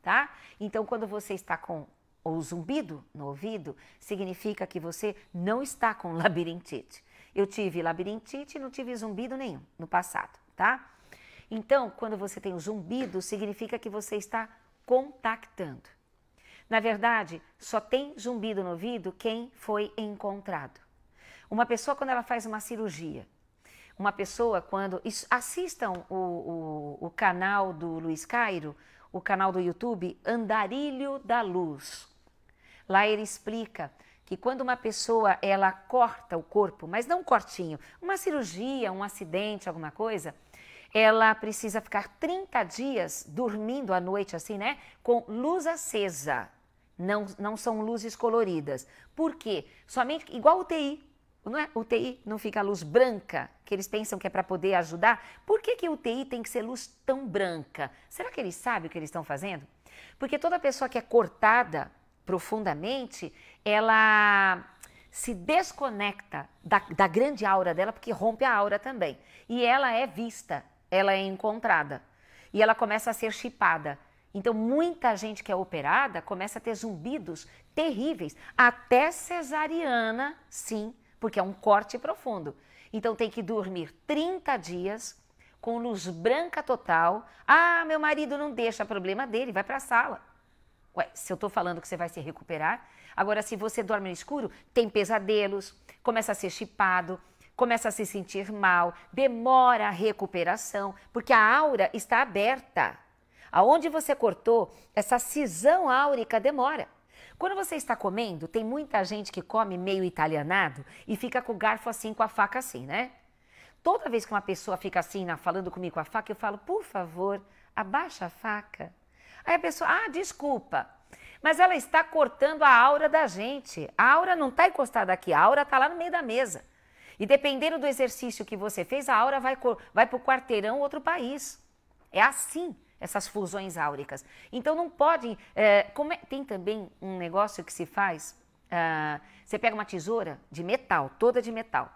tá? Então, quando você está com o zumbido no ouvido, significa que você não está com labirintite. Eu tive labirintite e não tive zumbido nenhum no passado, tá? Então, quando você tem o zumbido, significa que você está contactando. Na verdade, só tem zumbido no ouvido quem foi encontrado. Uma pessoa, quando ela faz uma cirurgia, uma pessoa quando. Isso, assistam o, o, o canal do Luiz Cairo, o canal do YouTube Andarilho da Luz. Lá ele explica que quando uma pessoa ela corta o corpo, mas não um cortinho, uma cirurgia, um acidente, alguma coisa, ela precisa ficar 30 dias dormindo à noite assim, né? Com luz acesa. Não, não são luzes coloridas. Por quê? Somente igual UTI. Não é? UTI não fica a luz branca, que eles pensam que é para poder ajudar? Por que, que UTI tem que ser luz tão branca? Será que eles sabem o que eles estão fazendo? Porque toda pessoa que é cortada profundamente, ela se desconecta da, da, grande aura dela, porque rompe a aura também. E ela é vista, ela é encontrada. E ela começa a ser chipada. Então, muita gente que é operada começa a ter zumbidos terríveis. Até cesariana, sim, porque é um corte profundo. Então tem que dormir 30 dias com luz branca total. Ah, meu marido não deixa, problema dele, vai para a sala. Ué, se eu estou falando que você vai se recuperar, agora se você dorme no escuro, tem pesadelos, começa a ser chipado, começa a se sentir mal, demora a recuperação, porque a aura está aberta. Aonde você cortou, essa cisão áurica demora. Quando você está comendo, tem muita gente que come meio italianado e fica com o garfo assim, com a faca assim, né? Toda vez que uma pessoa fica assim, falando comigo com a faca, eu falo, por favor, abaixa a faca. Aí a pessoa, ah, desculpa. Mas ela está cortando a aura da gente. A aura não está encostada aqui, a aura está lá no meio da mesa. E dependendo do exercício que você fez, a aura vai, vai para o quarteirão, outro país. É assim essas fusões áuricas. Então não podem. Eh, é, é, tem também um negócio que se faz. Uh, você pega uma tesoura de metal, toda de metal.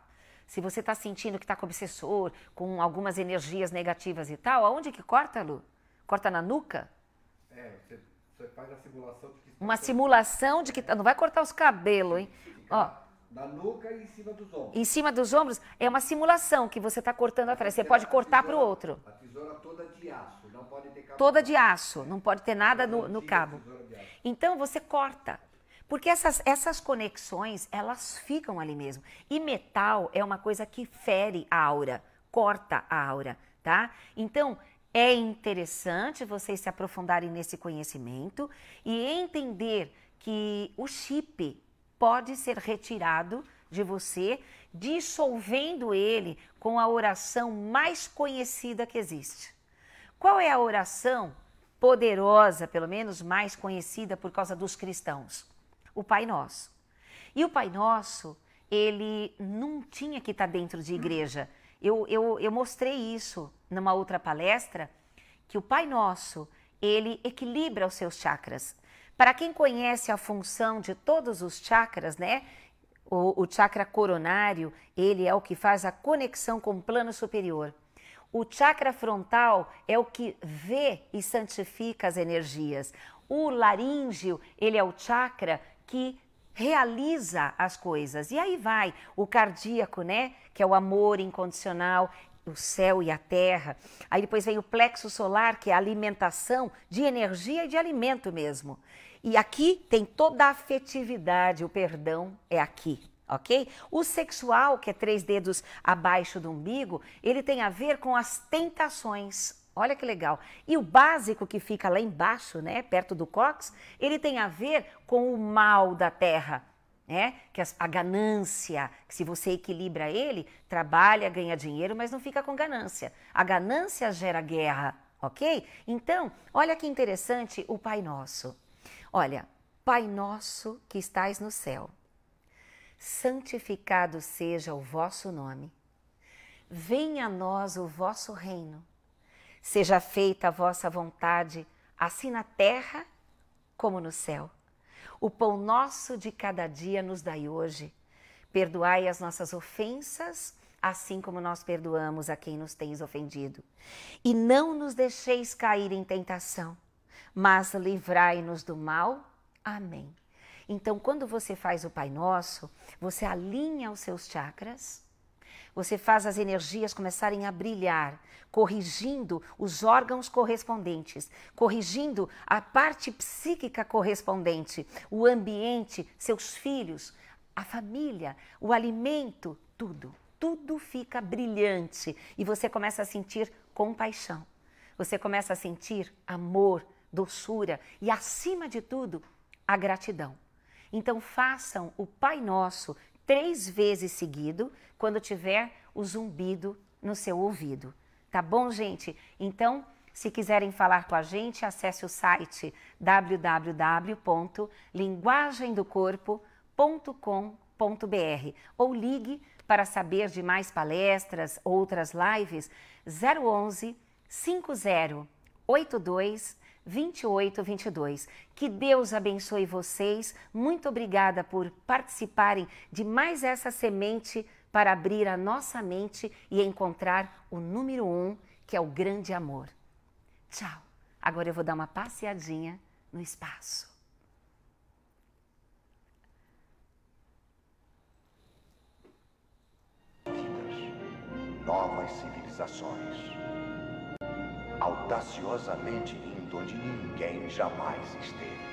Se você está sentindo que está com obsessor, com algumas energias negativas e tal, aonde que corta, Lu? Corta na nuca? É, você, você faz a simulação de que. Uma simulação de que. Tá, não vai cortar os cabelos, hein? Ó. Na nuca e em cima dos ombros. Em cima dos ombros é uma simulação que você está cortando atrás. Você pode cortar para o outro. A tesoura toda de aço toda de aço, não pode ter nada no, no cabo. Então você corta. Porque essas, essas conexões, elas ficam ali mesmo. E metal é uma coisa que fere a aura, corta a aura, tá? Então, é interessante vocês se aprofundarem nesse conhecimento e entender que o chip pode ser retirado de você, dissolvendo ele com a oração mais conhecida que existe. Qual é a oração poderosa, pelo menos mais conhecida por causa dos cristãos? O Pai Nosso. E o Pai Nosso, ele não tinha que estar dentro de igreja. Eu, eu, eu mostrei isso numa outra palestra, que o Pai Nosso, ele equilibra os seus chakras. Para quem conhece a função de todos os chakras, né? O, o chakra coronário, ele é o que faz a conexão com o plano superior. O chakra frontal é o que vê e santifica as energias. O laríngeo, ele é o chakra que realiza as coisas. E aí vai o cardíaco, né? Que é o amor incondicional, o céu e a terra. Aí depois vem o plexo solar, que é a alimentação de energia e de alimento mesmo. E aqui tem toda a afetividade, o perdão é aqui ok? O sexual, que é três dedos abaixo do umbigo, ele tem a ver com as tentações. Olha que legal. E o básico que fica lá embaixo, né, perto do cox, ele tem a ver com o mal da terra, né? Que a ganância, que se você equilibra ele, trabalha, ganha dinheiro, mas não fica com ganância. A ganância gera guerra, ok? Então, olha que interessante o Pai Nosso. Olha, Pai Nosso que estais no céu santificado seja o vosso nome. Venha a nós o vosso reino. Seja feita a vossa vontade, assim na terra como no céu. O pão nosso de cada dia nos dai hoje. Perdoai as nossas ofensas, assim como nós perdoamos a quem nos tens ofendido. E não nos deixeis cair em tentação, mas livrai-nos do mal. Amém. Então, quando você faz o Pai Nosso, você alinha os seus chakras, você faz as energias começarem a brilhar, corrigindo os órgãos correspondentes, corrigindo a parte psíquica correspondente, o ambiente, seus filhos, a família, o alimento, tudo. Tudo fica brilhante e você começa a sentir compaixão. Você começa a sentir amor, doçura e, acima de tudo, a gratidão. Então façam o Pai Nosso três vezes seguido quando tiver o zumbido no seu ouvido. Tá bom, gente? Então, se quiserem falar com a gente, acesse o site www.linguagemdocorpo.com.br ou ligue para saber de mais palestras, outras lives, 011 50 82 2822. Que Deus abençoe vocês. Muito obrigada por participarem de mais essa semente para abrir a nossa mente e encontrar o número um, que é o grande amor. Tchau. Agora eu vou dar uma passeadinha no espaço. novas civilizações, audaciosamente onde ninguém jamais esteve.